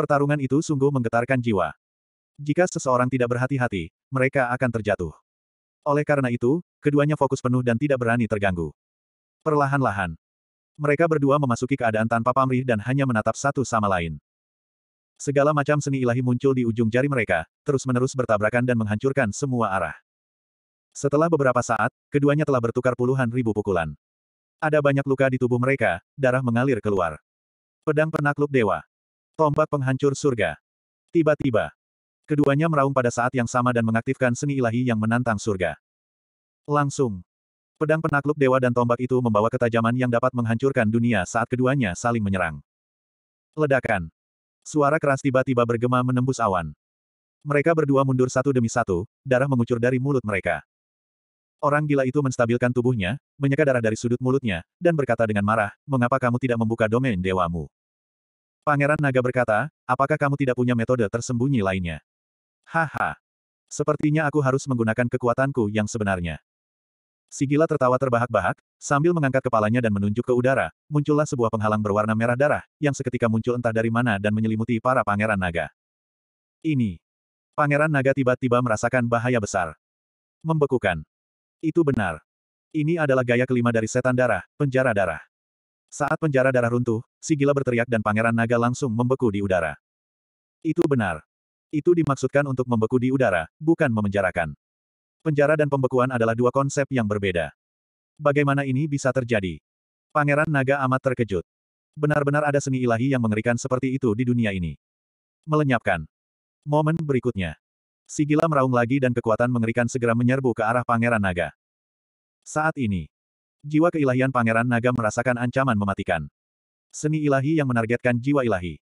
Pertarungan itu sungguh menggetarkan jiwa. Jika seseorang tidak berhati-hati, mereka akan terjatuh. Oleh karena itu, keduanya fokus penuh dan tidak berani terganggu. Perlahan-lahan, mereka berdua memasuki keadaan tanpa pamrih dan hanya menatap satu sama lain. Segala macam seni ilahi muncul di ujung jari mereka, terus-menerus bertabrakan dan menghancurkan semua arah. Setelah beberapa saat, keduanya telah bertukar puluhan ribu pukulan. Ada banyak luka di tubuh mereka, darah mengalir keluar. Pedang penakluk dewa. Tombak penghancur surga. Tiba-tiba. Keduanya meraung pada saat yang sama dan mengaktifkan seni ilahi yang menantang surga. Langsung. Pedang penakluk dewa dan tombak itu membawa ketajaman yang dapat menghancurkan dunia saat keduanya saling menyerang. Ledakan. Suara keras tiba-tiba bergema menembus awan. Mereka berdua mundur satu demi satu, darah mengucur dari mulut mereka. Orang gila itu menstabilkan tubuhnya, menyeka darah dari sudut mulutnya, dan berkata dengan marah, mengapa kamu tidak membuka domain dewamu? Pangeran Naga berkata, apakah kamu tidak punya metode tersembunyi lainnya? Haha. Sepertinya aku harus menggunakan kekuatanku yang sebenarnya. Sigila tertawa terbahak-bahak, sambil mengangkat kepalanya dan menunjuk ke udara, muncullah sebuah penghalang berwarna merah darah, yang seketika muncul entah dari mana dan menyelimuti para pangeran naga. Ini. Pangeran naga tiba-tiba merasakan bahaya besar. Membekukan. Itu benar. Ini adalah gaya kelima dari setan darah, penjara darah. Saat penjara darah runtuh, si berteriak dan pangeran naga langsung membeku di udara. Itu benar. Itu dimaksudkan untuk membeku di udara, bukan memenjarakan. Penjara dan pembekuan adalah dua konsep yang berbeda. Bagaimana ini bisa terjadi? Pangeran naga amat terkejut. Benar-benar ada seni ilahi yang mengerikan seperti itu di dunia ini. Melenyapkan. Momen berikutnya. Si meraung lagi dan kekuatan mengerikan segera menyerbu ke arah pangeran naga. Saat ini, Jiwa keilahian Pangeran Naga merasakan ancaman mematikan. Seni ilahi yang menargetkan jiwa ilahi.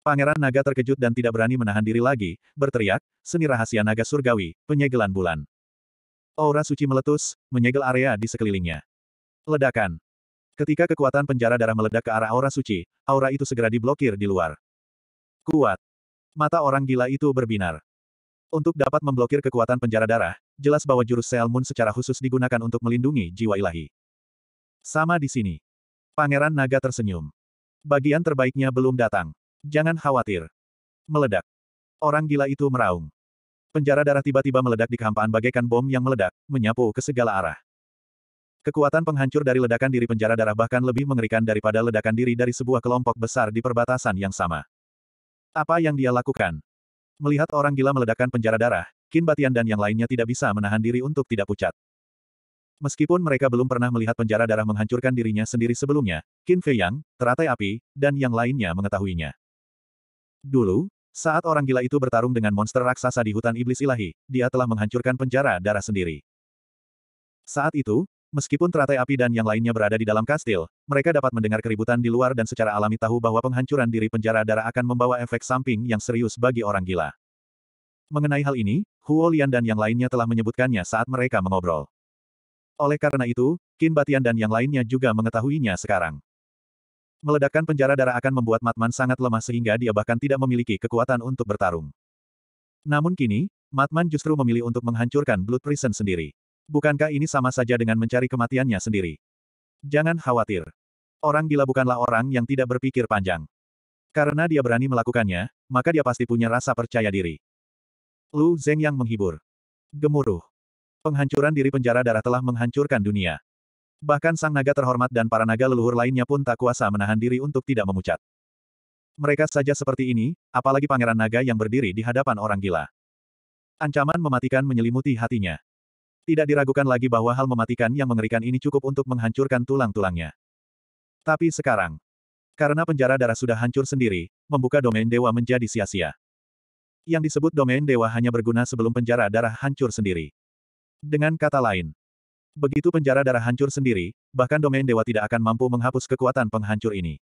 Pangeran Naga terkejut dan tidak berani menahan diri lagi, berteriak, seni rahasia naga surgawi, penyegelan bulan. Aura suci meletus, menyegel area di sekelilingnya. Ledakan. Ketika kekuatan penjara darah meledak ke arah aura suci, aura itu segera diblokir di luar. Kuat. Mata orang gila itu berbinar. Untuk dapat memblokir kekuatan penjara darah, jelas bahwa jurus selmun secara khusus digunakan untuk melindungi jiwa ilahi. Sama di sini. Pangeran naga tersenyum. Bagian terbaiknya belum datang. Jangan khawatir. Meledak. Orang gila itu meraung. Penjara darah tiba-tiba meledak di kehampaan bagaikan bom yang meledak, menyapu ke segala arah. Kekuatan penghancur dari ledakan diri penjara darah bahkan lebih mengerikan daripada ledakan diri dari sebuah kelompok besar di perbatasan yang sama. Apa yang dia lakukan? Melihat orang gila meledakkan penjara darah, Kin Batian dan yang lainnya tidak bisa menahan diri untuk tidak pucat. Meskipun mereka belum pernah melihat penjara darah menghancurkan dirinya sendiri sebelumnya, Qin Fei Yang, teratai api, dan yang lainnya mengetahuinya. Dulu, saat orang gila itu bertarung dengan monster raksasa di hutan iblis ilahi, dia telah menghancurkan penjara darah sendiri. Saat itu, meskipun teratai api dan yang lainnya berada di dalam kastil, mereka dapat mendengar keributan di luar dan secara alami tahu bahwa penghancuran diri penjara darah akan membawa efek samping yang serius bagi orang gila. Mengenai hal ini, Huo Lian dan yang lainnya telah menyebutkannya saat mereka mengobrol. Oleh karena itu, Kin Batian dan yang lainnya juga mengetahuinya sekarang. Meledakkan penjara darah akan membuat Matman sangat lemah sehingga dia bahkan tidak memiliki kekuatan untuk bertarung. Namun kini, Matman justru memilih untuk menghancurkan Blood Prison sendiri. Bukankah ini sama saja dengan mencari kematiannya sendiri? Jangan khawatir. Orang gila bukanlah orang yang tidak berpikir panjang. Karena dia berani melakukannya, maka dia pasti punya rasa percaya diri. Lu Zeng yang menghibur. Gemuruh. Penghancuran diri penjara darah telah menghancurkan dunia. Bahkan sang naga terhormat dan para naga leluhur lainnya pun tak kuasa menahan diri untuk tidak memucat. Mereka saja seperti ini, apalagi pangeran naga yang berdiri di hadapan orang gila. Ancaman mematikan menyelimuti hatinya. Tidak diragukan lagi bahwa hal mematikan yang mengerikan ini cukup untuk menghancurkan tulang-tulangnya. Tapi sekarang, karena penjara darah sudah hancur sendiri, membuka domain dewa menjadi sia-sia. Yang disebut domain dewa hanya berguna sebelum penjara darah hancur sendiri. Dengan kata lain, begitu penjara darah hancur sendiri, bahkan domain dewa tidak akan mampu menghapus kekuatan penghancur ini.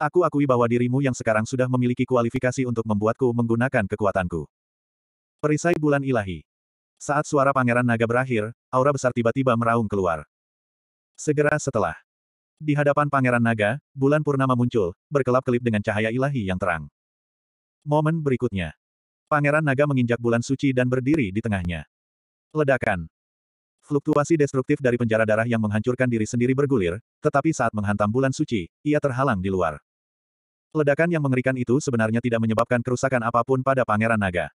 Aku akui bahwa dirimu yang sekarang sudah memiliki kualifikasi untuk membuatku menggunakan kekuatanku. Perisai bulan ilahi. Saat suara pangeran naga berakhir, aura besar tiba-tiba meraung keluar. Segera setelah. Di hadapan pangeran naga, bulan purnama muncul, berkelap-kelip dengan cahaya ilahi yang terang. Momen berikutnya. Pangeran naga menginjak bulan suci dan berdiri di tengahnya. Ledakan. Fluktuasi destruktif dari penjara darah yang menghancurkan diri sendiri bergulir, tetapi saat menghantam bulan suci, ia terhalang di luar. Ledakan yang mengerikan itu sebenarnya tidak menyebabkan kerusakan apapun pada Pangeran Naga.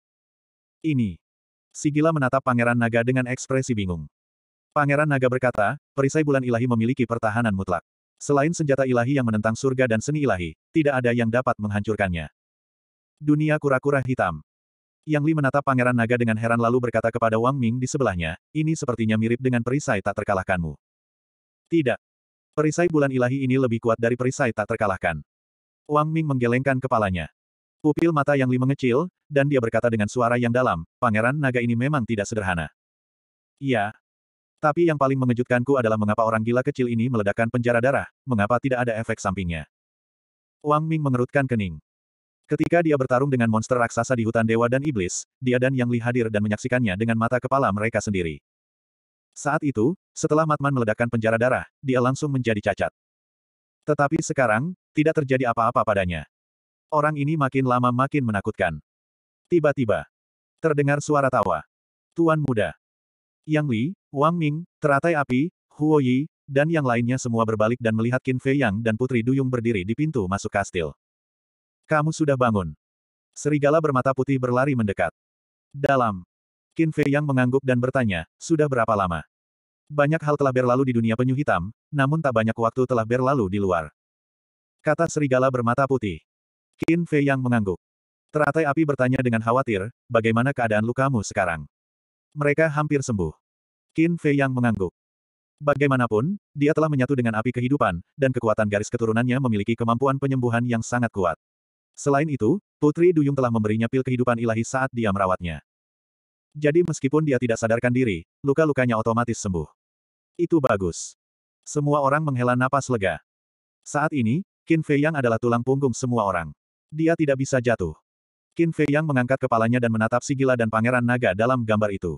Ini. Sigila menatap Pangeran Naga dengan ekspresi bingung. Pangeran Naga berkata, perisai bulan ilahi memiliki pertahanan mutlak. Selain senjata ilahi yang menentang surga dan seni ilahi, tidak ada yang dapat menghancurkannya. Dunia kura-kura hitam. Yang Li menatap Pangeran Naga dengan heran lalu berkata kepada Wang Ming di sebelahnya, ini sepertinya mirip dengan perisai tak terkalahkanmu. Tidak. Perisai bulan ilahi ini lebih kuat dari perisai tak terkalahkan. Wang Ming menggelengkan kepalanya. Pupil mata Yang Li mengecil, dan dia berkata dengan suara yang dalam, Pangeran Naga ini memang tidak sederhana. Iya, tapi yang paling mengejutkanku adalah mengapa orang gila kecil ini meledakkan penjara darah, mengapa tidak ada efek sampingnya. Wang Ming mengerutkan kening. Ketika dia bertarung dengan monster raksasa di hutan dewa dan iblis, dia dan Yang Li hadir dan menyaksikannya dengan mata kepala mereka sendiri. Saat itu, setelah Matman meledakkan penjara darah, dia langsung menjadi cacat. Tetapi sekarang, tidak terjadi apa-apa padanya. Orang ini makin lama makin menakutkan. Tiba-tiba, terdengar suara tawa. Tuan muda. Yang Li, Wang Ming, teratai api, Huo Yi, dan yang lainnya semua berbalik dan melihat Qin Fei Yang dan Putri Duyung berdiri di pintu masuk kastil. Kamu sudah bangun. Serigala bermata putih berlari mendekat. Dalam. Qin Fei Yang mengangguk dan bertanya, sudah berapa lama? Banyak hal telah berlalu di dunia penyu hitam, namun tak banyak waktu telah berlalu di luar. Kata serigala bermata putih. Qin Fei Yang mengangguk. Teratai api bertanya dengan khawatir, bagaimana keadaan lukamu sekarang? Mereka hampir sembuh. Qin Fei Yang mengangguk. Bagaimanapun, dia telah menyatu dengan api kehidupan, dan kekuatan garis keturunannya memiliki kemampuan penyembuhan yang sangat kuat. Selain itu, Putri Duyung telah memberinya pil kehidupan ilahi saat dia merawatnya. Jadi meskipun dia tidak sadarkan diri, luka-lukanya otomatis sembuh. Itu bagus. Semua orang menghela napas lega. Saat ini, Qin Fei Yang adalah tulang punggung semua orang. Dia tidak bisa jatuh. Qin Fei Yang mengangkat kepalanya dan menatap Sigila dan Pangeran Naga dalam gambar itu.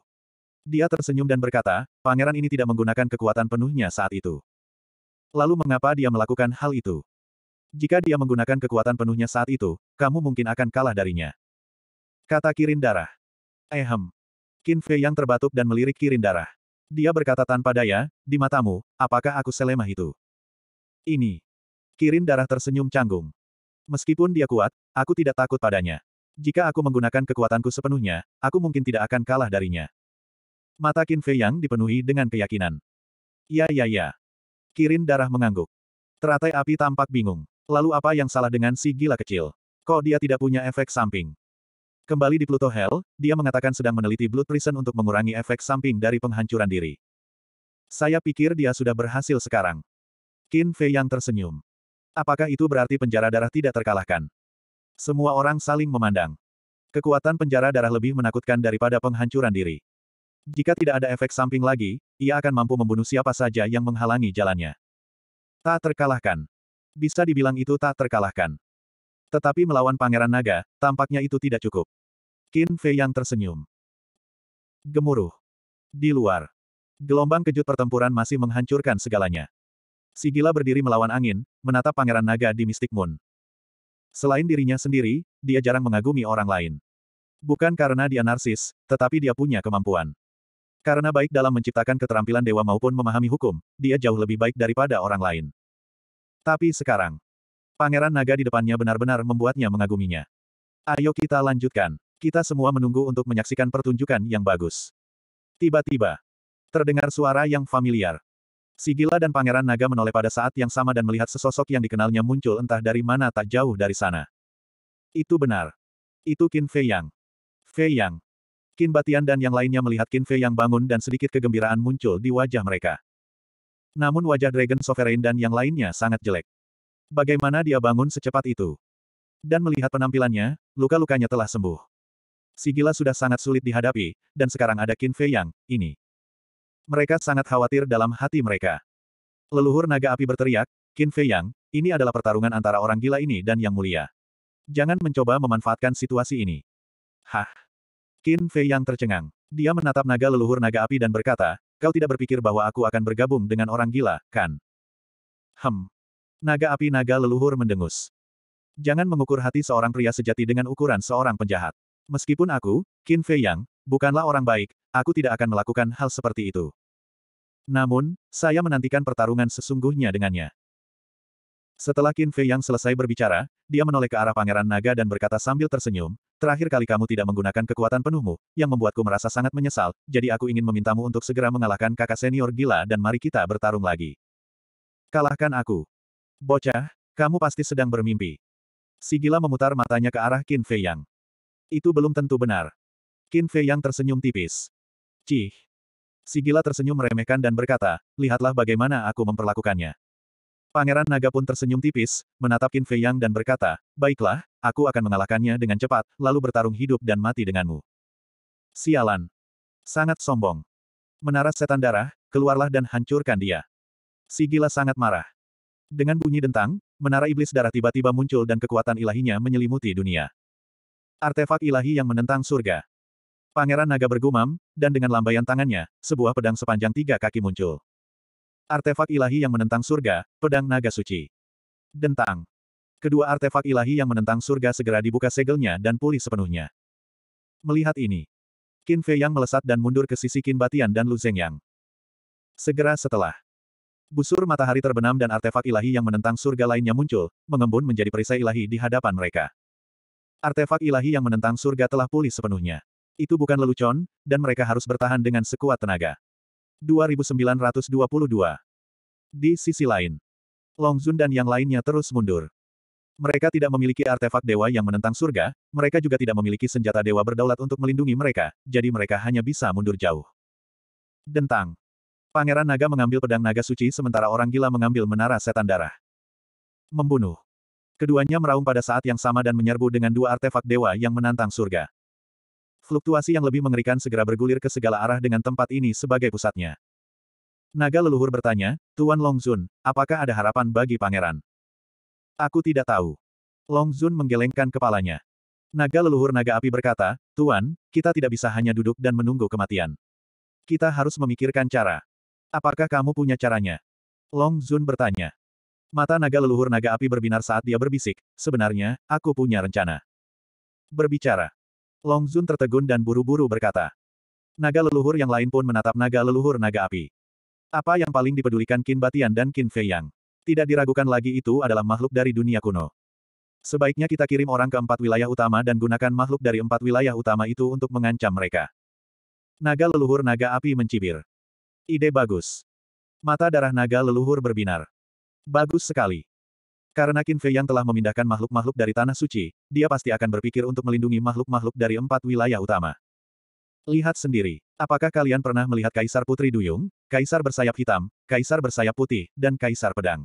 Dia tersenyum dan berkata, pangeran ini tidak menggunakan kekuatan penuhnya saat itu. Lalu mengapa dia melakukan hal itu? Jika dia menggunakan kekuatan penuhnya saat itu, kamu mungkin akan kalah darinya. Kata Kirin Darah. Ehem. Qin Fei yang terbatuk dan melirik Kirin Darah. Dia berkata tanpa daya, di matamu, apakah aku selemah itu? Ini. Kirin Darah tersenyum canggung. Meskipun dia kuat, aku tidak takut padanya. Jika aku menggunakan kekuatanku sepenuhnya, aku mungkin tidak akan kalah darinya. Mata Qin Fei yang dipenuhi dengan keyakinan. Ya ya ya. Kirin Darah mengangguk. Teratai api tampak bingung. Lalu apa yang salah dengan si gila kecil? Kok dia tidak punya efek samping? Kembali di Pluto Hell, dia mengatakan sedang meneliti Blood Prison untuk mengurangi efek samping dari penghancuran diri. Saya pikir dia sudah berhasil sekarang. Qin Fei yang tersenyum. Apakah itu berarti penjara darah tidak terkalahkan? Semua orang saling memandang. Kekuatan penjara darah lebih menakutkan daripada penghancuran diri. Jika tidak ada efek samping lagi, ia akan mampu membunuh siapa saja yang menghalangi jalannya. Tak terkalahkan. Bisa dibilang itu tak terkalahkan. Tetapi melawan Pangeran Naga, tampaknya itu tidak cukup. Qin Fei yang tersenyum. Gemuruh. Di luar. Gelombang kejut pertempuran masih menghancurkan segalanya. Sigila berdiri melawan angin, menatap Pangeran Naga di Mystic Moon. Selain dirinya sendiri, dia jarang mengagumi orang lain. Bukan karena dia narsis, tetapi dia punya kemampuan. Karena baik dalam menciptakan keterampilan dewa maupun memahami hukum, dia jauh lebih baik daripada orang lain. Tapi sekarang, Pangeran Naga di depannya benar-benar membuatnya mengaguminya. Ayo kita lanjutkan. Kita semua menunggu untuk menyaksikan pertunjukan yang bagus. Tiba-tiba, terdengar suara yang familiar. Si gila dan Pangeran Naga menoleh pada saat yang sama dan melihat sesosok yang dikenalnya muncul entah dari mana tak jauh dari sana. Itu benar. Itu Qin Fei Yang. Fei Yang. Qin Batian dan yang lainnya melihat Qin Fei Yang bangun dan sedikit kegembiraan muncul di wajah mereka. Namun wajah Dragon Sovereign dan yang lainnya sangat jelek. Bagaimana dia bangun secepat itu? Dan melihat penampilannya, luka-lukanya telah sembuh. Sigila sudah sangat sulit dihadapi, dan sekarang ada Qin Fei Yang, ini. Mereka sangat khawatir dalam hati mereka. Leluhur naga api berteriak, Qin Fei Yang, ini adalah pertarungan antara orang gila ini dan Yang Mulia. Jangan mencoba memanfaatkan situasi ini. Hah? Qin Fei Yang tercengang. Dia menatap naga leluhur naga api dan berkata, Kau tidak berpikir bahwa aku akan bergabung dengan orang gila, kan? Hem. Naga api naga leluhur mendengus. Jangan mengukur hati seorang pria sejati dengan ukuran seorang penjahat. Meskipun aku, Qin Fei Yang, bukanlah orang baik, aku tidak akan melakukan hal seperti itu. Namun, saya menantikan pertarungan sesungguhnya dengannya. Setelah Qin Fei yang selesai berbicara, dia menoleh ke arah Pangeran Naga dan berkata sambil tersenyum, terakhir kali kamu tidak menggunakan kekuatan penuhmu, yang membuatku merasa sangat menyesal, jadi aku ingin memintamu untuk segera mengalahkan kakak senior gila dan mari kita bertarung lagi. Kalahkan aku. Bocah, kamu pasti sedang bermimpi. Si gila memutar matanya ke arah Qin Fei Yang. Itu belum tentu benar. Qin Fei Yang tersenyum tipis. Cih. Si gila tersenyum meremehkan dan berkata, lihatlah bagaimana aku memperlakukannya. Pangeran Naga pun tersenyum tipis, menatap Qin Fei Yang dan berkata, Baiklah, aku akan mengalahkannya dengan cepat, lalu bertarung hidup dan mati denganmu. Sialan. Sangat sombong. Menara setan darah, keluarlah dan hancurkan dia. Si gila sangat marah. Dengan bunyi dentang, menara iblis darah tiba-tiba muncul dan kekuatan ilahinya menyelimuti dunia. Artefak ilahi yang menentang surga. Pangeran naga bergumam, dan dengan lambaian tangannya, sebuah pedang sepanjang tiga kaki muncul. Artefak ilahi yang menentang surga, pedang naga suci. Dentang. Kedua artefak ilahi yang menentang surga segera dibuka segelnya dan pulih sepenuhnya. Melihat ini, Qin Fei Yang melesat dan mundur ke sisi Qin Batian dan Lu Zeng Yang. Segera setelah busur matahari terbenam dan artefak ilahi yang menentang surga lainnya muncul, mengembun menjadi perisai ilahi di hadapan mereka. Artefak ilahi yang menentang surga telah pulih sepenuhnya. Itu bukan lelucon, dan mereka harus bertahan dengan sekuat tenaga. 2922. Di sisi lain, Long Zun dan yang lainnya terus mundur. Mereka tidak memiliki artefak dewa yang menentang surga, mereka juga tidak memiliki senjata dewa berdaulat untuk melindungi mereka, jadi mereka hanya bisa mundur jauh. Dentang. Pangeran Naga mengambil pedang naga suci sementara orang gila mengambil menara setan darah. Membunuh. Keduanya meraung pada saat yang sama dan menyerbu dengan dua artefak dewa yang menantang surga. Fluktuasi yang lebih mengerikan segera bergulir ke segala arah dengan tempat ini sebagai pusatnya. Naga leluhur bertanya, Tuan Longzun, apakah ada harapan bagi pangeran? Aku tidak tahu. Longzun menggelengkan kepalanya. Naga leluhur naga api berkata, Tuan, kita tidak bisa hanya duduk dan menunggu kematian. Kita harus memikirkan cara. Apakah kamu punya caranya? Long Zun bertanya. Mata naga leluhur naga api berbinar saat dia berbisik, sebenarnya, aku punya rencana. Berbicara. Long Zun tertegun dan buru-buru berkata. Naga leluhur yang lain pun menatap naga leluhur naga api. Apa yang paling dipedulikan Kin Batian dan Qin Yang? Tidak diragukan lagi itu adalah makhluk dari dunia kuno. Sebaiknya kita kirim orang ke empat wilayah utama dan gunakan makhluk dari empat wilayah utama itu untuk mengancam mereka. Naga leluhur naga api mencibir. Ide bagus. Mata darah naga leluhur berbinar. Bagus sekali. Karena Qin Fei yang telah memindahkan makhluk-makhluk dari Tanah Suci, dia pasti akan berpikir untuk melindungi makhluk-makhluk dari empat wilayah utama. Lihat sendiri. Apakah kalian pernah melihat Kaisar Putri Duyung, Kaisar Bersayap Hitam, Kaisar Bersayap Putih, dan Kaisar Pedang?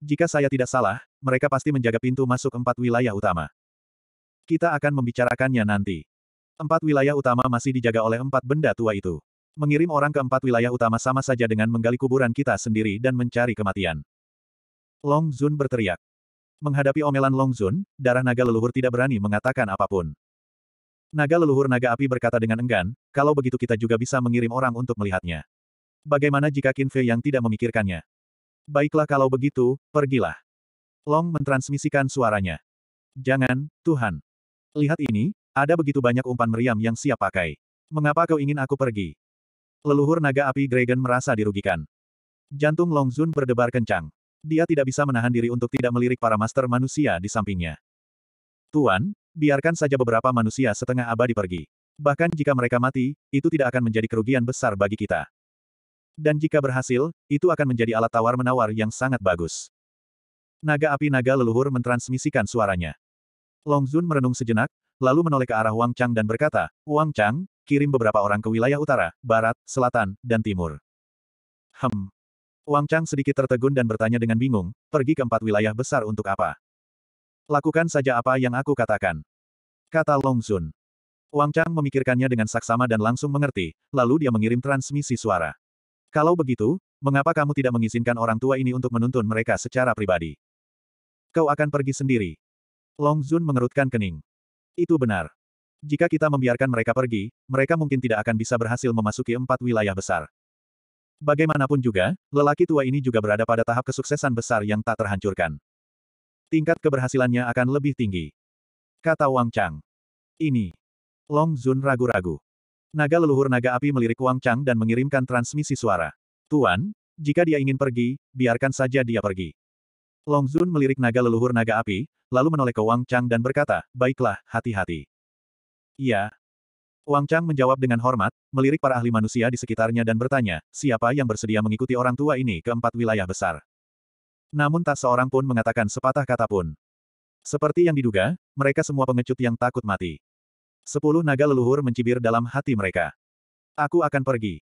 Jika saya tidak salah, mereka pasti menjaga pintu masuk empat wilayah utama. Kita akan membicarakannya nanti. Empat wilayah utama masih dijaga oleh empat benda tua itu. Mengirim orang ke empat wilayah utama sama saja dengan menggali kuburan kita sendiri dan mencari kematian. Long Zun berteriak. Menghadapi omelan Long Zun, darah naga leluhur tidak berani mengatakan apapun. Naga leluhur naga api berkata dengan enggan, kalau begitu kita juga bisa mengirim orang untuk melihatnya. Bagaimana jika Qin Fei yang tidak memikirkannya? Baiklah kalau begitu, pergilah. Long mentransmisikan suaranya. Jangan, Tuhan. Lihat ini, ada begitu banyak umpan meriam yang siap pakai. Mengapa kau ingin aku pergi? Leluhur naga api Dragon merasa dirugikan. Jantung Long Zun berdebar kencang dia tidak bisa menahan diri untuk tidak melirik para master manusia di sampingnya. Tuan, biarkan saja beberapa manusia setengah abadi pergi. Bahkan jika mereka mati, itu tidak akan menjadi kerugian besar bagi kita. Dan jika berhasil, itu akan menjadi alat tawar-menawar yang sangat bagus. Naga api naga leluhur mentransmisikan suaranya. Longzun merenung sejenak, lalu menoleh ke arah Wang Chang dan berkata, Wang Chang, kirim beberapa orang ke wilayah utara, barat, selatan, dan timur. Hmm. Wang Chang sedikit tertegun dan bertanya dengan bingung, pergi ke empat wilayah besar untuk apa? Lakukan saja apa yang aku katakan. Kata Long Zun. Wang Chang memikirkannya dengan saksama dan langsung mengerti, lalu dia mengirim transmisi suara. Kalau begitu, mengapa kamu tidak mengizinkan orang tua ini untuk menuntun mereka secara pribadi? Kau akan pergi sendiri. Long Zun mengerutkan kening. Itu benar. Jika kita membiarkan mereka pergi, mereka mungkin tidak akan bisa berhasil memasuki empat wilayah besar. Bagaimanapun juga, lelaki tua ini juga berada pada tahap kesuksesan besar yang tak terhancurkan. Tingkat keberhasilannya akan lebih tinggi. Kata Wang Chang. Ini. Long Zun ragu-ragu. Naga leluhur naga api melirik Wang Chang dan mengirimkan transmisi suara. Tuan, jika dia ingin pergi, biarkan saja dia pergi. Long Zun melirik naga leluhur naga api, lalu menoleh ke Wang Chang dan berkata, baiklah, hati-hati. Iya, Wang Chang menjawab dengan hormat, melirik para ahli manusia di sekitarnya dan bertanya, siapa yang bersedia mengikuti orang tua ini ke empat wilayah besar? Namun tak seorang pun mengatakan sepatah kata pun. Seperti yang diduga, mereka semua pengecut yang takut mati. Sepuluh naga leluhur mencibir dalam hati mereka. Aku akan pergi.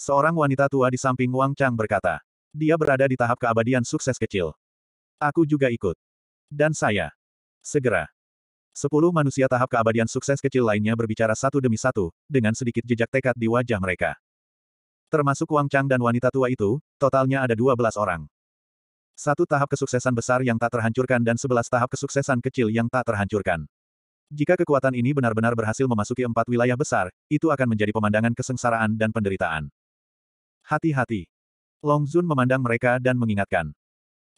Seorang wanita tua di samping Wang Chang berkata. Dia berada di tahap keabadian sukses kecil. Aku juga ikut. Dan saya. Segera. Sepuluh manusia tahap keabadian sukses kecil lainnya berbicara satu demi satu, dengan sedikit jejak tekad di wajah mereka. Termasuk Wang Chang dan wanita tua itu, totalnya ada dua belas orang. Satu tahap kesuksesan besar yang tak terhancurkan dan sebelas tahap kesuksesan kecil yang tak terhancurkan. Jika kekuatan ini benar-benar berhasil memasuki empat wilayah besar, itu akan menjadi pemandangan kesengsaraan dan penderitaan. Hati-hati. Long Zun memandang mereka dan mengingatkan.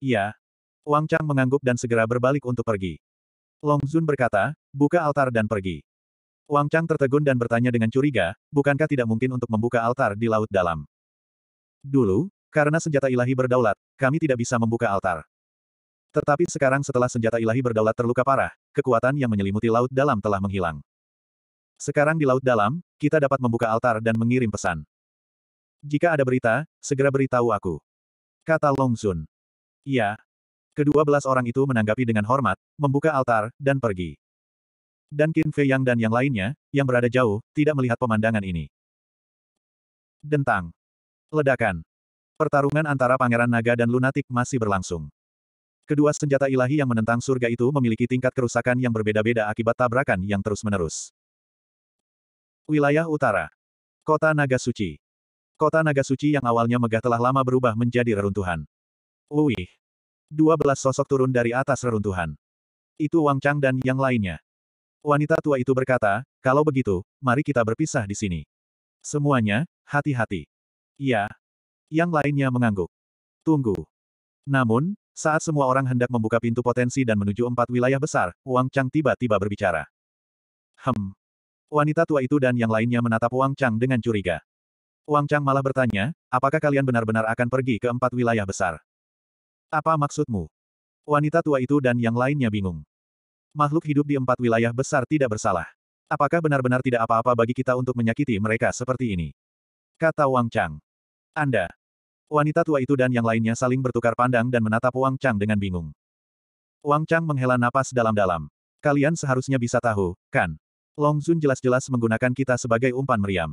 Iya. Wang Chang mengangguk dan segera berbalik untuk pergi. Long Zun berkata, buka altar dan pergi. Wang Chang tertegun dan bertanya dengan curiga, bukankah tidak mungkin untuk membuka altar di Laut Dalam? Dulu, karena senjata ilahi berdaulat, kami tidak bisa membuka altar. Tetapi sekarang setelah senjata ilahi berdaulat terluka parah, kekuatan yang menyelimuti Laut Dalam telah menghilang. Sekarang di Laut Dalam, kita dapat membuka altar dan mengirim pesan. Jika ada berita, segera beritahu aku. Kata Long Zun. Iya, Kedua belas orang itu menanggapi dengan hormat, membuka altar, dan pergi. Dan Qin Fei Yang dan yang lainnya, yang berada jauh, tidak melihat pemandangan ini. Dentang. Ledakan. Pertarungan antara Pangeran Naga dan Lunatik masih berlangsung. Kedua senjata ilahi yang menentang surga itu memiliki tingkat kerusakan yang berbeda-beda akibat tabrakan yang terus-menerus. Wilayah Utara. Kota Naga Suci. Kota Naga Suci yang awalnya megah telah lama berubah menjadi reruntuhan. Uih. Dua belas sosok turun dari atas reruntuhan. Itu Wang Chang dan yang lainnya. Wanita tua itu berkata, kalau begitu, mari kita berpisah di sini. Semuanya, hati-hati. ya Yang lainnya mengangguk. Tunggu. Namun, saat semua orang hendak membuka pintu potensi dan menuju empat wilayah besar, Wang Chang tiba-tiba berbicara. Hem. Wanita tua itu dan yang lainnya menatap Wang Chang dengan curiga. Wang Chang malah bertanya, apakah kalian benar-benar akan pergi ke empat wilayah besar? Apa maksudmu? Wanita tua itu dan yang lainnya bingung. Makhluk hidup di empat wilayah besar tidak bersalah. Apakah benar-benar tidak apa-apa bagi kita untuk menyakiti mereka seperti ini? Kata Wang Chang. Anda. Wanita tua itu dan yang lainnya saling bertukar pandang dan menatap Wang Chang dengan bingung. Wang Chang menghela napas dalam-dalam. Kalian seharusnya bisa tahu, kan? Long Zun jelas-jelas menggunakan kita sebagai umpan meriam.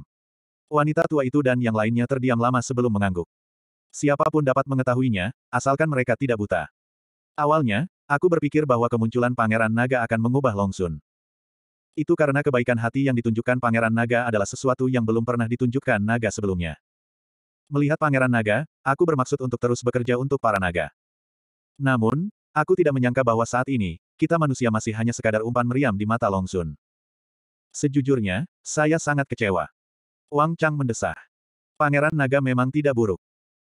Wanita tua itu dan yang lainnya terdiam lama sebelum mengangguk. Siapapun dapat mengetahuinya, asalkan mereka tidak buta. Awalnya, aku berpikir bahwa kemunculan Pangeran Naga akan mengubah Longsun. Itu karena kebaikan hati yang ditunjukkan Pangeran Naga adalah sesuatu yang belum pernah ditunjukkan naga sebelumnya. Melihat Pangeran Naga, aku bermaksud untuk terus bekerja untuk para naga. Namun, aku tidak menyangka bahwa saat ini, kita manusia masih hanya sekadar umpan meriam di mata Longsun. Sejujurnya, saya sangat kecewa. Wang Chang mendesah. Pangeran Naga memang tidak buruk.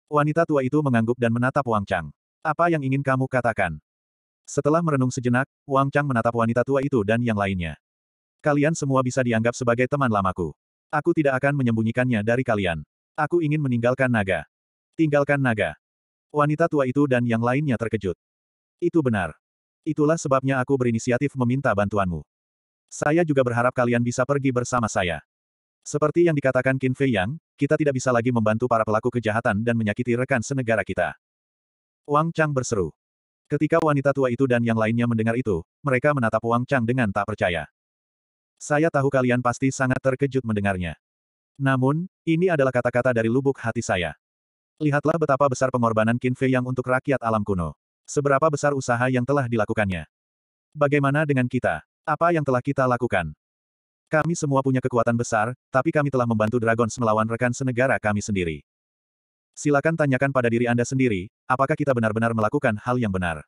Wanita tua itu mengangguk dan menatap Wang Chang. Apa yang ingin kamu katakan? Setelah merenung sejenak, Wang Chang menatap wanita tua itu dan yang lainnya. Kalian semua bisa dianggap sebagai teman lamaku. Aku tidak akan menyembunyikannya dari kalian. Aku ingin meninggalkan naga. Tinggalkan naga. Wanita tua itu dan yang lainnya terkejut. Itu benar. Itulah sebabnya aku berinisiatif meminta bantuanmu. Saya juga berharap kalian bisa pergi bersama saya. Seperti yang dikatakan Qin Fei Yang, kita tidak bisa lagi membantu para pelaku kejahatan dan menyakiti rekan senegara kita. Wang Chang berseru. Ketika wanita tua itu dan yang lainnya mendengar itu, mereka menatap Wang Chang dengan tak percaya. Saya tahu kalian pasti sangat terkejut mendengarnya. Namun, ini adalah kata-kata dari lubuk hati saya. Lihatlah betapa besar pengorbanan Qin Fei Yang untuk rakyat alam kuno. Seberapa besar usaha yang telah dilakukannya. Bagaimana dengan kita? Apa yang telah kita lakukan? Kami semua punya kekuatan besar, tapi kami telah membantu Dragons melawan rekan senegara kami sendiri. Silakan tanyakan pada diri Anda sendiri, apakah kita benar-benar melakukan hal yang benar.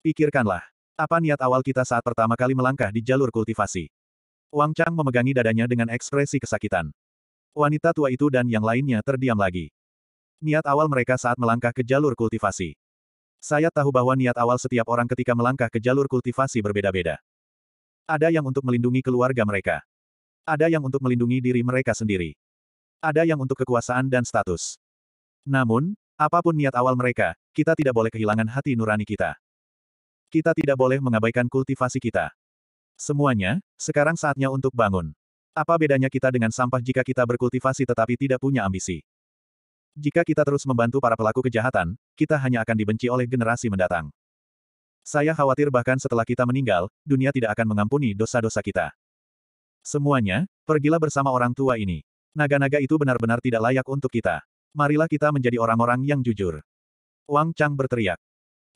Pikirkanlah, apa niat awal kita saat pertama kali melangkah di jalur kultivasi? Wang Chang memegangi dadanya dengan ekspresi kesakitan. Wanita tua itu dan yang lainnya terdiam lagi. Niat awal mereka saat melangkah ke jalur kultivasi. Saya tahu bahwa niat awal setiap orang ketika melangkah ke jalur kultivasi berbeda-beda. Ada yang untuk melindungi keluarga mereka. Ada yang untuk melindungi diri mereka sendiri. Ada yang untuk kekuasaan dan status. Namun, apapun niat awal mereka, kita tidak boleh kehilangan hati nurani kita. Kita tidak boleh mengabaikan kultivasi kita. Semuanya, sekarang saatnya untuk bangun. Apa bedanya kita dengan sampah jika kita berkultivasi tetapi tidak punya ambisi? Jika kita terus membantu para pelaku kejahatan, kita hanya akan dibenci oleh generasi mendatang. Saya khawatir bahkan setelah kita meninggal, dunia tidak akan mengampuni dosa-dosa kita. Semuanya, pergilah bersama orang tua ini. Naga-naga itu benar-benar tidak layak untuk kita. Marilah kita menjadi orang-orang yang jujur. Wang Chang berteriak.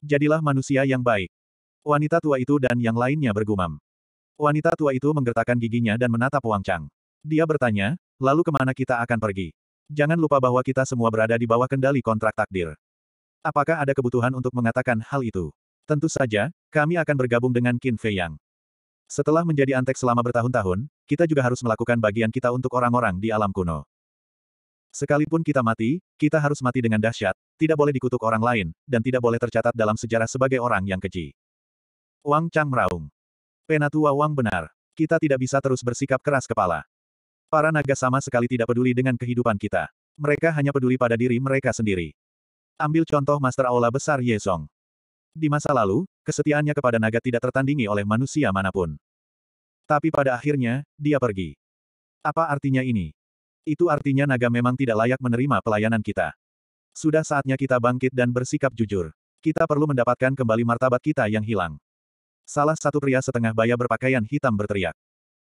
Jadilah manusia yang baik. Wanita tua itu dan yang lainnya bergumam. Wanita tua itu menggertakkan giginya dan menatap Wang Chang. Dia bertanya, lalu kemana kita akan pergi? Jangan lupa bahwa kita semua berada di bawah kendali kontrak takdir. Apakah ada kebutuhan untuk mengatakan hal itu? Tentu saja, kami akan bergabung dengan Qin Fei Yang. Setelah menjadi antek selama bertahun-tahun, kita juga harus melakukan bagian kita untuk orang-orang di alam kuno. Sekalipun kita mati, kita harus mati dengan dahsyat, tidak boleh dikutuk orang lain, dan tidak boleh tercatat dalam sejarah sebagai orang yang keji. Wang Chang meraung. Penatua Wang benar. Kita tidak bisa terus bersikap keras kepala. Para naga sama sekali tidak peduli dengan kehidupan kita. Mereka hanya peduli pada diri mereka sendiri. Ambil contoh Master Aula Besar Ye Song. Di masa lalu, kesetiaannya kepada naga tidak tertandingi oleh manusia manapun. Tapi pada akhirnya, dia pergi. Apa artinya ini? Itu artinya naga memang tidak layak menerima pelayanan kita. Sudah saatnya kita bangkit dan bersikap jujur. Kita perlu mendapatkan kembali martabat kita yang hilang. Salah satu pria setengah baya berpakaian hitam berteriak.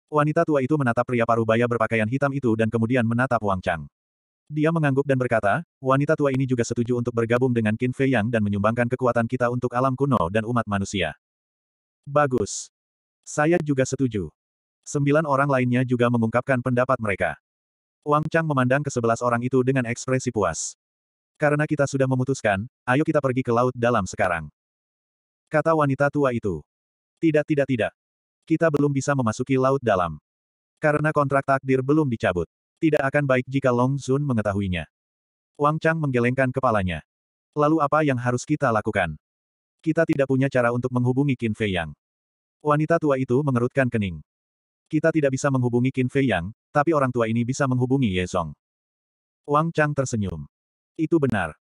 Wanita tua itu menatap pria paruh baya berpakaian hitam itu dan kemudian menatap Wang Chang. Dia mengangguk dan berkata, wanita tua ini juga setuju untuk bergabung dengan Qin Fei Yang dan menyumbangkan kekuatan kita untuk alam kuno dan umat manusia. Bagus. Saya juga setuju. Sembilan orang lainnya juga mengungkapkan pendapat mereka. Wang Chang memandang ke sebelas orang itu dengan ekspresi puas. Karena kita sudah memutuskan, ayo kita pergi ke laut dalam sekarang. Kata wanita tua itu. Tidak tidak tidak. Kita belum bisa memasuki laut dalam. Karena kontrak takdir belum dicabut. Tidak akan baik jika Long Zun mengetahuinya. Wang Chang menggelengkan kepalanya. Lalu apa yang harus kita lakukan? Kita tidak punya cara untuk menghubungi Qin Fei Yang. Wanita tua itu mengerutkan kening. Kita tidak bisa menghubungi Qin Fei Yang, tapi orang tua ini bisa menghubungi Ye Song. Wang Chang tersenyum. Itu benar.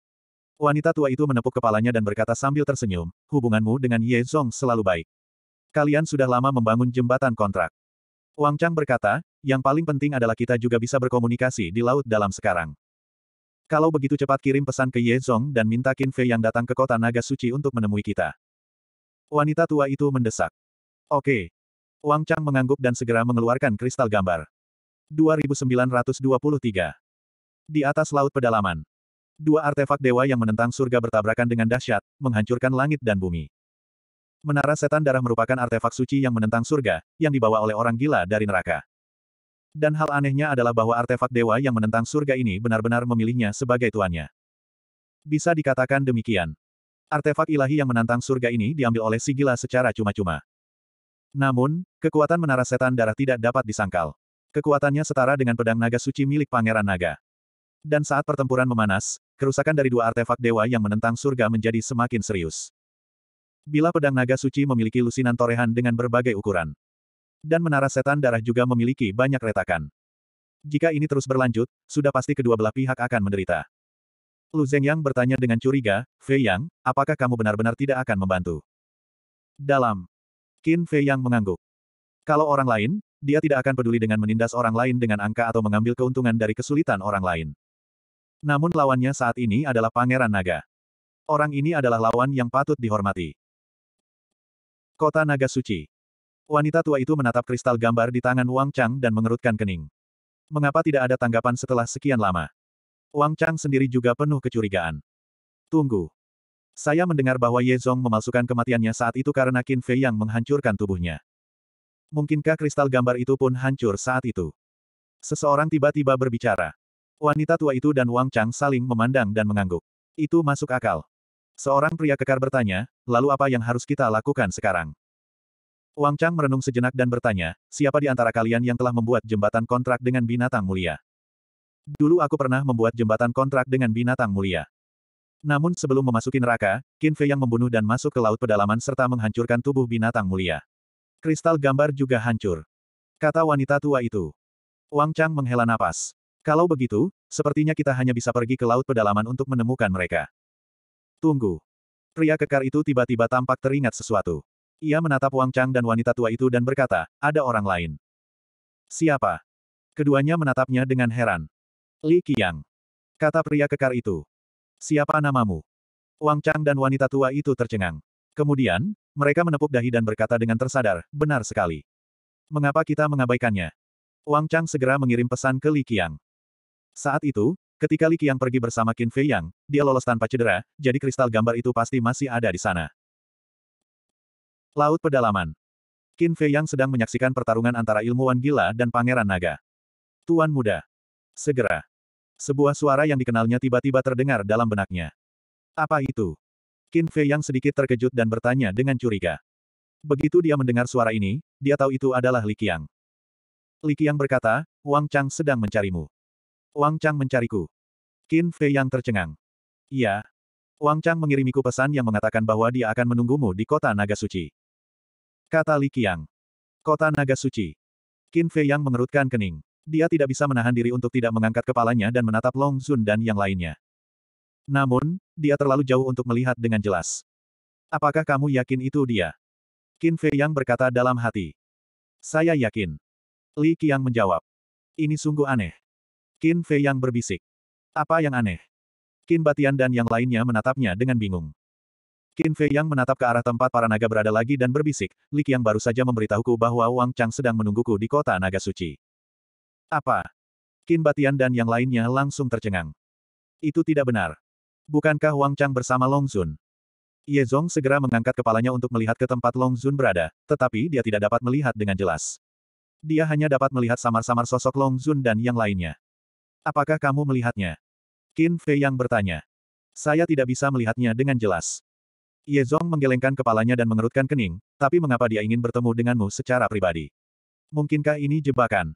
Wanita tua itu menepuk kepalanya dan berkata sambil tersenyum, hubunganmu dengan Ye Song selalu baik. Kalian sudah lama membangun jembatan kontrak. Wang Chang berkata, yang paling penting adalah kita juga bisa berkomunikasi di laut dalam sekarang. Kalau begitu cepat kirim pesan ke Yezong dan minta Qin Fei yang datang ke kota Naga Suci untuk menemui kita. Wanita tua itu mendesak. Oke. Wang Chang mengangguk dan segera mengeluarkan kristal gambar. 2923. Di atas laut pedalaman. Dua artefak dewa yang menentang surga bertabrakan dengan dahsyat, menghancurkan langit dan bumi. Menara setan darah merupakan artefak suci yang menentang surga, yang dibawa oleh orang gila dari neraka. Dan hal anehnya adalah bahwa artefak dewa yang menentang surga ini benar-benar memilihnya sebagai tuannya. Bisa dikatakan demikian. Artefak ilahi yang menantang surga ini diambil oleh Sigila secara cuma-cuma. Namun, kekuatan menara setan darah tidak dapat disangkal. Kekuatannya setara dengan pedang naga suci milik Pangeran Naga. Dan saat pertempuran memanas, kerusakan dari dua artefak dewa yang menentang surga menjadi semakin serius. Bila pedang naga suci memiliki lusinan torehan dengan berbagai ukuran dan menara setan darah juga memiliki banyak retakan. Jika ini terus berlanjut, sudah pasti kedua belah pihak akan menderita. Lu Yang bertanya dengan curiga, Fei Yang, apakah kamu benar-benar tidak akan membantu? Dalam. Qin Fei Yang mengangguk. Kalau orang lain, dia tidak akan peduli dengan menindas orang lain dengan angka atau mengambil keuntungan dari kesulitan orang lain. Namun lawannya saat ini adalah Pangeran Naga. Orang ini adalah lawan yang patut dihormati. Kota Naga Suci Wanita tua itu menatap kristal gambar di tangan Wang Chang dan mengerutkan kening. Mengapa tidak ada tanggapan setelah sekian lama? Wang Chang sendiri juga penuh kecurigaan. Tunggu. Saya mendengar bahwa Ye Zong memalsukan kematiannya saat itu karena Qin Fei yang menghancurkan tubuhnya. Mungkinkah kristal gambar itu pun hancur saat itu? Seseorang tiba-tiba berbicara. Wanita tua itu dan Wang Chang saling memandang dan mengangguk. Itu masuk akal. Seorang pria kekar bertanya, lalu apa yang harus kita lakukan sekarang? Wang Chang merenung sejenak dan bertanya, siapa di antara kalian yang telah membuat jembatan kontrak dengan binatang mulia? Dulu aku pernah membuat jembatan kontrak dengan binatang mulia. Namun sebelum memasuki neraka, Qin Fei yang membunuh dan masuk ke laut pedalaman serta menghancurkan tubuh binatang mulia. Kristal gambar juga hancur. Kata wanita tua itu. Wang Chang menghela napas. Kalau begitu, sepertinya kita hanya bisa pergi ke laut pedalaman untuk menemukan mereka. Tunggu. Pria kekar itu tiba-tiba tampak teringat sesuatu. Ia menatap Wang Chang dan wanita tua itu dan berkata, ada orang lain. Siapa? Keduanya menatapnya dengan heran. Li Qiang. Kata pria kekar itu. Siapa namamu? Wang Chang dan wanita tua itu tercengang. Kemudian, mereka menepuk dahi dan berkata dengan tersadar, benar sekali. Mengapa kita mengabaikannya? Wang Chang segera mengirim pesan ke Li Qiang. Saat itu, ketika Li Qiang pergi bersama Qin Fei Yang, dia lolos tanpa cedera, jadi kristal gambar itu pasti masih ada di sana. Laut Pedalaman. Qin Fei yang sedang menyaksikan pertarungan antara ilmuwan gila dan pangeran naga. Tuan muda. Segera. Sebuah suara yang dikenalnya tiba-tiba terdengar dalam benaknya. Apa itu? Qin Fei yang sedikit terkejut dan bertanya dengan curiga. Begitu dia mendengar suara ini, dia tahu itu adalah Li Qiang. Li Qiang berkata, Wang Chang sedang mencarimu. Wang Chang mencariku. Qin Fei yang tercengang. Iya. Wang Chang mengirimiku pesan yang mengatakan bahwa dia akan menunggumu di kota Naga Suci. Kata Li Qiang. Kota Naga Suci. Qin Fei Yang mengerutkan kening. Dia tidak bisa menahan diri untuk tidak mengangkat kepalanya dan menatap Long Zun dan yang lainnya. Namun, dia terlalu jauh untuk melihat dengan jelas. Apakah kamu yakin itu dia? Qin Fei Yang berkata dalam hati. Saya yakin. Li Qiang menjawab. Ini sungguh aneh. Qin Fei Yang berbisik. Apa yang aneh? Qin Batian dan yang lainnya menatapnya dengan bingung. Qin Fei Yang menatap ke arah tempat para naga berada lagi dan berbisik, Li yang baru saja memberitahuku bahwa Wang Chang sedang menungguku di kota naga suci. Apa? Qin Batian dan yang lainnya langsung tercengang. Itu tidak benar. Bukankah Wang Chang bersama Long Zun? Ye Zong segera mengangkat kepalanya untuk melihat ke tempat Long Zun berada, tetapi dia tidak dapat melihat dengan jelas. Dia hanya dapat melihat samar-samar sosok Long Zun dan yang lainnya. Apakah kamu melihatnya? Qin Fei yang bertanya. Saya tidak bisa melihatnya dengan jelas. Ye Zong menggelengkan kepalanya dan mengerutkan kening, tapi mengapa dia ingin bertemu denganmu secara pribadi? Mungkinkah ini jebakan?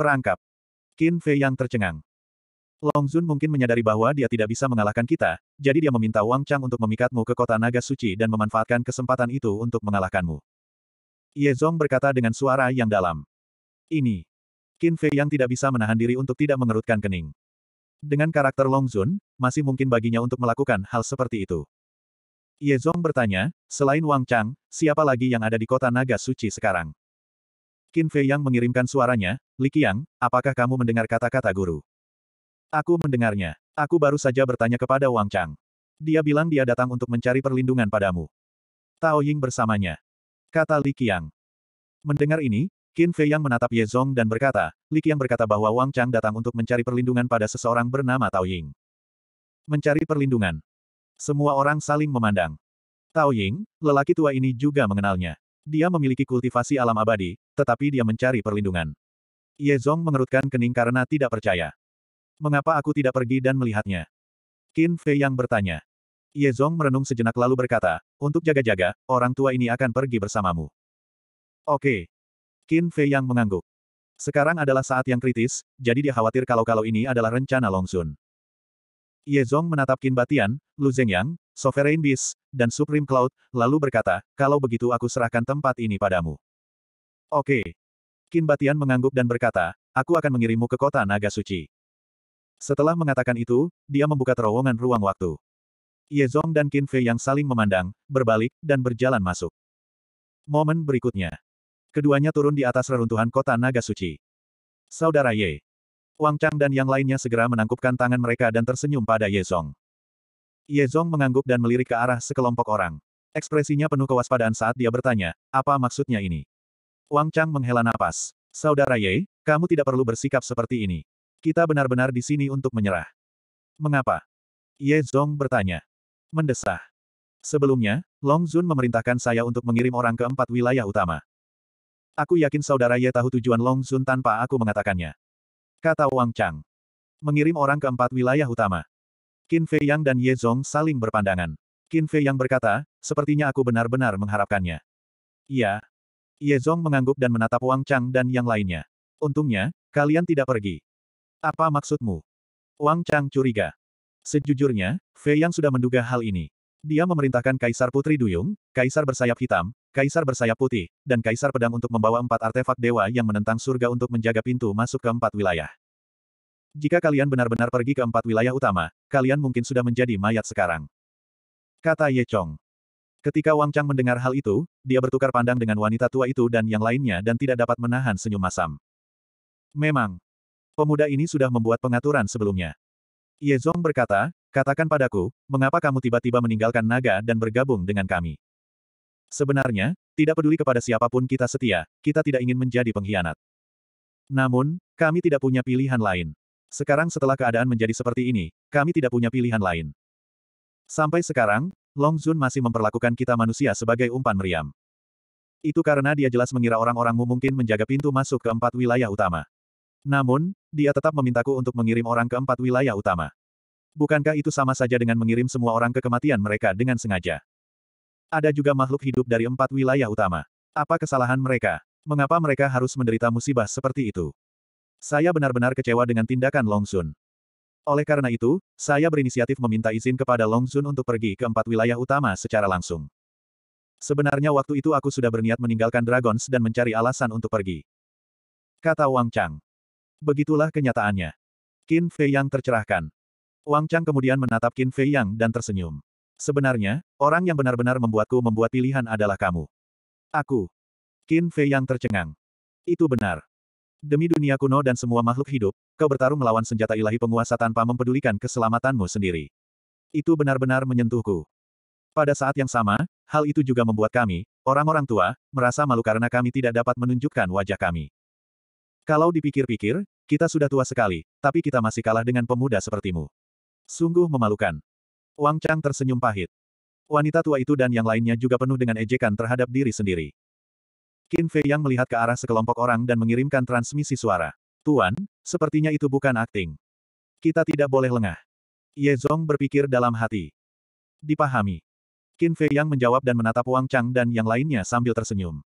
Perangkap. Qin Fei yang tercengang. Long Zun mungkin menyadari bahwa dia tidak bisa mengalahkan kita, jadi dia meminta Wang Chang untuk memikatmu ke kota naga suci dan memanfaatkan kesempatan itu untuk mengalahkanmu. Ye Zong berkata dengan suara yang dalam. Ini. Qin Fei yang tidak bisa menahan diri untuk tidak mengerutkan kening. Dengan karakter Long Zun, masih mungkin baginya untuk melakukan hal seperti itu. Ye Yezong bertanya, selain Wang Chang, siapa lagi yang ada di kota naga suci sekarang? Qin Fei yang mengirimkan suaranya, Li Qiang, apakah kamu mendengar kata-kata guru? Aku mendengarnya. Aku baru saja bertanya kepada Wang Chang. Dia bilang dia datang untuk mencari perlindungan padamu. Tao Ying bersamanya. Kata Li Qiang. Mendengar ini, Qin Fei yang menatap Ye Zong dan berkata, Li Qiang berkata bahwa Wang Chang datang untuk mencari perlindungan pada seseorang bernama Tao Ying. Mencari perlindungan. Semua orang saling memandang. Tao Ying, lelaki tua ini juga mengenalnya. Dia memiliki kultivasi alam abadi, tetapi dia mencari perlindungan. Ye Zong mengerutkan kening karena tidak percaya. Mengapa aku tidak pergi dan melihatnya? Qin Fei yang bertanya. Ye Zong merenung sejenak lalu berkata, untuk jaga-jaga, orang tua ini akan pergi bersamamu. Oke. Qin Fei yang mengangguk. Sekarang adalah saat yang kritis, jadi dia khawatir kalau-kalau ini adalah rencana Long Sun. Ye Zong menatap Qin Batian, Lu Zhengyang, Sovereign Beast, dan Supreme Cloud, lalu berkata, kalau begitu aku serahkan tempat ini padamu. Oke. Qin Batian mengangguk dan berkata, aku akan mengirimmu ke kota Naga Suci. Setelah mengatakan itu, dia membuka terowongan ruang waktu. Ye Zong dan Qin Fei yang saling memandang, berbalik, dan berjalan masuk. Momen berikutnya. Keduanya turun di atas reruntuhan kota Naga Suci. Saudara Ye, Wang Chang dan yang lainnya segera menangkupkan tangan mereka dan tersenyum pada Ye Zong. Ye Zong mengangguk dan melirik ke arah sekelompok orang. Ekspresinya penuh kewaspadaan saat dia bertanya, apa maksudnya ini? Wang Chang menghela napas. Saudara Ye, kamu tidak perlu bersikap seperti ini. Kita benar-benar di sini untuk menyerah. Mengapa? Ye Zong bertanya. Mendesah. Sebelumnya, Long Zun memerintahkan saya untuk mengirim orang ke empat wilayah utama. Aku yakin saudara Ye tahu tujuan Long Zun tanpa aku mengatakannya. Kata Wang Chang. Mengirim orang ke empat wilayah utama. Qin Fei Yang dan Ye Zong saling berpandangan. Qin Fei Yang berkata, sepertinya aku benar-benar mengharapkannya. Ya. Ye Zong mengangguk dan menatap Wang Chang dan yang lainnya. Untungnya, kalian tidak pergi. Apa maksudmu? Wang Chang curiga. Sejujurnya, Fei Yang sudah menduga hal ini. Dia memerintahkan Kaisar Putri Duyung, Kaisar Bersayap Hitam, Kaisar Bersayap Putih, dan Kaisar Pedang untuk membawa empat artefak dewa yang menentang surga untuk menjaga pintu masuk ke empat wilayah. Jika kalian benar-benar pergi ke empat wilayah utama, kalian mungkin sudah menjadi mayat sekarang. Kata Ye Chong. Ketika Wang Chang mendengar hal itu, dia bertukar pandang dengan wanita tua itu dan yang lainnya dan tidak dapat menahan senyum masam. Memang. Pemuda ini sudah membuat pengaturan sebelumnya. Ye Zong berkata, Katakan padaku, mengapa kamu tiba-tiba meninggalkan naga dan bergabung dengan kami? Sebenarnya, tidak peduli kepada siapapun kita setia, kita tidak ingin menjadi pengkhianat. Namun, kami tidak punya pilihan lain. Sekarang setelah keadaan menjadi seperti ini, kami tidak punya pilihan lain. Sampai sekarang, Long Zun masih memperlakukan kita manusia sebagai umpan meriam. Itu karena dia jelas mengira orang-orangmu mungkin menjaga pintu masuk ke empat wilayah utama. Namun, dia tetap memintaku untuk mengirim orang ke empat wilayah utama bukankah itu sama saja dengan mengirim semua orang ke kematian mereka dengan sengaja? Ada juga makhluk hidup dari empat wilayah utama. Apa kesalahan mereka? Mengapa mereka harus menderita musibah seperti itu? Saya benar-benar kecewa dengan tindakan Long Sun. Oleh karena itu, saya berinisiatif meminta izin kepada Long Sun untuk pergi ke empat wilayah utama secara langsung. Sebenarnya waktu itu aku sudah berniat meninggalkan Dragons dan mencari alasan untuk pergi. Kata Wang Chang. Begitulah kenyataannya. Qin Fei yang tercerahkan. Wang Chang kemudian menatap Qin Fei Yang dan tersenyum. Sebenarnya, orang yang benar-benar membuatku membuat pilihan adalah kamu. Aku. Qin Fei Yang tercengang. Itu benar. Demi dunia kuno dan semua makhluk hidup, kau bertarung melawan senjata ilahi penguasa tanpa mempedulikan keselamatanmu sendiri. Itu benar-benar menyentuhku. Pada saat yang sama, hal itu juga membuat kami, orang-orang tua, merasa malu karena kami tidak dapat menunjukkan wajah kami. Kalau dipikir-pikir, kita sudah tua sekali, tapi kita masih kalah dengan pemuda sepertimu. Sungguh memalukan. Wang Chang tersenyum pahit. Wanita tua itu dan yang lainnya juga penuh dengan ejekan terhadap diri sendiri. Qin Fei yang melihat ke arah sekelompok orang dan mengirimkan transmisi suara. Tuan, sepertinya itu bukan akting. Kita tidak boleh lengah. Ye Zong berpikir dalam hati. Dipahami. Qin Fei yang menjawab dan menatap Wang Chang dan yang lainnya sambil tersenyum.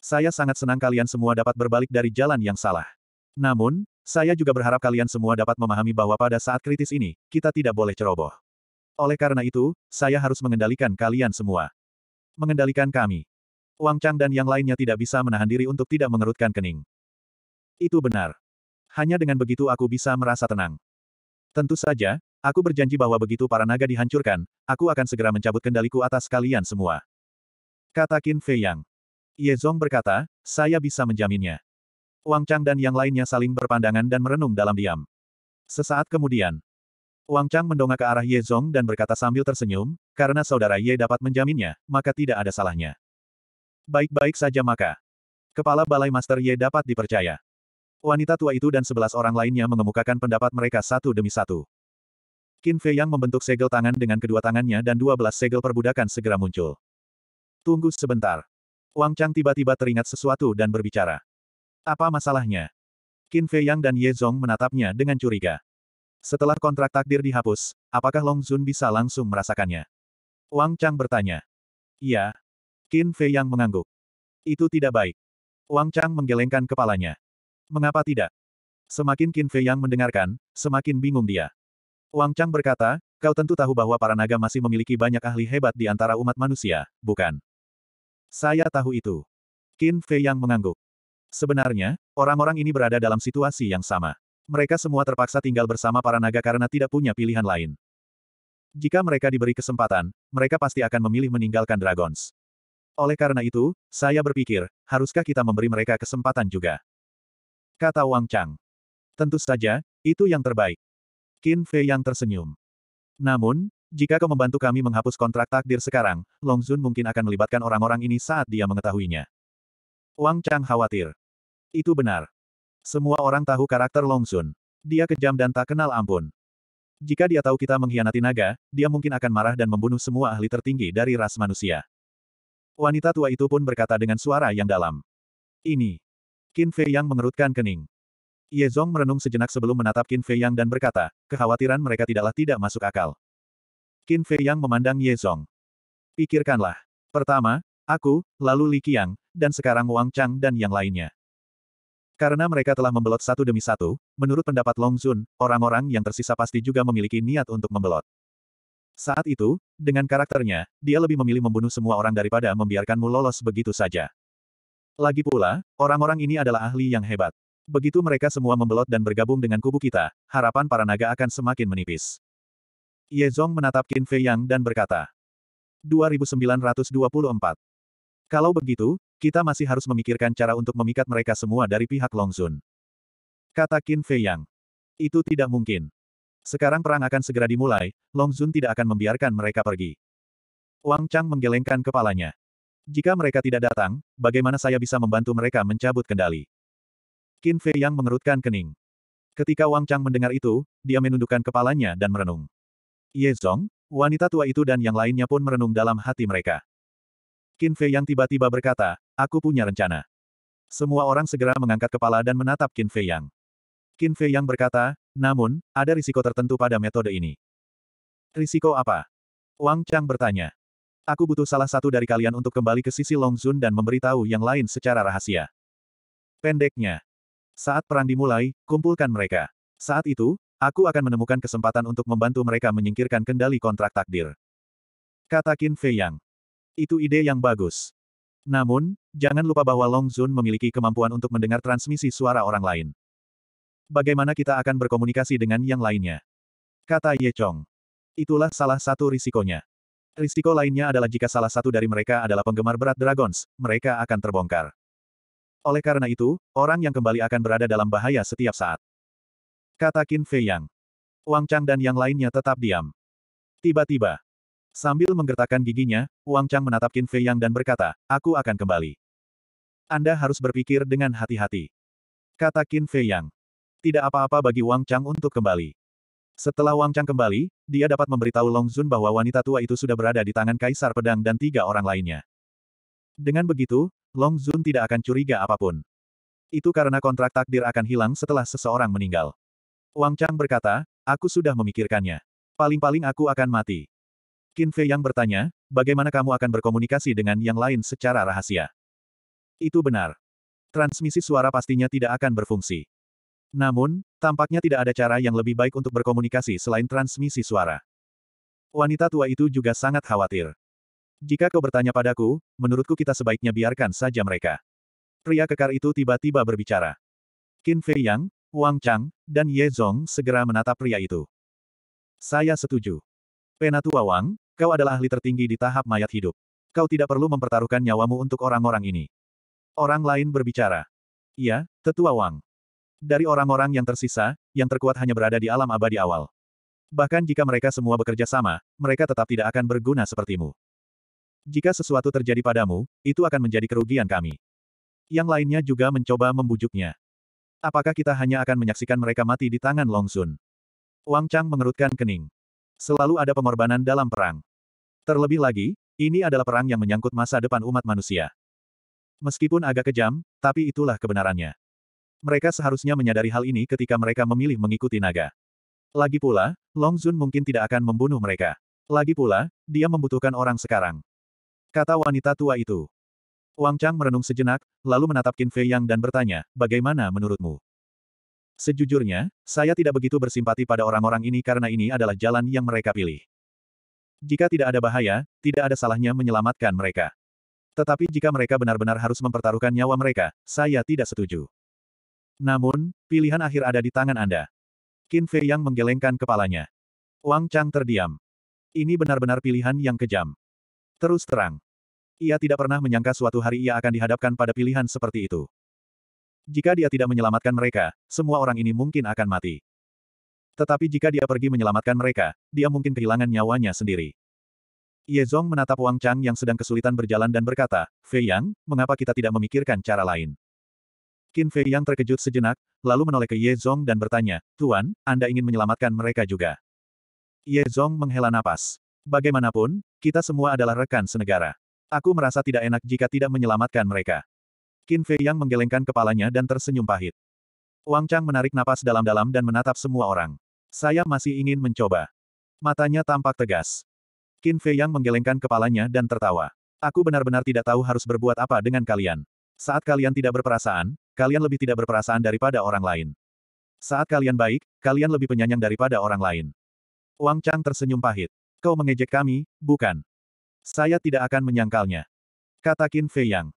Saya sangat senang kalian semua dapat berbalik dari jalan yang salah. Namun, saya juga berharap kalian semua dapat memahami bahwa pada saat kritis ini, kita tidak boleh ceroboh. Oleh karena itu, saya harus mengendalikan kalian semua. Mengendalikan kami. Wang Chang dan yang lainnya tidak bisa menahan diri untuk tidak mengerutkan kening. Itu benar. Hanya dengan begitu aku bisa merasa tenang. Tentu saja, aku berjanji bahwa begitu para naga dihancurkan, aku akan segera mencabut kendaliku atas kalian semua. Kata Qin Fei Yang. Ye Zong berkata, saya bisa menjaminnya. Wang Chang dan yang lainnya saling berpandangan dan merenung dalam diam. Sesaat kemudian, Wang Chang mendongak ke arah Ye Zong dan berkata sambil tersenyum, karena saudara Ye dapat menjaminnya, maka tidak ada salahnya. Baik-baik saja maka. Kepala Balai Master Ye dapat dipercaya. Wanita tua itu dan sebelas orang lainnya mengemukakan pendapat mereka satu demi satu. Qin Fei Yang membentuk segel tangan dengan kedua tangannya dan dua belas segel perbudakan segera muncul. Tunggu sebentar. Wang Chang tiba-tiba teringat sesuatu dan berbicara. Apa masalahnya? Qin Fei Yang dan Ye Zong menatapnya dengan curiga. Setelah kontrak takdir dihapus, apakah Long Zun bisa langsung merasakannya? Wang Chang bertanya. Iya. Qin Fei Yang mengangguk. Itu tidak baik. Wang Chang menggelengkan kepalanya. Mengapa tidak? Semakin Qin Fei Yang mendengarkan, semakin bingung dia. Wang Chang berkata, kau tentu tahu bahwa para naga masih memiliki banyak ahli hebat di antara umat manusia, bukan? Saya tahu itu. Qin Fei Yang mengangguk. Sebenarnya, orang-orang ini berada dalam situasi yang sama. Mereka semua terpaksa tinggal bersama para naga karena tidak punya pilihan lain. Jika mereka diberi kesempatan, mereka pasti akan memilih meninggalkan Dragons. Oleh karena itu, saya berpikir, haruskah kita memberi mereka kesempatan juga? Kata Wang Chang. Tentu saja, itu yang terbaik. Qin Fei yang tersenyum. Namun, jika kau membantu kami menghapus kontrak takdir sekarang, Long Zun mungkin akan melibatkan orang-orang ini saat dia mengetahuinya. Wang Chang khawatir. Itu benar. Semua orang tahu karakter Long Sun. Dia kejam dan tak kenal ampun. Jika dia tahu kita mengkhianati naga, dia mungkin akan marah dan membunuh semua ahli tertinggi dari ras manusia. Wanita tua itu pun berkata dengan suara yang dalam. Ini. Qin Fei Yang mengerutkan kening. Ye Zong merenung sejenak sebelum menatap Qin Fei Yang dan berkata, kekhawatiran mereka tidaklah tidak masuk akal. Qin Fei Yang memandang Ye Zong. Pikirkanlah. Pertama, aku, lalu Li Qiang, dan sekarang Wang Chang dan yang lainnya. Karena mereka telah membelot satu demi satu, menurut pendapat Long Zun, orang-orang yang tersisa pasti juga memiliki niat untuk membelot. Saat itu, dengan karakternya, dia lebih memilih membunuh semua orang daripada membiarkanmu lolos begitu saja. Lagi pula, orang-orang ini adalah ahli yang hebat. Begitu mereka semua membelot dan bergabung dengan kubu kita, harapan para naga akan semakin menipis. Ye Yezong menatap Qin Fei Yang dan berkata, 2924. Kalau begitu, kita masih harus memikirkan cara untuk memikat mereka semua dari pihak Longzun. Kata Qin Fei Yang. Itu tidak mungkin. Sekarang perang akan segera dimulai, Longzun tidak akan membiarkan mereka pergi. Wang Chang menggelengkan kepalanya. Jika mereka tidak datang, bagaimana saya bisa membantu mereka mencabut kendali? Qin Fei Yang mengerutkan kening. Ketika Wang Chang mendengar itu, dia menundukkan kepalanya dan merenung. Ye Zong, wanita tua itu dan yang lainnya pun merenung dalam hati mereka. Qin Fei Yang tiba-tiba berkata, Aku punya rencana. Semua orang segera mengangkat kepala dan menatap Qin Fei Yang. Qin Fei Yang berkata, namun, ada risiko tertentu pada metode ini. Risiko apa? Wang Chang bertanya. Aku butuh salah satu dari kalian untuk kembali ke sisi Long Zun dan memberitahu yang lain secara rahasia. Pendeknya. Saat perang dimulai, kumpulkan mereka. Saat itu, aku akan menemukan kesempatan untuk membantu mereka menyingkirkan kendali kontrak takdir. Kata Qin Fei Yang. Itu ide yang bagus. Namun, Jangan lupa bahwa Long Zun memiliki kemampuan untuk mendengar transmisi suara orang lain. Bagaimana kita akan berkomunikasi dengan yang lainnya? Kata Ye Chong. Itulah salah satu risikonya. Risiko lainnya adalah jika salah satu dari mereka adalah penggemar berat Dragons, mereka akan terbongkar. Oleh karena itu, orang yang kembali akan berada dalam bahaya setiap saat. Kata Qin Fei Yang. Wang Chang dan yang lainnya tetap diam. Tiba-tiba, sambil menggertakkan giginya, Wang Chang menatap Qin Fei Yang dan berkata, aku akan kembali. Anda harus berpikir dengan hati-hati. Kata Qin Fei Yang. Tidak apa-apa bagi Wang Chang untuk kembali. Setelah Wang Chang kembali, dia dapat memberitahu Long Zun bahwa wanita tua itu sudah berada di tangan Kaisar Pedang dan tiga orang lainnya. Dengan begitu, Long Zun tidak akan curiga apapun. Itu karena kontrak takdir akan hilang setelah seseorang meninggal. Wang Chang berkata, aku sudah memikirkannya. Paling-paling aku akan mati. Qin Fei yang bertanya, bagaimana kamu akan berkomunikasi dengan yang lain secara rahasia? Itu benar. Transmisi suara pastinya tidak akan berfungsi. Namun, tampaknya tidak ada cara yang lebih baik untuk berkomunikasi selain transmisi suara. Wanita tua itu juga sangat khawatir. Jika kau bertanya padaku, menurutku kita sebaiknya biarkan saja mereka. Pria kekar itu tiba-tiba berbicara. Qin Fei Yang, Wang Chang, dan Ye Zong segera menatap pria itu. Saya setuju. Penatua Wang, kau adalah ahli tertinggi di tahap mayat hidup. Kau tidak perlu mempertaruhkan nyawamu untuk orang-orang ini. Orang lain berbicara. Iya, tetua Wang. Dari orang-orang yang tersisa, yang terkuat hanya berada di alam abadi awal. Bahkan jika mereka semua bekerja sama, mereka tetap tidak akan berguna sepertimu. Jika sesuatu terjadi padamu, itu akan menjadi kerugian kami. Yang lainnya juga mencoba membujuknya. Apakah kita hanya akan menyaksikan mereka mati di tangan Long Sun? Wang Chang mengerutkan kening. Selalu ada pengorbanan dalam perang. Terlebih lagi, ini adalah perang yang menyangkut masa depan umat manusia. Meskipun agak kejam, tapi itulah kebenarannya. Mereka seharusnya menyadari hal ini ketika mereka memilih mengikuti naga. Lagi pula, Long Zun mungkin tidak akan membunuh mereka. Lagi pula, dia membutuhkan orang sekarang. Kata wanita tua itu. Wang Chang merenung sejenak, lalu menatap Qin Fei Yang dan bertanya, bagaimana menurutmu? Sejujurnya, saya tidak begitu bersimpati pada orang-orang ini karena ini adalah jalan yang mereka pilih. Jika tidak ada bahaya, tidak ada salahnya menyelamatkan mereka. Tetapi jika mereka benar-benar harus mempertaruhkan nyawa mereka, saya tidak setuju. Namun, pilihan akhir ada di tangan Anda. Qin Fei yang menggelengkan kepalanya. Wang Chang terdiam. Ini benar-benar pilihan yang kejam. Terus terang. Ia tidak pernah menyangka suatu hari ia akan dihadapkan pada pilihan seperti itu. Jika dia tidak menyelamatkan mereka, semua orang ini mungkin akan mati. Tetapi jika dia pergi menyelamatkan mereka, dia mungkin kehilangan nyawanya sendiri. Ye Zong menatap Wang Chang yang sedang kesulitan berjalan dan berkata, Fei Yang, mengapa kita tidak memikirkan cara lain? Qin Fei Yang terkejut sejenak, lalu menoleh ke Ye Zong dan bertanya, Tuan, Anda ingin menyelamatkan mereka juga. Ye Zong menghela napas. Bagaimanapun, kita semua adalah rekan senegara. Aku merasa tidak enak jika tidak menyelamatkan mereka. Qin Fei Yang menggelengkan kepalanya dan tersenyum pahit. Wang Chang menarik napas dalam-dalam dan menatap semua orang. Saya masih ingin mencoba. Matanya tampak tegas. Qin Fei Yang menggelengkan kepalanya dan tertawa. Aku benar-benar tidak tahu harus berbuat apa dengan kalian. Saat kalian tidak berperasaan, kalian lebih tidak berperasaan daripada orang lain. Saat kalian baik, kalian lebih penyayang daripada orang lain. Wang Chang tersenyum pahit. Kau mengejek kami, bukan? Saya tidak akan menyangkalnya. Kata Qin Fei Yang.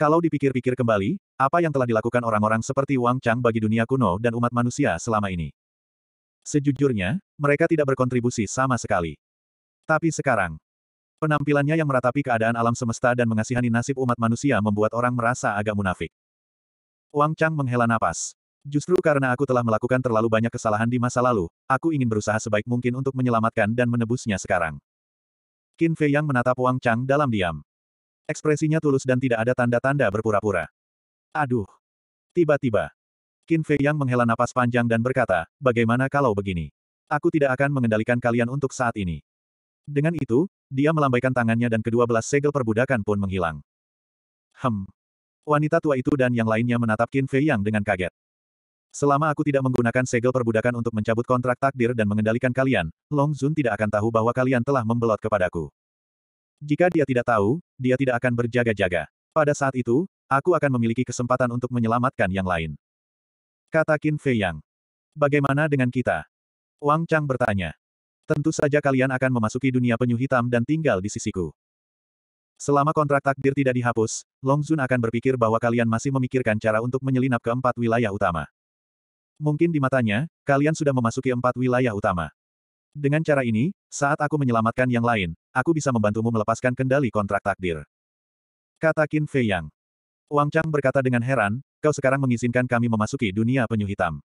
Kalau dipikir-pikir kembali, apa yang telah dilakukan orang-orang seperti Wang Chang bagi dunia kuno dan umat manusia selama ini? Sejujurnya, mereka tidak berkontribusi sama sekali. Tapi sekarang, penampilannya yang meratapi keadaan alam semesta dan mengasihani nasib umat manusia membuat orang merasa agak munafik. Wang Chang menghela napas. Justru karena aku telah melakukan terlalu banyak kesalahan di masa lalu, aku ingin berusaha sebaik mungkin untuk menyelamatkan dan menebusnya sekarang. Qin Fei Yang menatap Wang Chang dalam diam. Ekspresinya tulus dan tidak ada tanda-tanda berpura-pura. Aduh. Tiba-tiba. Qin Fei Yang menghela napas panjang dan berkata, bagaimana kalau begini? Aku tidak akan mengendalikan kalian untuk saat ini. Dengan itu, dia melambaikan tangannya dan kedua belas segel perbudakan pun menghilang. Hem. Wanita tua itu dan yang lainnya menatap Qin Fei Yang dengan kaget. Selama aku tidak menggunakan segel perbudakan untuk mencabut kontrak takdir dan mengendalikan kalian, Long Zun tidak akan tahu bahwa kalian telah membelot kepadaku. Jika dia tidak tahu, dia tidak akan berjaga-jaga. Pada saat itu, aku akan memiliki kesempatan untuk menyelamatkan yang lain. Kata Qin Fei Yang. Bagaimana dengan kita? Wang Chang bertanya. Tentu saja kalian akan memasuki dunia penyu hitam dan tinggal di sisiku. Selama kontrak takdir tidak dihapus, Long Zun akan berpikir bahwa kalian masih memikirkan cara untuk menyelinap ke empat wilayah utama. Mungkin di matanya, kalian sudah memasuki empat wilayah utama. Dengan cara ini, saat aku menyelamatkan yang lain, aku bisa membantumu melepaskan kendali kontrak takdir. Kata Qin Fei Yang. Wang Chang berkata dengan heran, kau sekarang mengizinkan kami memasuki dunia penyu hitam.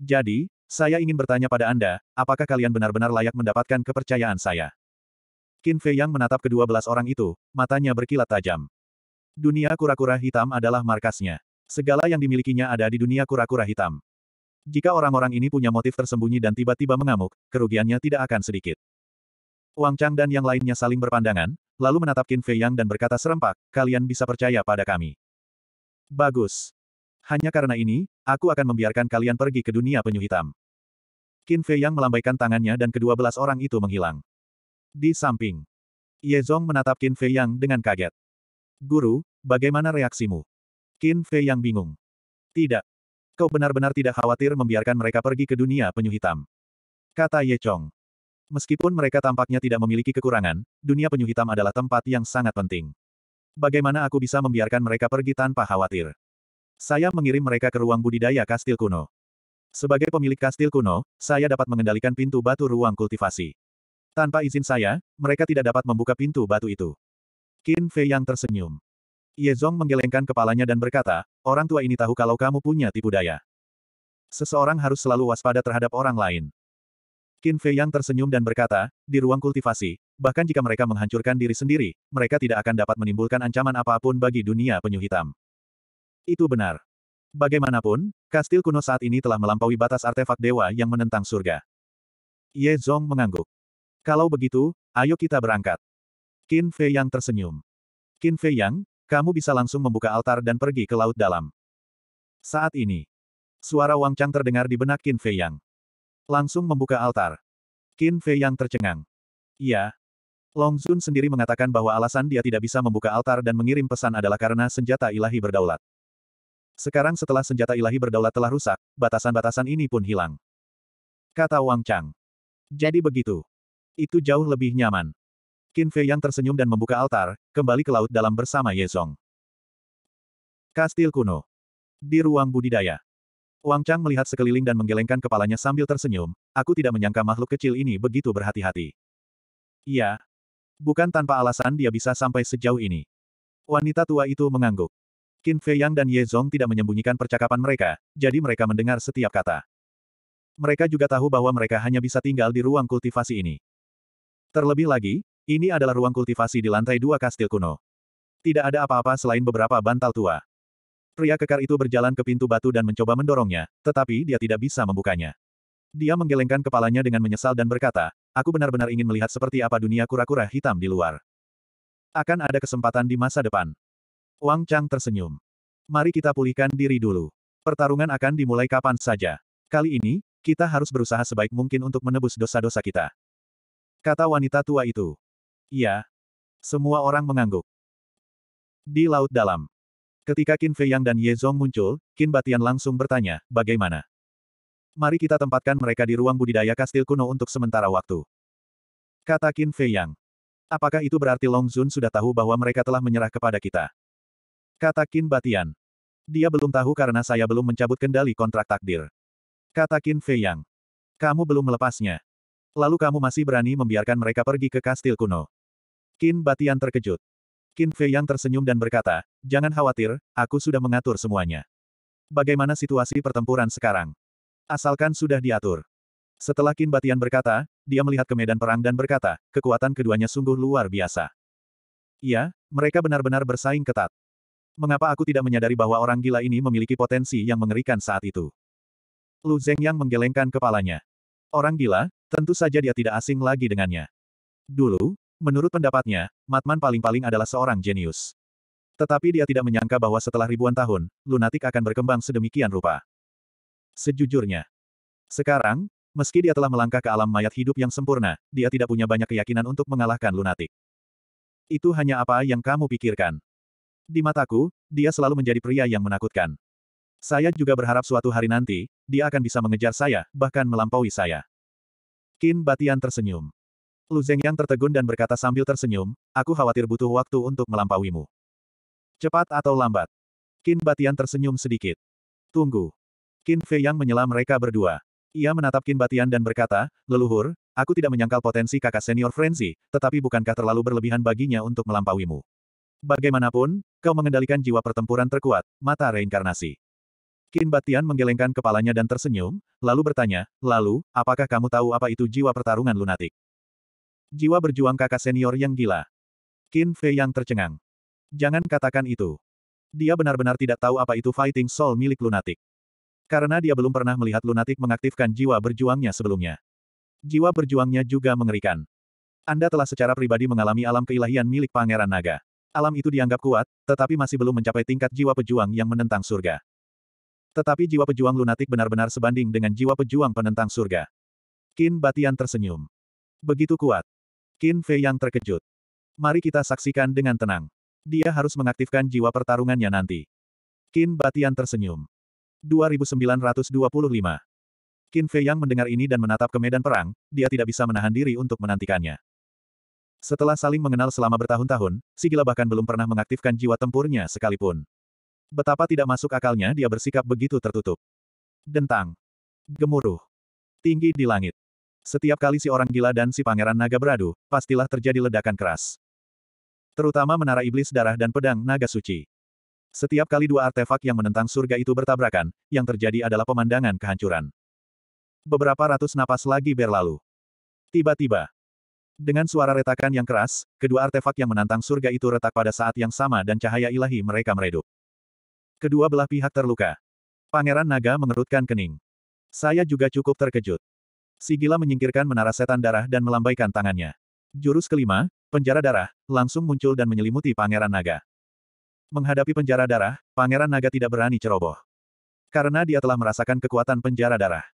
Jadi, saya ingin bertanya pada Anda, apakah kalian benar-benar layak mendapatkan kepercayaan saya? Qin Fei yang menatap kedua belas orang itu, matanya berkilat tajam. Dunia kura-kura hitam adalah markasnya. Segala yang dimilikinya ada di dunia kura-kura hitam. Jika orang-orang ini punya motif tersembunyi dan tiba-tiba mengamuk, kerugiannya tidak akan sedikit. Wang Chang dan yang lainnya saling berpandangan, lalu menatap Qin Fei Yang dan berkata serempak, kalian bisa percaya pada kami. Bagus. Hanya karena ini, aku akan membiarkan kalian pergi ke dunia penyu hitam. Qin Fei yang melambaikan tangannya dan kedua belas orang itu menghilang. Di samping, Ye Zhong menatap Qin Fei yang dengan kaget. Guru, bagaimana reaksimu? Qin Fei yang bingung. Tidak. Kau benar-benar tidak khawatir membiarkan mereka pergi ke dunia penyu hitam. Kata Ye Chong. Meskipun mereka tampaknya tidak memiliki kekurangan, dunia penyu hitam adalah tempat yang sangat penting. Bagaimana aku bisa membiarkan mereka pergi tanpa khawatir? Saya mengirim mereka ke ruang budidaya kastil kuno. Sebagai pemilik kastil kuno, saya dapat mengendalikan pintu batu ruang kultivasi. Tanpa izin saya, mereka tidak dapat membuka pintu batu itu. Qin Fei yang tersenyum. Ye Zong menggelengkan kepalanya dan berkata, orang tua ini tahu kalau kamu punya tipu daya. Seseorang harus selalu waspada terhadap orang lain. Qin Fei yang tersenyum dan berkata, di ruang kultivasi, bahkan jika mereka menghancurkan diri sendiri, mereka tidak akan dapat menimbulkan ancaman apapun bagi dunia penyu hitam. Itu benar. Bagaimanapun, kastil kuno saat ini telah melampaui batas artefak dewa yang menentang surga. Ye Zong mengangguk. Kalau begitu, ayo kita berangkat. Qin Fei Yang tersenyum. Qin Fei Yang, kamu bisa langsung membuka altar dan pergi ke laut dalam. Saat ini, suara Wang Chang terdengar di benak Qin Fei Yang. Langsung membuka altar. Qin Fei Yang tercengang. Iya. Long Zun sendiri mengatakan bahwa alasan dia tidak bisa membuka altar dan mengirim pesan adalah karena senjata ilahi berdaulat. Sekarang setelah senjata ilahi berdaulat telah rusak, batasan-batasan ini pun hilang. Kata Wang Chang. Jadi begitu. Itu jauh lebih nyaman. Qin Fei yang tersenyum dan membuka altar, kembali ke laut dalam bersama Ye Zong. Kastil kuno. Di ruang budidaya. Wang Chang melihat sekeliling dan menggelengkan kepalanya sambil tersenyum, aku tidak menyangka makhluk kecil ini begitu berhati-hati. Iya. Bukan tanpa alasan dia bisa sampai sejauh ini. Wanita tua itu mengangguk. Qin Yang dan Ye Zong tidak menyembunyikan percakapan mereka, jadi mereka mendengar setiap kata. Mereka juga tahu bahwa mereka hanya bisa tinggal di ruang kultivasi ini. Terlebih lagi, ini adalah ruang kultivasi di lantai dua kastil kuno. Tidak ada apa-apa selain beberapa bantal tua. Pria kekar itu berjalan ke pintu batu dan mencoba mendorongnya, tetapi dia tidak bisa membukanya. Dia menggelengkan kepalanya dengan menyesal dan berkata, aku benar-benar ingin melihat seperti apa dunia kura-kura hitam di luar. Akan ada kesempatan di masa depan. Wang Chang tersenyum. Mari kita pulihkan diri dulu. Pertarungan akan dimulai kapan saja. Kali ini, kita harus berusaha sebaik mungkin untuk menebus dosa-dosa kita. Kata wanita tua itu. Iya. Semua orang mengangguk. Di Laut Dalam. Ketika Qin Fei Yang dan Ye Zong muncul, Qin Batian langsung bertanya, bagaimana? Mari kita tempatkan mereka di ruang budidaya kastil kuno untuk sementara waktu. Kata Qin Fei Yang. Apakah itu berarti Long Zun sudah tahu bahwa mereka telah menyerah kepada kita? Kata Kin Batian. Dia belum tahu karena saya belum mencabut kendali kontrak takdir. Kata Kin Fei Yang. Kamu belum melepasnya. Lalu kamu masih berani membiarkan mereka pergi ke kastil kuno. Kin Batian terkejut. Kin Fei Yang tersenyum dan berkata, Jangan khawatir, aku sudah mengatur semuanya. Bagaimana situasi pertempuran sekarang? Asalkan sudah diatur. Setelah Kin Batian berkata, dia melihat ke medan perang dan berkata, kekuatan keduanya sungguh luar biasa. Iya, mereka benar-benar bersaing ketat. Mengapa aku tidak menyadari bahwa orang gila ini memiliki potensi yang mengerikan saat itu? Lu Zhengyang menggelengkan kepalanya. Orang gila, tentu saja dia tidak asing lagi dengannya. Dulu, menurut pendapatnya, Matman paling-paling adalah seorang jenius. Tetapi dia tidak menyangka bahwa setelah ribuan tahun, lunatik akan berkembang sedemikian rupa. Sejujurnya. Sekarang, meski dia telah melangkah ke alam mayat hidup yang sempurna, dia tidak punya banyak keyakinan untuk mengalahkan lunatik. Itu hanya apa yang kamu pikirkan. Di mataku, dia selalu menjadi pria yang menakutkan. Saya juga berharap suatu hari nanti, dia akan bisa mengejar saya, bahkan melampaui saya. Kin Batian tersenyum. Lu Zeng yang tertegun dan berkata sambil tersenyum, aku khawatir butuh waktu untuk melampauimu. Cepat atau lambat. Kin Batian tersenyum sedikit. Tunggu. Kin Fei yang menyela mereka berdua. Ia menatap Kin Batian dan berkata, leluhur, aku tidak menyangkal potensi kakak senior Frenzy, tetapi bukankah terlalu berlebihan baginya untuk melampauimu? Bagaimanapun, kau mengendalikan jiwa pertempuran terkuat, mata reinkarnasi. Qin Batian menggelengkan kepalanya dan tersenyum, lalu bertanya, lalu, apakah kamu tahu apa itu jiwa pertarungan lunatik? Jiwa berjuang kakak senior yang gila. Qin Fei yang tercengang. Jangan katakan itu. Dia benar-benar tidak tahu apa itu fighting soul milik lunatik. Karena dia belum pernah melihat lunatik mengaktifkan jiwa berjuangnya sebelumnya. Jiwa berjuangnya juga mengerikan. Anda telah secara pribadi mengalami alam keilahian milik Pangeran Naga. Alam itu dianggap kuat, tetapi masih belum mencapai tingkat jiwa pejuang yang menentang surga. Tetapi jiwa pejuang lunatik benar-benar sebanding dengan jiwa pejuang penentang surga. Qin Batian tersenyum. Begitu kuat. Qin Fei yang terkejut. Mari kita saksikan dengan tenang. Dia harus mengaktifkan jiwa pertarungannya nanti. Qin Batian tersenyum. 2925. Qin Fei yang mendengar ini dan menatap ke medan perang, dia tidak bisa menahan diri untuk menantikannya. Setelah saling mengenal selama bertahun-tahun, si gila bahkan belum pernah mengaktifkan jiwa tempurnya sekalipun. Betapa tidak masuk akalnya dia bersikap begitu tertutup. Dentang. Gemuruh. Tinggi di langit. Setiap kali si orang gila dan si pangeran naga beradu, pastilah terjadi ledakan keras. Terutama menara iblis darah dan pedang naga suci. Setiap kali dua artefak yang menentang surga itu bertabrakan, yang terjadi adalah pemandangan kehancuran. Beberapa ratus napas lagi berlalu. Tiba-tiba, dengan suara retakan yang keras, kedua artefak yang menantang surga itu retak pada saat yang sama dan cahaya ilahi mereka meredup. Kedua belah pihak terluka. Pangeran Naga mengerutkan kening. Saya juga cukup terkejut. Sigila menyingkirkan menara setan darah dan melambaikan tangannya. Jurus kelima, penjara darah, langsung muncul dan menyelimuti Pangeran Naga. Menghadapi penjara darah, Pangeran Naga tidak berani ceroboh. Karena dia telah merasakan kekuatan penjara darah.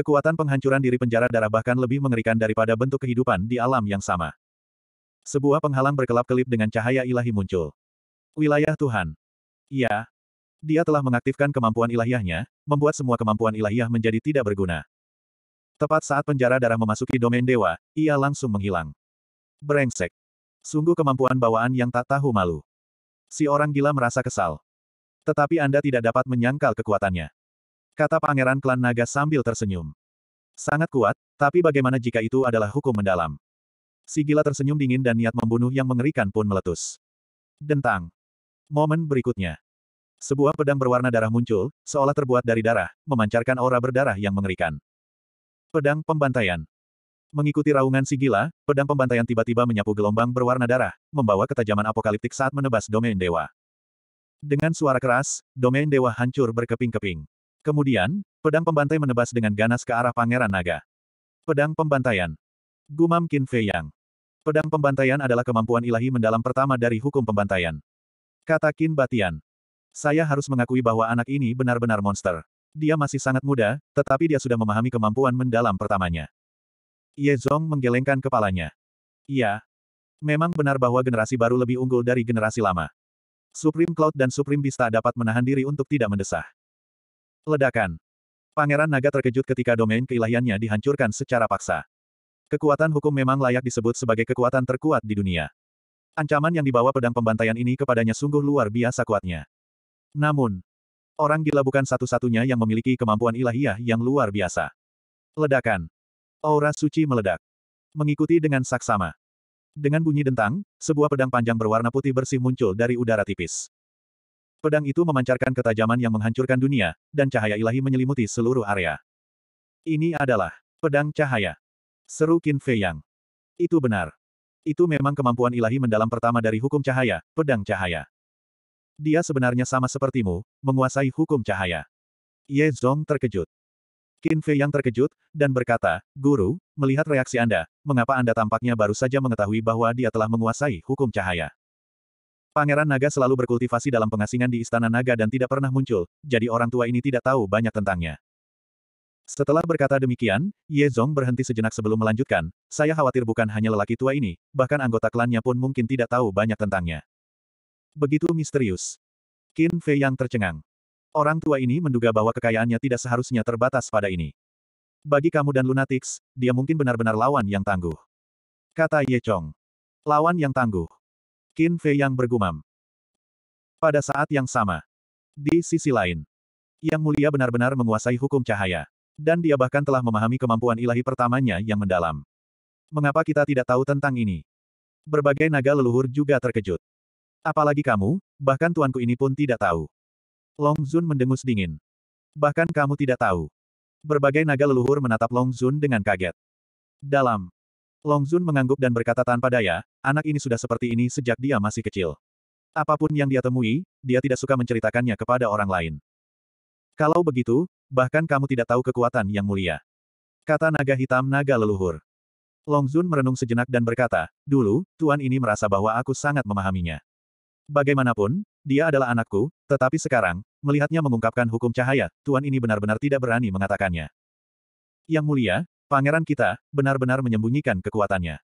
Kekuatan penghancuran diri penjara darah bahkan lebih mengerikan daripada bentuk kehidupan di alam yang sama. Sebuah penghalang berkelap-kelip dengan cahaya ilahi muncul. Wilayah Tuhan. Ya, Dia telah mengaktifkan kemampuan ilahiyahnya, membuat semua kemampuan ilahiyah menjadi tidak berguna. Tepat saat penjara darah memasuki domain dewa, ia langsung menghilang. Brengsek. Sungguh kemampuan bawaan yang tak tahu malu. Si orang gila merasa kesal. Tetapi Anda tidak dapat menyangkal kekuatannya. Kata pangeran klan naga sambil tersenyum. Sangat kuat, tapi bagaimana jika itu adalah hukum mendalam? Si gila tersenyum dingin dan niat membunuh yang mengerikan pun meletus. Dentang. Momen berikutnya. Sebuah pedang berwarna darah muncul, seolah terbuat dari darah, memancarkan aura berdarah yang mengerikan. Pedang pembantaian. Mengikuti raungan si gila, pedang pembantaian tiba-tiba menyapu gelombang berwarna darah, membawa ketajaman apokaliptik saat menebas domain dewa. Dengan suara keras, domain dewa hancur berkeping-keping. Kemudian, pedang pembantai menebas dengan ganas ke arah Pangeran Naga. Pedang pembantaian. Gumam Qin Fei Yang. Pedang pembantaian adalah kemampuan ilahi mendalam pertama dari hukum pembantaian. Kata Qin Batian. Saya harus mengakui bahwa anak ini benar-benar monster. Dia masih sangat muda, tetapi dia sudah memahami kemampuan mendalam pertamanya. Ye Zong menggelengkan kepalanya. Iya. Memang benar bahwa generasi baru lebih unggul dari generasi lama. Supreme Cloud dan Supreme Vista dapat menahan diri untuk tidak mendesah. Ledakan. Pangeran Naga terkejut ketika domain keilahiannya dihancurkan secara paksa. Kekuatan hukum memang layak disebut sebagai kekuatan terkuat di dunia. Ancaman yang dibawa pedang pembantaian ini kepadanya sungguh luar biasa kuatnya. Namun, orang gila bukan satu-satunya yang memiliki kemampuan ilahiyah yang luar biasa. Ledakan. Aura suci meledak. Mengikuti dengan saksama. Dengan bunyi dentang, sebuah pedang panjang berwarna putih bersih muncul dari udara tipis. Pedang itu memancarkan ketajaman yang menghancurkan dunia, dan cahaya ilahi menyelimuti seluruh area. Ini adalah pedang cahaya. Seru Qin Fei Yang. Itu benar. Itu memang kemampuan ilahi mendalam pertama dari hukum cahaya, pedang cahaya. Dia sebenarnya sama sepertimu, menguasai hukum cahaya. Ye Zong terkejut. Qin Fei Yang terkejut, dan berkata, Guru, melihat reaksi Anda, mengapa Anda tampaknya baru saja mengetahui bahwa dia telah menguasai hukum cahaya? Pangeran Naga selalu berkultivasi dalam pengasingan di Istana Naga dan tidak pernah muncul, jadi orang tua ini tidak tahu banyak tentangnya. Setelah berkata demikian, Ye Zong berhenti sejenak sebelum melanjutkan, saya khawatir bukan hanya lelaki tua ini, bahkan anggota klannya pun mungkin tidak tahu banyak tentangnya. Begitu misterius. Qin Fei yang tercengang. Orang tua ini menduga bahwa kekayaannya tidak seharusnya terbatas pada ini. Bagi kamu dan Lunatics, dia mungkin benar-benar lawan yang tangguh. Kata Ye Chong. Lawan yang tangguh. Qin Fei yang bergumam. Pada saat yang sama. Di sisi lain. Yang mulia benar-benar menguasai hukum cahaya. Dan dia bahkan telah memahami kemampuan ilahi pertamanya yang mendalam. Mengapa kita tidak tahu tentang ini? Berbagai naga leluhur juga terkejut. Apalagi kamu, bahkan tuanku ini pun tidak tahu. Long Zun mendengus dingin. Bahkan kamu tidak tahu. Berbagai naga leluhur menatap Long Zun dengan kaget. Dalam Long Zun mengangguk dan berkata tanpa daya, anak ini sudah seperti ini sejak dia masih kecil. Apapun yang dia temui, dia tidak suka menceritakannya kepada orang lain. Kalau begitu, bahkan kamu tidak tahu kekuatan yang mulia. Kata naga hitam naga leluhur. Long Zun merenung sejenak dan berkata, dulu, Tuan ini merasa bahwa aku sangat memahaminya. Bagaimanapun, dia adalah anakku, tetapi sekarang, melihatnya mengungkapkan hukum cahaya, Tuan ini benar-benar tidak berani mengatakannya. Yang mulia, Pangeran kita, benar-benar menyembunyikan kekuatannya.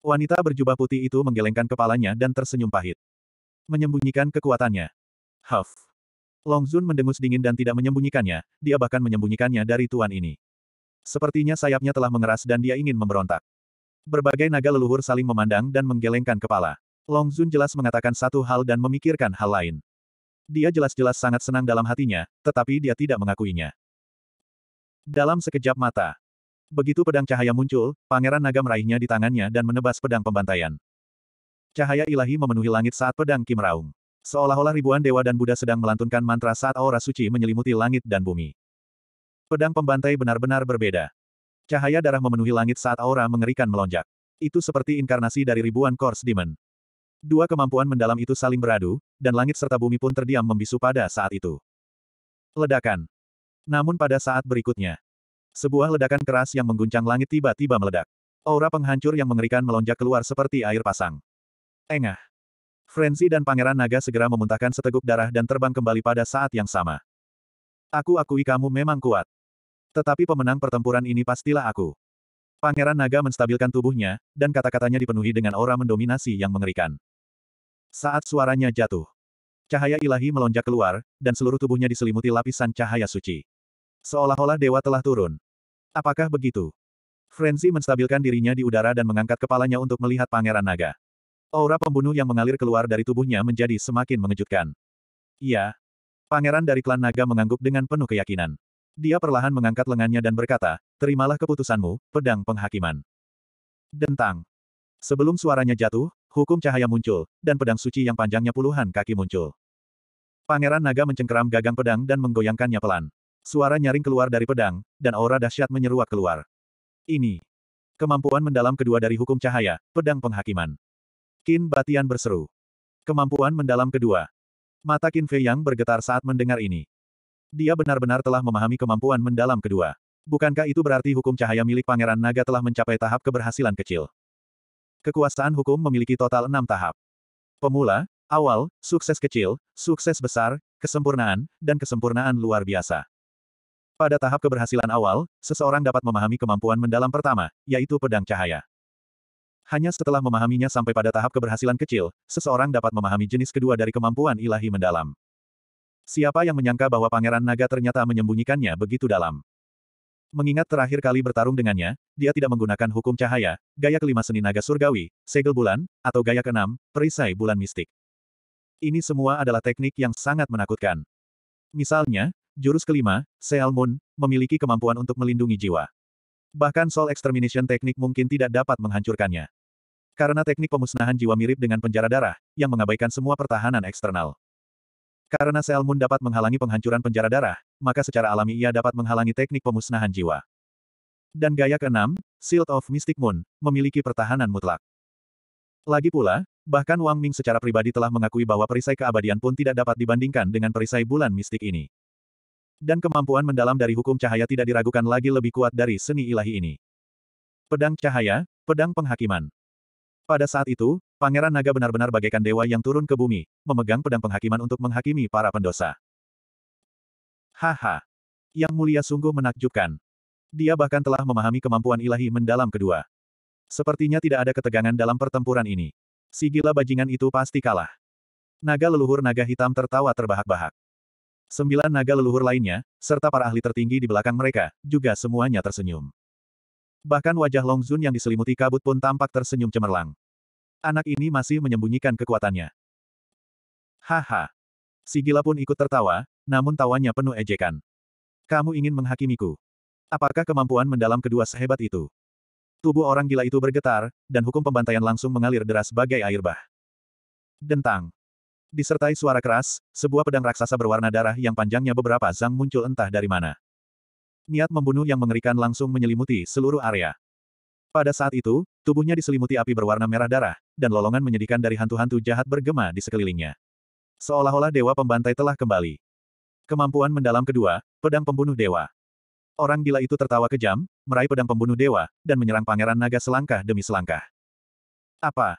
Wanita berjubah putih itu menggelengkan kepalanya dan tersenyum pahit. Menyembunyikan kekuatannya. Huff. Longzun mendengus dingin dan tidak menyembunyikannya, dia bahkan menyembunyikannya dari tuan ini. Sepertinya sayapnya telah mengeras dan dia ingin memberontak. Berbagai naga leluhur saling memandang dan menggelengkan kepala. Long Zun jelas mengatakan satu hal dan memikirkan hal lain. Dia jelas-jelas sangat senang dalam hatinya, tetapi dia tidak mengakuinya. Dalam sekejap mata, Begitu pedang cahaya muncul, Pangeran Naga meraihnya di tangannya dan menebas pedang pembantaian. Cahaya ilahi memenuhi langit saat pedang Kim Raung. Seolah-olah ribuan dewa dan Buddha sedang melantunkan mantra saat aura suci menyelimuti langit dan bumi. Pedang pembantai benar-benar berbeda. Cahaya darah memenuhi langit saat aura mengerikan melonjak. Itu seperti inkarnasi dari ribuan Kors Demon. Dua kemampuan mendalam itu saling beradu, dan langit serta bumi pun terdiam membisu pada saat itu. Ledakan. Namun pada saat berikutnya, sebuah ledakan keras yang mengguncang langit tiba-tiba meledak. Aura penghancur yang mengerikan melonjak keluar seperti air pasang. Engah. Frenzy dan Pangeran Naga segera memuntahkan seteguk darah dan terbang kembali pada saat yang sama. Aku akui kamu memang kuat. Tetapi pemenang pertempuran ini pastilah aku. Pangeran Naga menstabilkan tubuhnya, dan kata-katanya dipenuhi dengan aura mendominasi yang mengerikan. Saat suaranya jatuh, cahaya ilahi melonjak keluar, dan seluruh tubuhnya diselimuti lapisan cahaya suci. Seolah-olah dewa telah turun, Apakah begitu? Frenzy menstabilkan dirinya di udara dan mengangkat kepalanya untuk melihat Pangeran Naga. Aura pembunuh yang mengalir keluar dari tubuhnya menjadi semakin mengejutkan. Iya. Pangeran dari klan Naga mengangguk dengan penuh keyakinan. Dia perlahan mengangkat lengannya dan berkata, terimalah keputusanmu, pedang penghakiman. Dentang. Sebelum suaranya jatuh, hukum cahaya muncul, dan pedang suci yang panjangnya puluhan kaki muncul. Pangeran Naga mencengkeram gagang pedang dan menggoyangkannya pelan. Suara nyaring keluar dari pedang, dan aura dahsyat menyeruak keluar. Ini. Kemampuan mendalam kedua dari hukum cahaya, pedang penghakiman. Kin Batian berseru. Kemampuan mendalam kedua. Mata Kin Fei Yang bergetar saat mendengar ini. Dia benar-benar telah memahami kemampuan mendalam kedua. Bukankah itu berarti hukum cahaya milik Pangeran Naga telah mencapai tahap keberhasilan kecil? Kekuasaan hukum memiliki total enam tahap. Pemula, awal, sukses kecil, sukses besar, kesempurnaan, dan kesempurnaan luar biasa. Pada tahap keberhasilan awal, seseorang dapat memahami kemampuan mendalam pertama, yaitu pedang cahaya. Hanya setelah memahaminya sampai pada tahap keberhasilan kecil, seseorang dapat memahami jenis kedua dari kemampuan ilahi mendalam. Siapa yang menyangka bahwa Pangeran Naga ternyata menyembunyikannya begitu dalam? Mengingat terakhir kali bertarung dengannya, dia tidak menggunakan hukum cahaya, gaya kelima seni naga surgawi, segel bulan, atau gaya keenam, perisai bulan mistik. Ini semua adalah teknik yang sangat menakutkan. Misalnya, Jurus kelima, Seal Moon, memiliki kemampuan untuk melindungi jiwa. Bahkan Soul Extermination teknik mungkin tidak dapat menghancurkannya. Karena teknik pemusnahan jiwa mirip dengan penjara darah, yang mengabaikan semua pertahanan eksternal. Karena Seal Moon dapat menghalangi penghancuran penjara darah, maka secara alami ia dapat menghalangi teknik pemusnahan jiwa. Dan gaya keenam, Shield of Mystic Moon, memiliki pertahanan mutlak. Lagi pula, bahkan Wang Ming secara pribadi telah mengakui bahwa perisai keabadian pun tidak dapat dibandingkan dengan perisai bulan mistik ini. Dan kemampuan mendalam dari hukum cahaya tidak diragukan lagi lebih kuat dari seni ilahi ini. Pedang cahaya, pedang penghakiman. Pada saat itu, Pangeran Naga benar-benar bagaikan dewa yang turun ke bumi, memegang pedang penghakiman untuk menghakimi para pendosa. Haha. Yang mulia sungguh menakjubkan. Dia bahkan telah memahami kemampuan ilahi mendalam kedua. Sepertinya tidak ada ketegangan dalam pertempuran ini. Si gila bajingan itu pasti kalah. Naga leluhur naga hitam tertawa terbahak-bahak. Sembilan naga leluhur lainnya, serta para ahli tertinggi di belakang mereka, juga semuanya tersenyum. Bahkan wajah Long Zun yang diselimuti kabut pun tampak tersenyum cemerlang. Anak ini masih menyembunyikan kekuatannya. Haha. Si gila pun ikut tertawa, namun tawanya penuh ejekan. Kamu ingin menghakimiku. Apakah kemampuan mendalam kedua sehebat itu? Tubuh orang gila itu bergetar, dan hukum pembantaian langsung mengalir deras bagai air bah. Dentang. Disertai suara keras, sebuah pedang raksasa berwarna darah yang panjangnya beberapa zang muncul entah dari mana. Niat membunuh yang mengerikan langsung menyelimuti seluruh area. Pada saat itu, tubuhnya diselimuti api berwarna merah darah, dan lolongan menyedihkan dari hantu-hantu jahat bergema di sekelilingnya. Seolah-olah dewa pembantai telah kembali. Kemampuan mendalam kedua, pedang pembunuh dewa. Orang gila itu tertawa kejam, meraih pedang pembunuh dewa, dan menyerang pangeran naga selangkah demi selangkah. Apa?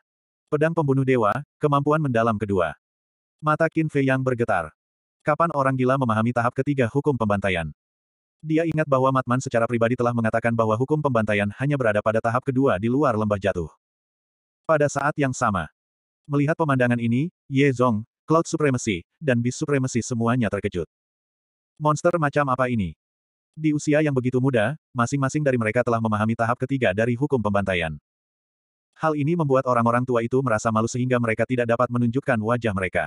Pedang pembunuh dewa, kemampuan mendalam kedua. Mata Qin Fei yang bergetar. Kapan orang gila memahami tahap ketiga hukum pembantaian? Dia ingat bahwa Matman secara pribadi telah mengatakan bahwa hukum pembantaian hanya berada pada tahap kedua di luar lembah jatuh. Pada saat yang sama, melihat pemandangan ini, Ye Zong, Cloud Supremacy, dan Beast Supremacy semuanya terkejut. Monster macam apa ini? Di usia yang begitu muda, masing-masing dari mereka telah memahami tahap ketiga dari hukum pembantaian. Hal ini membuat orang-orang tua itu merasa malu sehingga mereka tidak dapat menunjukkan wajah mereka.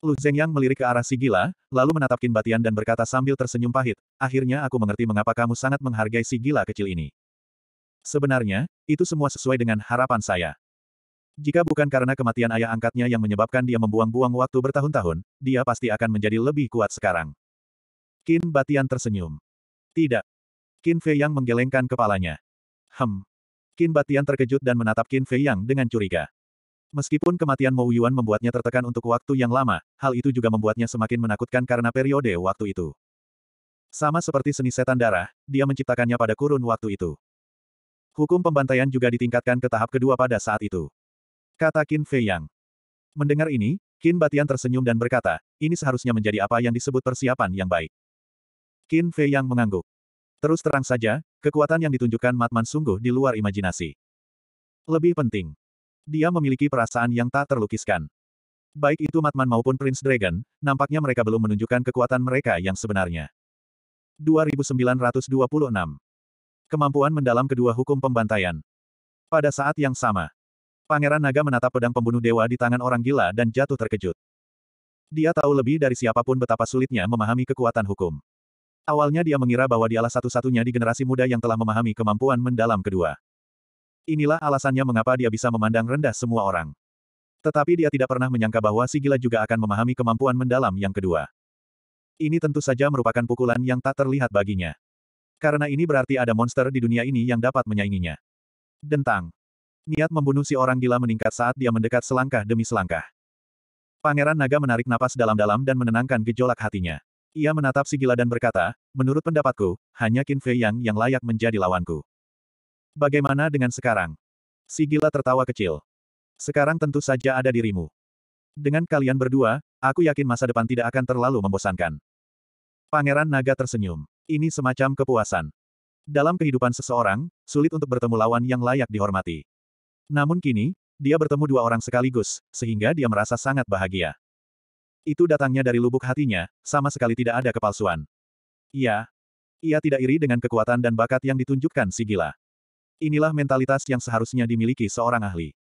Lu Zhengyang melirik ke arah si gila, lalu menatap Qin Batian dan berkata sambil tersenyum pahit, akhirnya aku mengerti mengapa kamu sangat menghargai si gila kecil ini. Sebenarnya, itu semua sesuai dengan harapan saya. Jika bukan karena kematian ayah angkatnya yang menyebabkan dia membuang-buang waktu bertahun-tahun, dia pasti akan menjadi lebih kuat sekarang. Kin Batian tersenyum. Tidak. Kin Fei Yang menggelengkan kepalanya. Hem. Kin Batian terkejut dan menatap Qin Fei Yang dengan curiga. Meskipun kematian Mo Yuan membuatnya tertekan untuk waktu yang lama, hal itu juga membuatnya semakin menakutkan karena periode waktu itu. Sama seperti seni setan darah, dia menciptakannya pada kurun waktu itu. Hukum pembantaian juga ditingkatkan ke tahap kedua pada saat itu. Kata Qin Fei Yang. Mendengar ini, Qin Batian tersenyum dan berkata, ini seharusnya menjadi apa yang disebut persiapan yang baik. Qin Fei Yang mengangguk. Terus terang saja, kekuatan yang ditunjukkan Matman sungguh di luar imajinasi. Lebih penting, dia memiliki perasaan yang tak terlukiskan. Baik itu Matman maupun Prince Dragon, nampaknya mereka belum menunjukkan kekuatan mereka yang sebenarnya. 2926. Kemampuan mendalam kedua hukum pembantaian. Pada saat yang sama, Pangeran Naga menatap pedang pembunuh dewa di tangan orang gila dan jatuh terkejut. Dia tahu lebih dari siapapun betapa sulitnya memahami kekuatan hukum. Awalnya dia mengira bahwa dialah satu-satunya di generasi muda yang telah memahami kemampuan mendalam kedua. Inilah alasannya mengapa dia bisa memandang rendah semua orang. Tetapi dia tidak pernah menyangka bahwa si gila juga akan memahami kemampuan mendalam yang kedua. Ini tentu saja merupakan pukulan yang tak terlihat baginya. Karena ini berarti ada monster di dunia ini yang dapat menyainginya. Dentang. Niat membunuh si orang gila meningkat saat dia mendekat selangkah demi selangkah. Pangeran Naga menarik napas dalam-dalam dan menenangkan gejolak hatinya. Ia menatap si gila dan berkata, menurut pendapatku, hanya Qin Fei Yang yang layak menjadi lawanku. Bagaimana dengan sekarang? Si gila tertawa kecil. Sekarang tentu saja ada dirimu. Dengan kalian berdua, aku yakin masa depan tidak akan terlalu membosankan. Pangeran Naga tersenyum. Ini semacam kepuasan. Dalam kehidupan seseorang, sulit untuk bertemu lawan yang layak dihormati. Namun kini, dia bertemu dua orang sekaligus, sehingga dia merasa sangat bahagia. Itu datangnya dari lubuk hatinya, sama sekali tidak ada kepalsuan. Ya, Ia tidak iri dengan kekuatan dan bakat yang ditunjukkan si gila. Inilah mentalitas yang seharusnya dimiliki seorang ahli.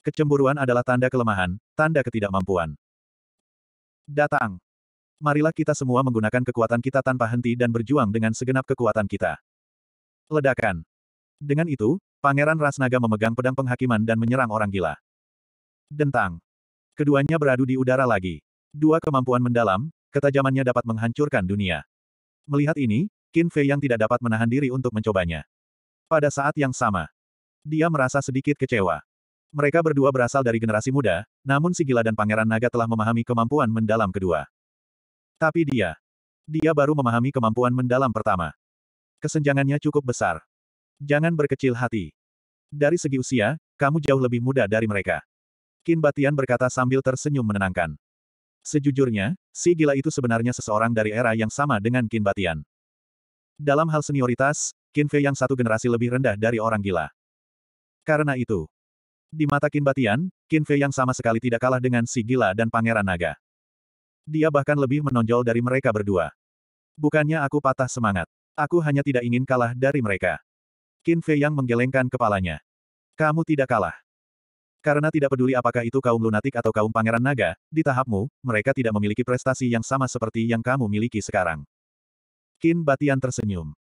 Kecemburuan adalah tanda kelemahan, tanda ketidakmampuan. Datang. Marilah kita semua menggunakan kekuatan kita tanpa henti dan berjuang dengan segenap kekuatan kita. Ledakan. Dengan itu, Pangeran Rasnaga memegang pedang penghakiman dan menyerang orang gila. Dentang. Keduanya beradu di udara lagi. Dua kemampuan mendalam, ketajamannya dapat menghancurkan dunia. Melihat ini, Qin Fei yang tidak dapat menahan diri untuk mencobanya. Pada saat yang sama, dia merasa sedikit kecewa. Mereka berdua berasal dari generasi muda, namun si gila dan Pangeran Naga telah memahami kemampuan mendalam kedua. Tapi dia, dia baru memahami kemampuan mendalam pertama. Kesenjangannya cukup besar. Jangan berkecil hati. Dari segi usia, kamu jauh lebih muda dari mereka. Kinbatian Batian berkata sambil tersenyum menenangkan. Sejujurnya, si gila itu sebenarnya seseorang dari era yang sama dengan Kinbatian. Batian. Dalam hal senioritas, Qin yang satu generasi lebih rendah dari orang gila. Karena itu, di mata Qin Batian, Qin yang sama sekali tidak kalah dengan si gila dan pangeran naga. Dia bahkan lebih menonjol dari mereka berdua. Bukannya aku patah semangat. Aku hanya tidak ingin kalah dari mereka. Qin yang menggelengkan kepalanya. Kamu tidak kalah. Karena tidak peduli apakah itu kaum lunatik atau kaum pangeran naga, di tahapmu, mereka tidak memiliki prestasi yang sama seperti yang kamu miliki sekarang. Qin Batian tersenyum.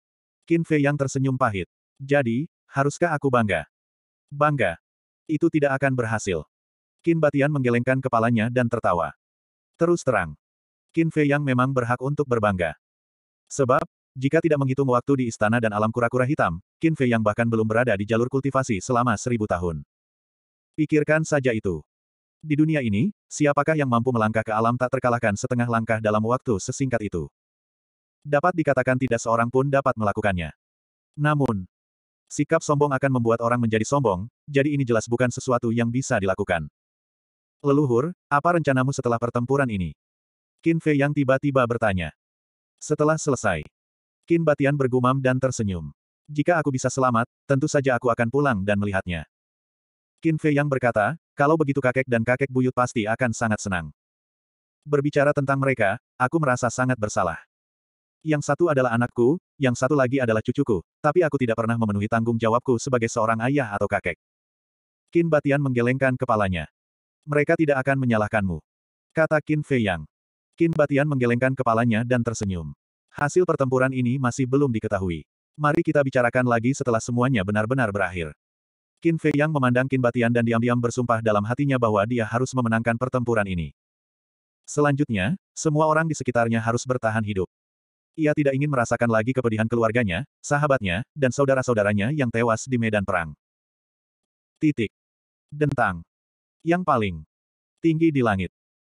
Qin Fei yang tersenyum pahit. Jadi, haruskah aku bangga? Bangga. Itu tidak akan berhasil. Qin Batian menggelengkan kepalanya dan tertawa. Terus terang. Qin Fei yang memang berhak untuk berbangga. Sebab, jika tidak menghitung waktu di istana dan alam kura-kura hitam, Qin Fei yang bahkan belum berada di jalur kultivasi selama seribu tahun. Pikirkan saja itu. Di dunia ini, siapakah yang mampu melangkah ke alam tak terkalahkan setengah langkah dalam waktu sesingkat itu? dapat dikatakan tidak seorang pun dapat melakukannya. Namun, sikap sombong akan membuat orang menjadi sombong, jadi ini jelas bukan sesuatu yang bisa dilakukan. Leluhur, apa rencanamu setelah pertempuran ini? Qin Fei yang tiba-tiba bertanya. Setelah selesai, Qin Batian bergumam dan tersenyum. Jika aku bisa selamat, tentu saja aku akan pulang dan melihatnya. Qin Fei yang berkata, kalau begitu kakek dan kakek buyut pasti akan sangat senang. Berbicara tentang mereka, aku merasa sangat bersalah. Yang satu adalah anakku, yang satu lagi adalah cucuku, tapi aku tidak pernah memenuhi tanggung jawabku sebagai seorang ayah atau kakek. Qin Batian menggelengkan kepalanya. Mereka tidak akan menyalahkanmu. Kata Qin Yang. Qin Batian menggelengkan kepalanya dan tersenyum. Hasil pertempuran ini masih belum diketahui. Mari kita bicarakan lagi setelah semuanya benar-benar berakhir. Qin Yang memandang Qin Batian dan diam-diam bersumpah dalam hatinya bahwa dia harus memenangkan pertempuran ini. Selanjutnya, semua orang di sekitarnya harus bertahan hidup. Ia tidak ingin merasakan lagi kepedihan keluarganya, sahabatnya, dan saudara-saudaranya yang tewas di medan perang. Titik. Dentang. Yang paling tinggi di langit.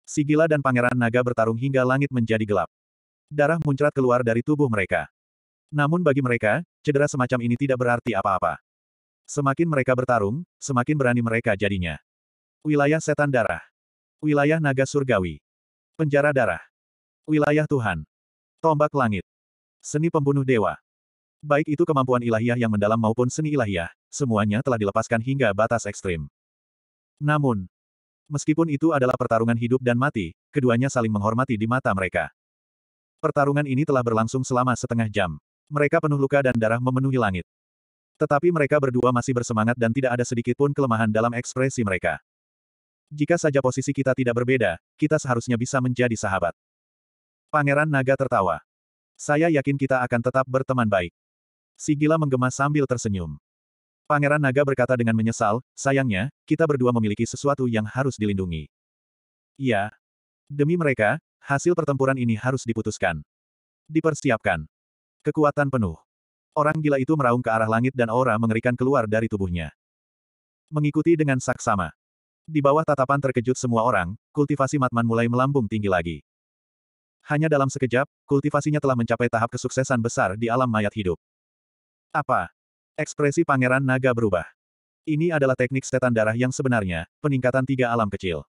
Sigila dan Pangeran Naga bertarung hingga langit menjadi gelap. Darah muncrat keluar dari tubuh mereka. Namun bagi mereka, cedera semacam ini tidak berarti apa-apa. Semakin mereka bertarung, semakin berani mereka jadinya. Wilayah Setan Darah. Wilayah Naga Surgawi. Penjara Darah. Wilayah Tuhan. Tombak Langit. Seni Pembunuh Dewa. Baik itu kemampuan ilahiyah yang mendalam maupun seni ilahiyah, semuanya telah dilepaskan hingga batas ekstrim. Namun, meskipun itu adalah pertarungan hidup dan mati, keduanya saling menghormati di mata mereka. Pertarungan ini telah berlangsung selama setengah jam. Mereka penuh luka dan darah memenuhi langit. Tetapi mereka berdua masih bersemangat dan tidak ada sedikit pun kelemahan dalam ekspresi mereka. Jika saja posisi kita tidak berbeda, kita seharusnya bisa menjadi sahabat. Pangeran Naga tertawa. Saya yakin kita akan tetap berteman baik. Si gila menggema sambil tersenyum. Pangeran Naga berkata dengan menyesal, sayangnya, kita berdua memiliki sesuatu yang harus dilindungi. Ya, Demi mereka, hasil pertempuran ini harus diputuskan. Dipersiapkan. Kekuatan penuh. Orang gila itu meraung ke arah langit dan aura mengerikan keluar dari tubuhnya. Mengikuti dengan saksama. Di bawah tatapan terkejut semua orang, kultivasi Matman mulai melambung tinggi lagi. Hanya dalam sekejap, kultivasinya telah mencapai tahap kesuksesan besar di alam mayat hidup. Apa? Ekspresi Pangeran Naga berubah. Ini adalah teknik setan darah yang sebenarnya, peningkatan tiga alam kecil.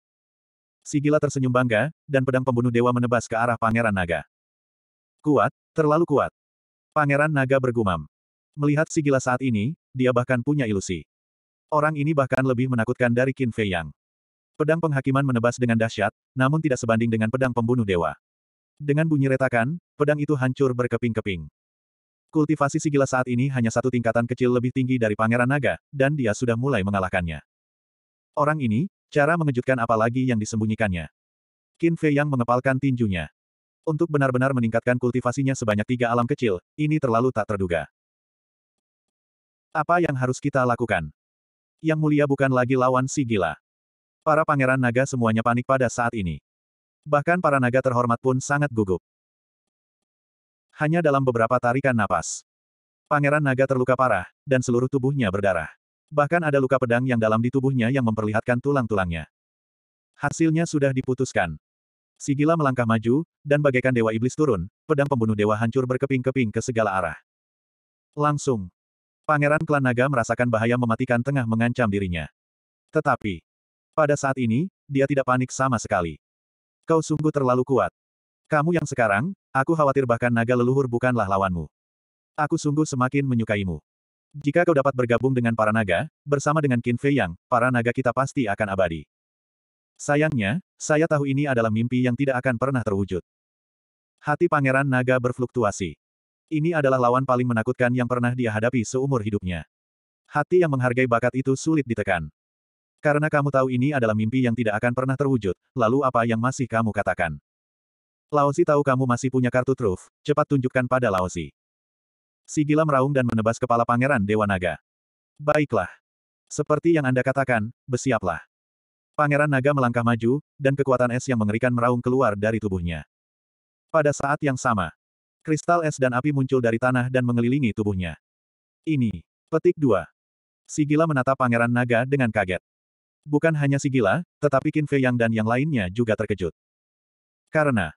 Sigila tersenyum bangga, dan pedang pembunuh dewa menebas ke arah Pangeran Naga. Kuat, terlalu kuat. Pangeran Naga bergumam. Melihat Sigila saat ini, dia bahkan punya ilusi. Orang ini bahkan lebih menakutkan dari Qin Fei Yang. Pedang penghakiman menebas dengan dahsyat, namun tidak sebanding dengan pedang pembunuh dewa. Dengan bunyi retakan, pedang itu hancur berkeping-keping. Kultivasi sigila saat ini hanya satu tingkatan kecil lebih tinggi dari Pangeran Naga, dan dia sudah mulai mengalahkannya. Orang ini, cara mengejutkan apa lagi yang disembunyikannya. Qin Fei yang mengepalkan tinjunya. Untuk benar-benar meningkatkan kultivasinya sebanyak tiga alam kecil, ini terlalu tak terduga. Apa yang harus kita lakukan? Yang mulia bukan lagi lawan si Para pangeran naga semuanya panik pada saat ini. Bahkan para naga terhormat pun sangat gugup. Hanya dalam beberapa tarikan napas. Pangeran naga terluka parah, dan seluruh tubuhnya berdarah. Bahkan ada luka pedang yang dalam di tubuhnya yang memperlihatkan tulang-tulangnya. Hasilnya sudah diputuskan. Sigila melangkah maju, dan bagaikan dewa iblis turun, pedang pembunuh dewa hancur berkeping-keping ke segala arah. Langsung. Pangeran klan naga merasakan bahaya mematikan tengah mengancam dirinya. Tetapi, pada saat ini, dia tidak panik sama sekali. Kau sungguh terlalu kuat. Kamu yang sekarang, aku khawatir bahkan naga leluhur bukanlah lawanmu. Aku sungguh semakin menyukaimu. Jika kau dapat bergabung dengan para naga, bersama dengan Qin Fei Yang, para naga kita pasti akan abadi. Sayangnya, saya tahu ini adalah mimpi yang tidak akan pernah terwujud. Hati pangeran naga berfluktuasi. Ini adalah lawan paling menakutkan yang pernah dia hadapi seumur hidupnya. Hati yang menghargai bakat itu sulit ditekan. Karena kamu tahu ini adalah mimpi yang tidak akan pernah terwujud, lalu apa yang masih kamu katakan? Laosi tahu kamu masih punya kartu truf, cepat tunjukkan pada Laosi. Sigila meraung dan menebas kepala pangeran Dewa Naga. Baiklah. Seperti yang Anda katakan, bersiaplah. Pangeran Naga melangkah maju, dan kekuatan es yang mengerikan meraung keluar dari tubuhnya. Pada saat yang sama, kristal es dan api muncul dari tanah dan mengelilingi tubuhnya. Ini, petik Si Sigila menatap Pangeran Naga dengan kaget. Bukan hanya si gila, tetapi Qin Fei Yang dan yang lainnya juga terkejut. Karena,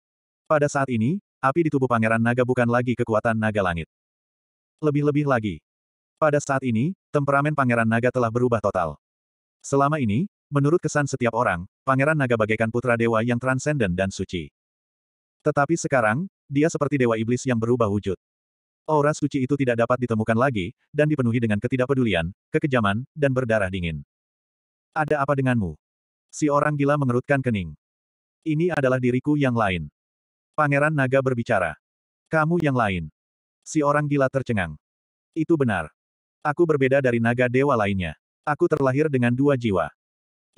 pada saat ini, api di tubuh Pangeran Naga bukan lagi kekuatan naga langit. Lebih-lebih lagi. Pada saat ini, temperamen Pangeran Naga telah berubah total. Selama ini, menurut kesan setiap orang, Pangeran Naga bagaikan putra dewa yang transenden dan suci. Tetapi sekarang, dia seperti dewa iblis yang berubah wujud. Aura suci itu tidak dapat ditemukan lagi, dan dipenuhi dengan ketidakpedulian, kekejaman, dan berdarah dingin. Ada apa denganmu? Si orang gila mengerutkan kening. Ini adalah diriku yang lain. Pangeran naga berbicara. Kamu yang lain. Si orang gila tercengang. Itu benar. Aku berbeda dari naga dewa lainnya. Aku terlahir dengan dua jiwa.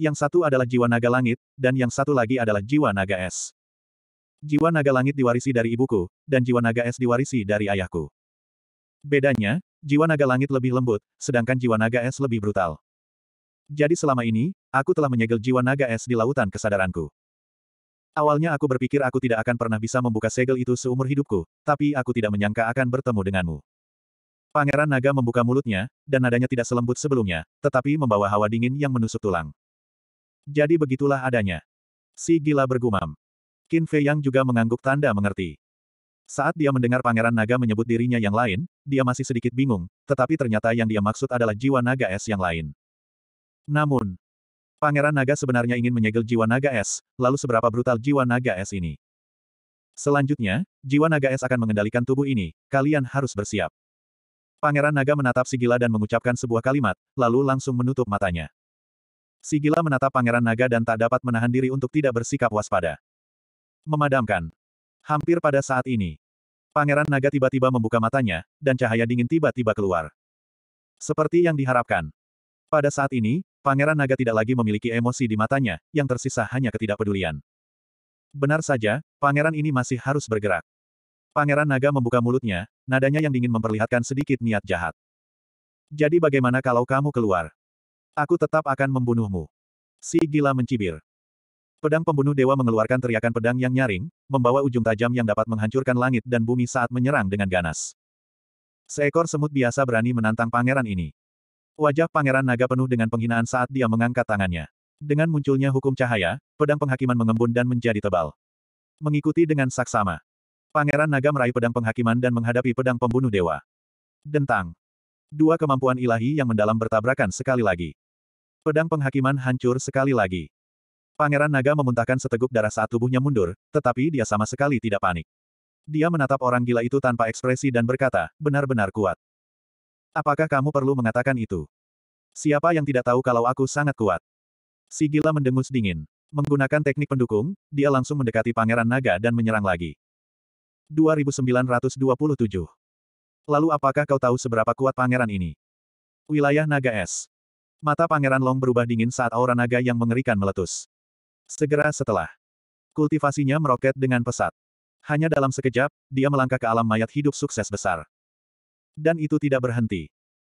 Yang satu adalah jiwa naga langit, dan yang satu lagi adalah jiwa naga es. Jiwa naga langit diwarisi dari ibuku, dan jiwa naga es diwarisi dari ayahku. Bedanya, jiwa naga langit lebih lembut, sedangkan jiwa naga es lebih brutal. Jadi selama ini, aku telah menyegel jiwa naga es di lautan kesadaranku. Awalnya aku berpikir aku tidak akan pernah bisa membuka segel itu seumur hidupku, tapi aku tidak menyangka akan bertemu denganmu. Pangeran Naga membuka mulutnya, dan nadanya tidak selembut sebelumnya, tetapi membawa hawa dingin yang menusuk tulang. Jadi begitulah adanya. Si gila bergumam. Qin Fei Yang juga mengangguk tanda mengerti. Saat dia mendengar Pangeran Naga menyebut dirinya yang lain, dia masih sedikit bingung, tetapi ternyata yang dia maksud adalah jiwa naga es yang lain. Namun, Pangeran Naga sebenarnya ingin menyegel jiwa naga es, lalu seberapa brutal jiwa naga es ini. Selanjutnya, jiwa naga es akan mengendalikan tubuh ini, kalian harus bersiap. Pangeran Naga menatap Sigila dan mengucapkan sebuah kalimat, lalu langsung menutup matanya. Sigila menatap Pangeran Naga dan tak dapat menahan diri untuk tidak bersikap waspada. Memadamkan. Hampir pada saat ini. Pangeran Naga tiba-tiba membuka matanya, dan cahaya dingin tiba-tiba keluar. Seperti yang diharapkan. Pada saat ini, Pangeran Naga tidak lagi memiliki emosi di matanya, yang tersisa hanya ketidakpedulian. Benar saja, pangeran ini masih harus bergerak. Pangeran Naga membuka mulutnya, nadanya yang dingin memperlihatkan sedikit niat jahat. Jadi bagaimana kalau kamu keluar? Aku tetap akan membunuhmu. Si gila mencibir. Pedang pembunuh dewa mengeluarkan teriakan pedang yang nyaring, membawa ujung tajam yang dapat menghancurkan langit dan bumi saat menyerang dengan ganas. Seekor semut biasa berani menantang pangeran ini. Wajah Pangeran Naga penuh dengan penghinaan saat dia mengangkat tangannya. Dengan munculnya hukum cahaya, pedang penghakiman mengembun dan menjadi tebal. Mengikuti dengan saksama. Pangeran Naga meraih pedang penghakiman dan menghadapi pedang pembunuh dewa. Dentang. Dua kemampuan ilahi yang mendalam bertabrakan sekali lagi. Pedang penghakiman hancur sekali lagi. Pangeran Naga memuntahkan seteguk darah saat tubuhnya mundur, tetapi dia sama sekali tidak panik. Dia menatap orang gila itu tanpa ekspresi dan berkata, benar-benar kuat. Apakah kamu perlu mengatakan itu? Siapa yang tidak tahu kalau aku sangat kuat? Si gila mendengus dingin. Menggunakan teknik pendukung, dia langsung mendekati Pangeran Naga dan menyerang lagi. 2927. Lalu apakah kau tahu seberapa kuat pangeran ini? Wilayah Naga Es. Mata Pangeran Long berubah dingin saat aura naga yang mengerikan meletus. Segera setelah. Kultivasinya meroket dengan pesat. Hanya dalam sekejap, dia melangkah ke alam mayat hidup sukses besar. Dan itu tidak berhenti.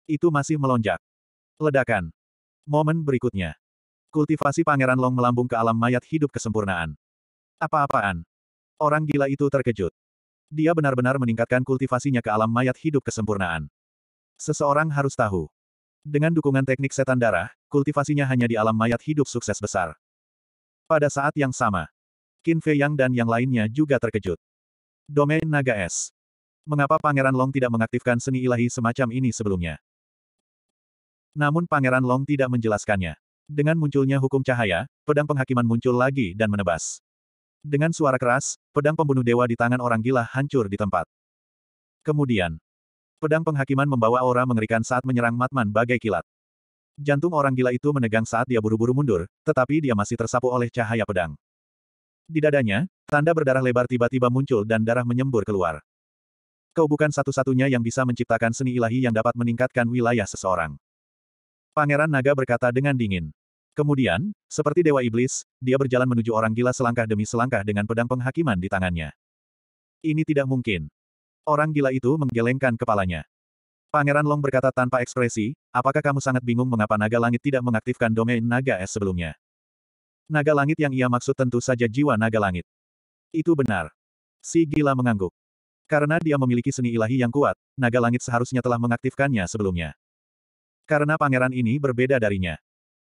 Itu masih melonjak. Ledakan. Momen berikutnya. Kultivasi Pangeran Long melambung ke alam mayat hidup kesempurnaan. Apa-apaan? Orang gila itu terkejut. Dia benar-benar meningkatkan kultivasinya ke alam mayat hidup kesempurnaan. Seseorang harus tahu. Dengan dukungan teknik setan darah, kultivasinya hanya di alam mayat hidup sukses besar. Pada saat yang sama, Qin Fei Yang dan yang lainnya juga terkejut. Domain Naga Es Mengapa Pangeran Long tidak mengaktifkan seni ilahi semacam ini sebelumnya? Namun Pangeran Long tidak menjelaskannya. Dengan munculnya hukum cahaya, pedang penghakiman muncul lagi dan menebas. Dengan suara keras, pedang pembunuh dewa di tangan orang gila hancur di tempat. Kemudian, pedang penghakiman membawa aura mengerikan saat menyerang Matman bagai kilat. Jantung orang gila itu menegang saat dia buru-buru mundur, tetapi dia masih tersapu oleh cahaya pedang. Di dadanya, tanda berdarah lebar tiba-tiba muncul dan darah menyembur keluar. Kau bukan satu-satunya yang bisa menciptakan seni ilahi yang dapat meningkatkan wilayah seseorang. Pangeran Naga berkata dengan dingin. Kemudian, seperti Dewa Iblis, dia berjalan menuju orang gila selangkah demi selangkah dengan pedang penghakiman di tangannya. Ini tidak mungkin. Orang gila itu menggelengkan kepalanya. Pangeran Long berkata tanpa ekspresi, apakah kamu sangat bingung mengapa naga langit tidak mengaktifkan domain naga es sebelumnya? Naga langit yang ia maksud tentu saja jiwa naga langit. Itu benar. Si gila mengangguk. Karena dia memiliki seni ilahi yang kuat, naga langit seharusnya telah mengaktifkannya sebelumnya. Karena pangeran ini berbeda darinya.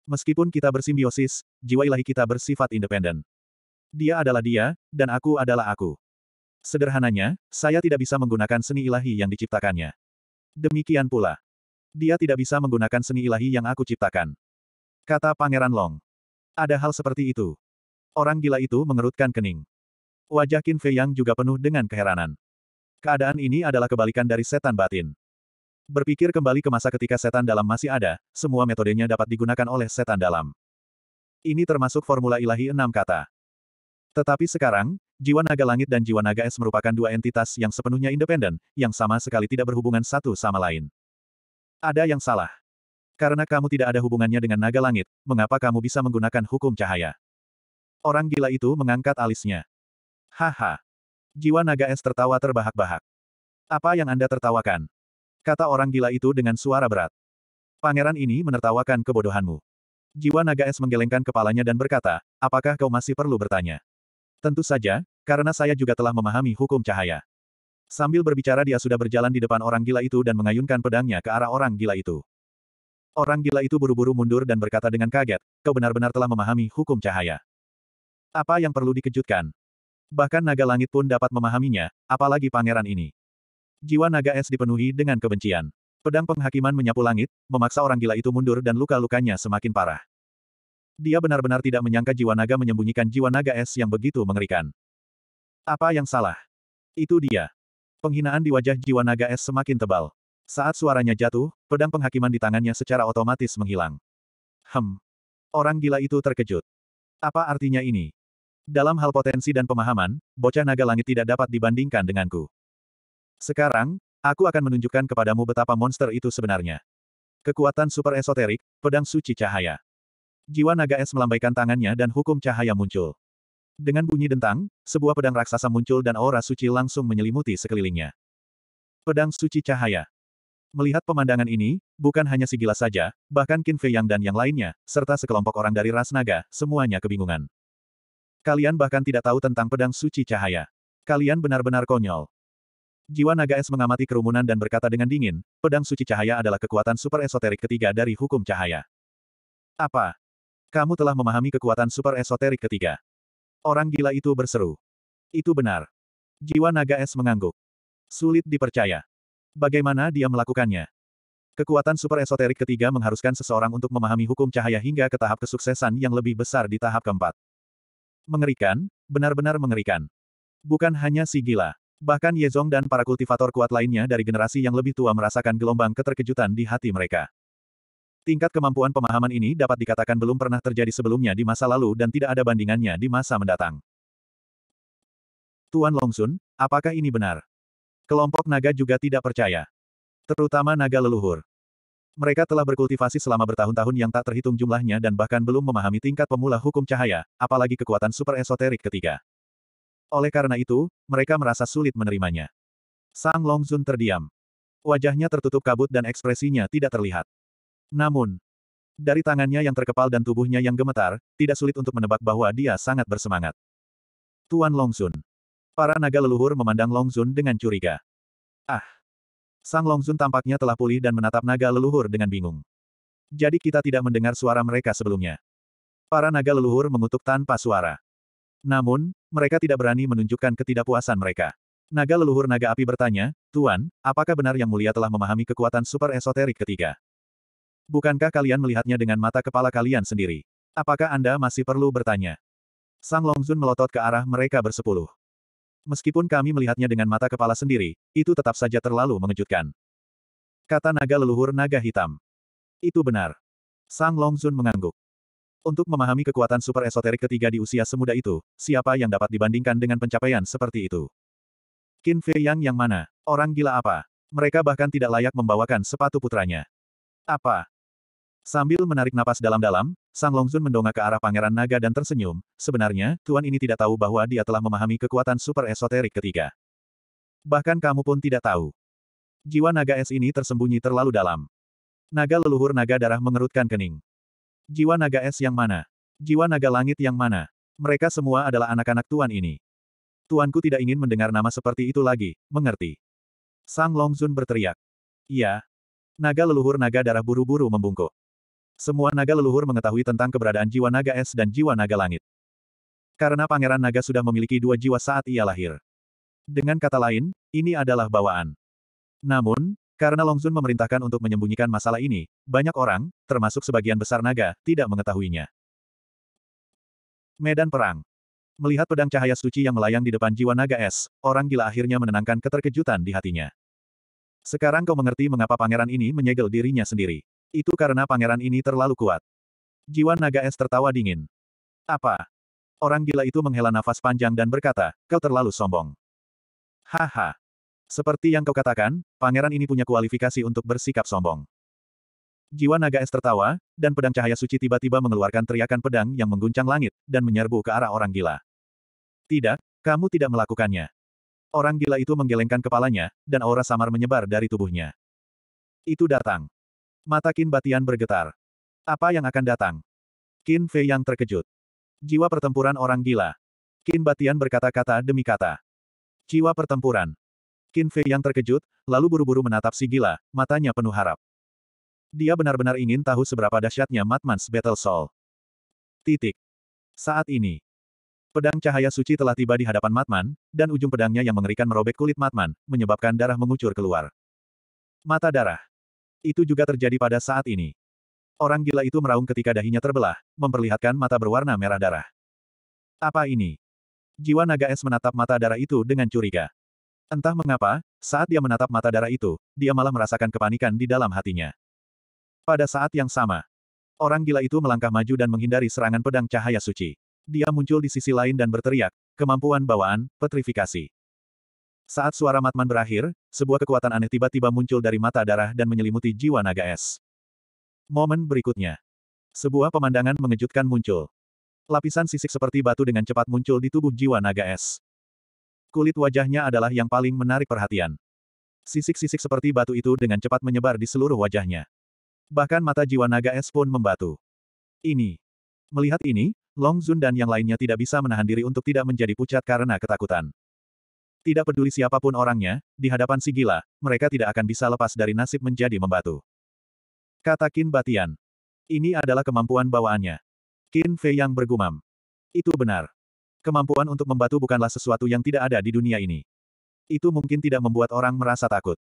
Meskipun kita bersimbiosis, jiwa ilahi kita bersifat independen. Dia adalah dia, dan aku adalah aku. Sederhananya, saya tidak bisa menggunakan seni ilahi yang diciptakannya. Demikian pula. Dia tidak bisa menggunakan seni ilahi yang aku ciptakan. Kata Pangeran Long. Ada hal seperti itu. Orang gila itu mengerutkan kening. Wajah Qin Fei Yang juga penuh dengan keheranan. Keadaan ini adalah kebalikan dari setan batin. Berpikir kembali ke masa ketika setan dalam masih ada, semua metodenya dapat digunakan oleh setan dalam. Ini termasuk formula ilahi enam kata. Tetapi sekarang, jiwa naga langit dan jiwa naga es merupakan dua entitas yang sepenuhnya independen, yang sama sekali tidak berhubungan satu sama lain. Ada yang salah. Karena kamu tidak ada hubungannya dengan naga langit, mengapa kamu bisa menggunakan hukum cahaya? Orang gila itu mengangkat alisnya. Haha. Jiwa naga es tertawa terbahak-bahak. Apa yang Anda tertawakan? Kata orang gila itu dengan suara berat. Pangeran ini menertawakan kebodohanmu. Jiwa naga es menggelengkan kepalanya dan berkata, apakah kau masih perlu bertanya? Tentu saja, karena saya juga telah memahami hukum cahaya. Sambil berbicara dia sudah berjalan di depan orang gila itu dan mengayunkan pedangnya ke arah orang gila itu. Orang gila itu buru-buru mundur dan berkata dengan kaget, kau benar-benar telah memahami hukum cahaya. Apa yang perlu dikejutkan? Bahkan naga langit pun dapat memahaminya, apalagi pangeran ini. Jiwa naga es dipenuhi dengan kebencian. Pedang penghakiman menyapu langit, memaksa orang gila itu mundur dan luka-lukanya semakin parah. Dia benar-benar tidak menyangka jiwa naga menyembunyikan jiwa naga es yang begitu mengerikan. Apa yang salah? Itu dia. Penghinaan di wajah jiwa naga es semakin tebal. Saat suaranya jatuh, pedang penghakiman di tangannya secara otomatis menghilang. Hem. Orang gila itu terkejut. Apa artinya ini? Dalam hal potensi dan pemahaman, bocah naga langit tidak dapat dibandingkan denganku. Sekarang, aku akan menunjukkan kepadamu betapa monster itu sebenarnya. Kekuatan super esoterik, pedang suci cahaya. Jiwa naga es melambaikan tangannya dan hukum cahaya muncul. Dengan bunyi dentang, sebuah pedang raksasa muncul dan aura suci langsung menyelimuti sekelilingnya. Pedang suci cahaya. Melihat pemandangan ini, bukan hanya si gila saja, bahkan Qin Fei Yang dan yang lainnya, serta sekelompok orang dari ras naga, semuanya kebingungan. Kalian bahkan tidak tahu tentang pedang suci cahaya. Kalian benar-benar konyol. Jiwa naga es mengamati kerumunan dan berkata dengan dingin, pedang suci cahaya adalah kekuatan super esoterik ketiga dari hukum cahaya. Apa? Kamu telah memahami kekuatan super esoterik ketiga. Orang gila itu berseru. Itu benar. Jiwa naga es mengangguk. Sulit dipercaya. Bagaimana dia melakukannya? Kekuatan super esoterik ketiga mengharuskan seseorang untuk memahami hukum cahaya hingga ke tahap kesuksesan yang lebih besar di tahap keempat. Mengerikan, benar-benar mengerikan. Bukan hanya si gila. Bahkan Yezong dan para kultivator kuat lainnya dari generasi yang lebih tua merasakan gelombang keterkejutan di hati mereka. Tingkat kemampuan pemahaman ini dapat dikatakan belum pernah terjadi sebelumnya di masa lalu dan tidak ada bandingannya di masa mendatang. Tuan Longsun, apakah ini benar? Kelompok naga juga tidak percaya. Terutama naga leluhur. Mereka telah berkultivasi selama bertahun-tahun yang tak terhitung jumlahnya dan bahkan belum memahami tingkat pemula hukum cahaya, apalagi kekuatan super esoterik ketiga. Oleh karena itu, mereka merasa sulit menerimanya. Sang Longzun terdiam. Wajahnya tertutup kabut dan ekspresinya tidak terlihat. Namun, dari tangannya yang terkepal dan tubuhnya yang gemetar, tidak sulit untuk menebak bahwa dia sangat bersemangat. Tuan Longzun. Para naga leluhur memandang Longzun dengan curiga. Ah, Sang Longzun tampaknya telah pulih dan menatap naga leluhur dengan bingung. Jadi kita tidak mendengar suara mereka sebelumnya. Para naga leluhur mengutuk tanpa suara. Namun, mereka tidak berani menunjukkan ketidakpuasan mereka. Naga leluhur naga api bertanya, Tuan, apakah benar yang mulia telah memahami kekuatan super esoterik ketiga? Bukankah kalian melihatnya dengan mata kepala kalian sendiri? Apakah Anda masih perlu bertanya? Sang Longzun melotot ke arah mereka bersepuluh. Meskipun kami melihatnya dengan mata kepala sendiri, itu tetap saja terlalu mengejutkan. Kata naga leluhur naga hitam. Itu benar. Sang Longzun mengangguk. Untuk memahami kekuatan super esoterik ketiga di usia semuda itu, siapa yang dapat dibandingkan dengan pencapaian seperti itu? Qin Fei Yang yang mana? Orang gila apa? Mereka bahkan tidak layak membawakan sepatu putranya. Apa? Sambil menarik napas dalam-dalam, Sang Longzun mendongak ke arah Pangeran Naga dan tersenyum, sebenarnya, Tuan ini tidak tahu bahwa dia telah memahami kekuatan super esoterik ketiga. Bahkan kamu pun tidak tahu. Jiwa naga es ini tersembunyi terlalu dalam. Naga leluhur naga darah mengerutkan kening. Jiwa naga es yang mana? Jiwa naga langit yang mana? Mereka semua adalah anak-anak Tuan ini. Tuanku tidak ingin mendengar nama seperti itu lagi, mengerti? Sang Longzun berteriak. Iya. Naga leluhur naga darah buru-buru membungkuk. Semua naga leluhur mengetahui tentang keberadaan jiwa naga es dan jiwa naga langit. Karena pangeran naga sudah memiliki dua jiwa saat ia lahir. Dengan kata lain, ini adalah bawaan. Namun, karena Longzun memerintahkan untuk menyembunyikan masalah ini, banyak orang, termasuk sebagian besar naga, tidak mengetahuinya. Medan Perang Melihat pedang cahaya suci yang melayang di depan jiwa naga es, orang gila akhirnya menenangkan keterkejutan di hatinya. Sekarang kau mengerti mengapa pangeran ini menyegel dirinya sendiri. Itu karena pangeran ini terlalu kuat. Jiwa naga es tertawa dingin. Apa? Orang gila itu menghela nafas panjang dan berkata, kau terlalu sombong. Haha. Seperti yang kau katakan, pangeran ini punya kualifikasi untuk bersikap sombong. Jiwa naga es tertawa, dan pedang cahaya suci tiba-tiba mengeluarkan teriakan pedang yang mengguncang langit, dan menyerbu ke arah orang gila. Tidak, kamu tidak melakukannya. Orang gila itu menggelengkan kepalanya, dan aura samar menyebar dari tubuhnya. Itu datang. Mata Qin Batian bergetar. Apa yang akan datang? Qin Fei yang terkejut. Jiwa pertempuran orang gila. Qin Batian berkata-kata demi kata. Jiwa pertempuran. Qin Fei yang terkejut, lalu buru-buru menatap si gila, matanya penuh harap. Dia benar-benar ingin tahu seberapa dahsyatnya Matman's Battle Soul. Titik. Saat ini, Pedang cahaya suci telah tiba di hadapan Matman, dan ujung pedangnya yang mengerikan merobek kulit Matman, menyebabkan darah mengucur keluar. Mata darah. Itu juga terjadi pada saat ini. Orang gila itu meraung ketika dahinya terbelah, memperlihatkan mata berwarna merah darah. Apa ini? Jiwa naga es menatap mata darah itu dengan curiga. Entah mengapa, saat dia menatap mata darah itu, dia malah merasakan kepanikan di dalam hatinya. Pada saat yang sama, orang gila itu melangkah maju dan menghindari serangan pedang cahaya suci. Dia muncul di sisi lain dan berteriak, kemampuan bawaan, petrifikasi. Saat suara Matman berakhir, sebuah kekuatan aneh tiba-tiba muncul dari mata darah dan menyelimuti jiwa naga es. Momen berikutnya. Sebuah pemandangan mengejutkan muncul. Lapisan sisik seperti batu dengan cepat muncul di tubuh jiwa naga es. Kulit wajahnya adalah yang paling menarik perhatian. Sisik-sisik seperti batu itu dengan cepat menyebar di seluruh wajahnya. Bahkan mata jiwa naga es pun membatu. Ini. Melihat ini, Long Zun dan yang lainnya tidak bisa menahan diri untuk tidak menjadi pucat karena ketakutan. Tidak peduli siapapun orangnya, di hadapan si gila, mereka tidak akan bisa lepas dari nasib menjadi membatu. Kata Qin Batian. Ini adalah kemampuan bawaannya. Qin Fei yang bergumam. Itu benar. Kemampuan untuk membatu bukanlah sesuatu yang tidak ada di dunia ini. Itu mungkin tidak membuat orang merasa takut.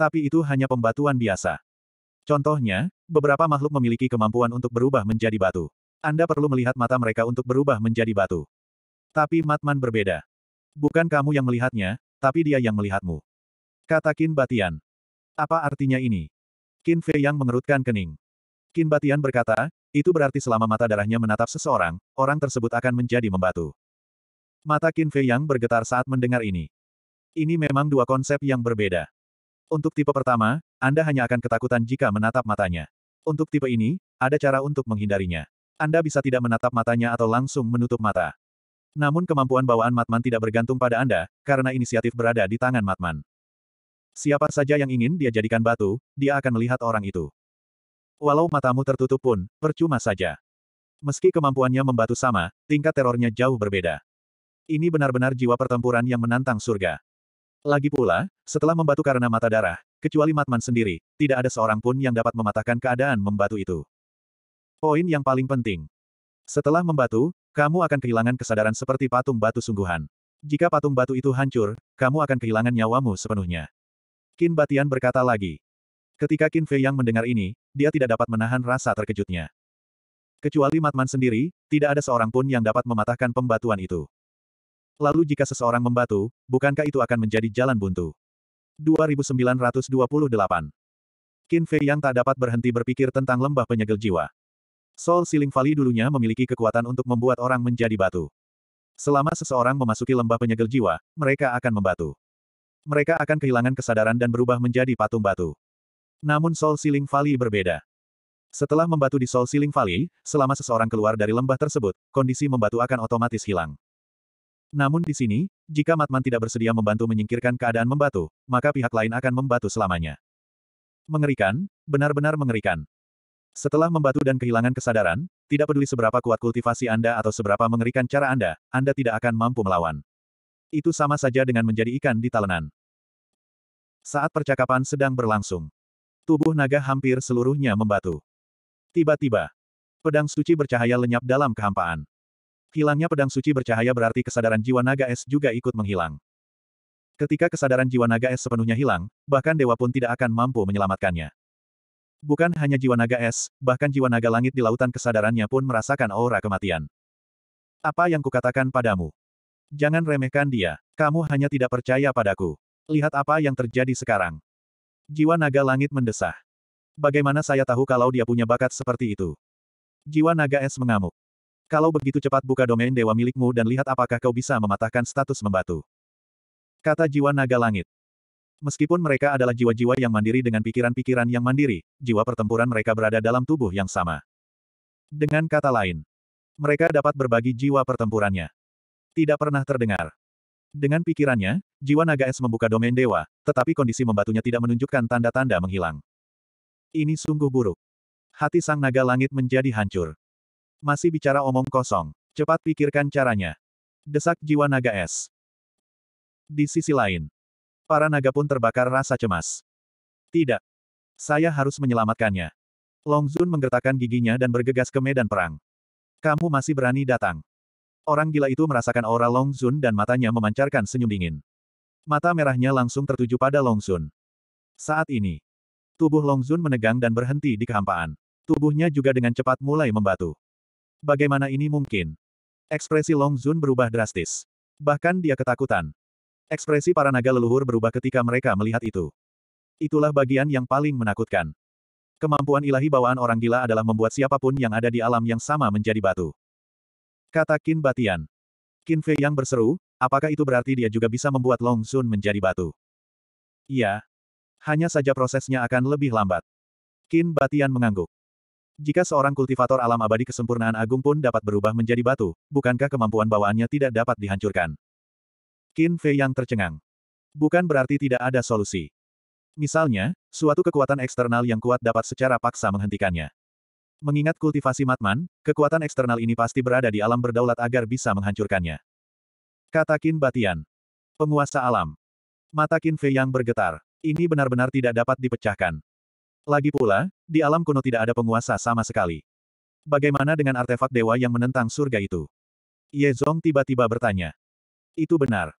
Tapi itu hanya pembatuan biasa. Contohnya, beberapa makhluk memiliki kemampuan untuk berubah menjadi batu. Anda perlu melihat mata mereka untuk berubah menjadi batu. Tapi Matman berbeda. Bukan kamu yang melihatnya, tapi dia yang melihatmu. Kata Qin Batian. Apa artinya ini? Kin Fei yang mengerutkan kening. Kin Batian berkata, itu berarti selama mata darahnya menatap seseorang, orang tersebut akan menjadi membatu. Mata Kin Fei yang bergetar saat mendengar ini. Ini memang dua konsep yang berbeda. Untuk tipe pertama, Anda hanya akan ketakutan jika menatap matanya. Untuk tipe ini, ada cara untuk menghindarinya. Anda bisa tidak menatap matanya atau langsung menutup mata. Namun kemampuan bawaan Matman tidak bergantung pada Anda, karena inisiatif berada di tangan Matman. Siapa saja yang ingin dia jadikan batu, dia akan melihat orang itu. Walau matamu tertutup pun, percuma saja. Meski kemampuannya membatu sama, tingkat terornya jauh berbeda. Ini benar-benar jiwa pertempuran yang menantang surga. Lagi pula, setelah membatu karena mata darah, kecuali Matman sendiri, tidak ada seorang pun yang dapat mematahkan keadaan membatu itu. Poin yang paling penting. Setelah membatu, kamu akan kehilangan kesadaran seperti patung batu sungguhan. Jika patung batu itu hancur, kamu akan kehilangan nyawamu sepenuhnya. Kin Batian berkata lagi. Ketika Kin Fei Yang mendengar ini, dia tidak dapat menahan rasa terkejutnya. Kecuali Matman sendiri, tidak ada seorang pun yang dapat mematahkan pembatuan itu. Lalu jika seseorang membatu, bukankah itu akan menjadi jalan buntu? 2928. Qin Fei Yang tak dapat berhenti berpikir tentang lembah penyegel jiwa. Soul Siling Valley dulunya memiliki kekuatan untuk membuat orang menjadi batu. Selama seseorang memasuki lembah penyegel jiwa, mereka akan membatu. Mereka akan kehilangan kesadaran dan berubah menjadi patung batu. Namun Soul Siling Valley berbeda. Setelah membatu di Soul Siling Valley, selama seseorang keluar dari lembah tersebut, kondisi membatu akan otomatis hilang. Namun di sini, jika Matman tidak bersedia membantu menyingkirkan keadaan membatu, maka pihak lain akan membatu selamanya. Mengerikan, benar-benar mengerikan. Setelah membatu dan kehilangan kesadaran, tidak peduli seberapa kuat kultivasi Anda atau seberapa mengerikan cara Anda, Anda tidak akan mampu melawan. Itu sama saja dengan menjadi ikan di talenan. Saat percakapan sedang berlangsung, tubuh naga hampir seluruhnya membatu. Tiba-tiba, pedang suci bercahaya lenyap dalam kehampaan. Hilangnya pedang suci bercahaya berarti kesadaran jiwa naga es juga ikut menghilang. Ketika kesadaran jiwa naga es sepenuhnya hilang, bahkan dewa pun tidak akan mampu menyelamatkannya. Bukan hanya jiwa naga es, bahkan jiwa naga langit di lautan kesadarannya pun merasakan aura kematian. Apa yang kukatakan padamu? Jangan remehkan dia. Kamu hanya tidak percaya padaku. Lihat apa yang terjadi sekarang. Jiwa naga langit mendesah. Bagaimana saya tahu kalau dia punya bakat seperti itu? Jiwa naga es mengamuk. Kalau begitu cepat buka domain dewa milikmu dan lihat apakah kau bisa mematahkan status membatu. Kata jiwa naga langit. Meskipun mereka adalah jiwa-jiwa yang mandiri dengan pikiran-pikiran yang mandiri, jiwa pertempuran mereka berada dalam tubuh yang sama. Dengan kata lain, mereka dapat berbagi jiwa pertempurannya. Tidak pernah terdengar. Dengan pikirannya, jiwa naga es membuka domain dewa, tetapi kondisi membatunya tidak menunjukkan tanda-tanda menghilang. Ini sungguh buruk. Hati sang naga langit menjadi hancur. Masih bicara omong kosong. Cepat pikirkan caranya. Desak jiwa naga es. Di sisi lain, Para naga pun terbakar rasa cemas. Tidak. Saya harus menyelamatkannya. Long Zun menggertakkan giginya dan bergegas ke medan perang. Kamu masih berani datang. Orang gila itu merasakan aura Long Zun dan matanya memancarkan senyum dingin. Mata merahnya langsung tertuju pada Long Zun. Saat ini, tubuh Long Zun menegang dan berhenti di kehampaan. Tubuhnya juga dengan cepat mulai membatu. Bagaimana ini mungkin? Ekspresi Long Zun berubah drastis. Bahkan dia ketakutan. Ekspresi para naga leluhur berubah ketika mereka melihat itu. Itulah bagian yang paling menakutkan. Kemampuan ilahi bawaan orang gila adalah membuat siapapun yang ada di alam yang sama menjadi batu. Kata Qin Batian. Qin Fei yang berseru, apakah itu berarti dia juga bisa membuat Long Sun menjadi batu? Iya. Hanya saja prosesnya akan lebih lambat. Qin Batian mengangguk. Jika seorang kultivator alam abadi kesempurnaan agung pun dapat berubah menjadi batu, bukankah kemampuan bawaannya tidak dapat dihancurkan? Qin Fei yang tercengang. Bukan berarti tidak ada solusi. Misalnya, suatu kekuatan eksternal yang kuat dapat secara paksa menghentikannya. Mengingat kultivasi Matman, kekuatan eksternal ini pasti berada di alam berdaulat agar bisa menghancurkannya. Kata Qin Batian. Penguasa alam. Mata Qin Fei yang bergetar. Ini benar-benar tidak dapat dipecahkan. Lagi pula, di alam kuno tidak ada penguasa sama sekali. Bagaimana dengan artefak dewa yang menentang surga itu? Ye Zong tiba-tiba bertanya. Itu benar.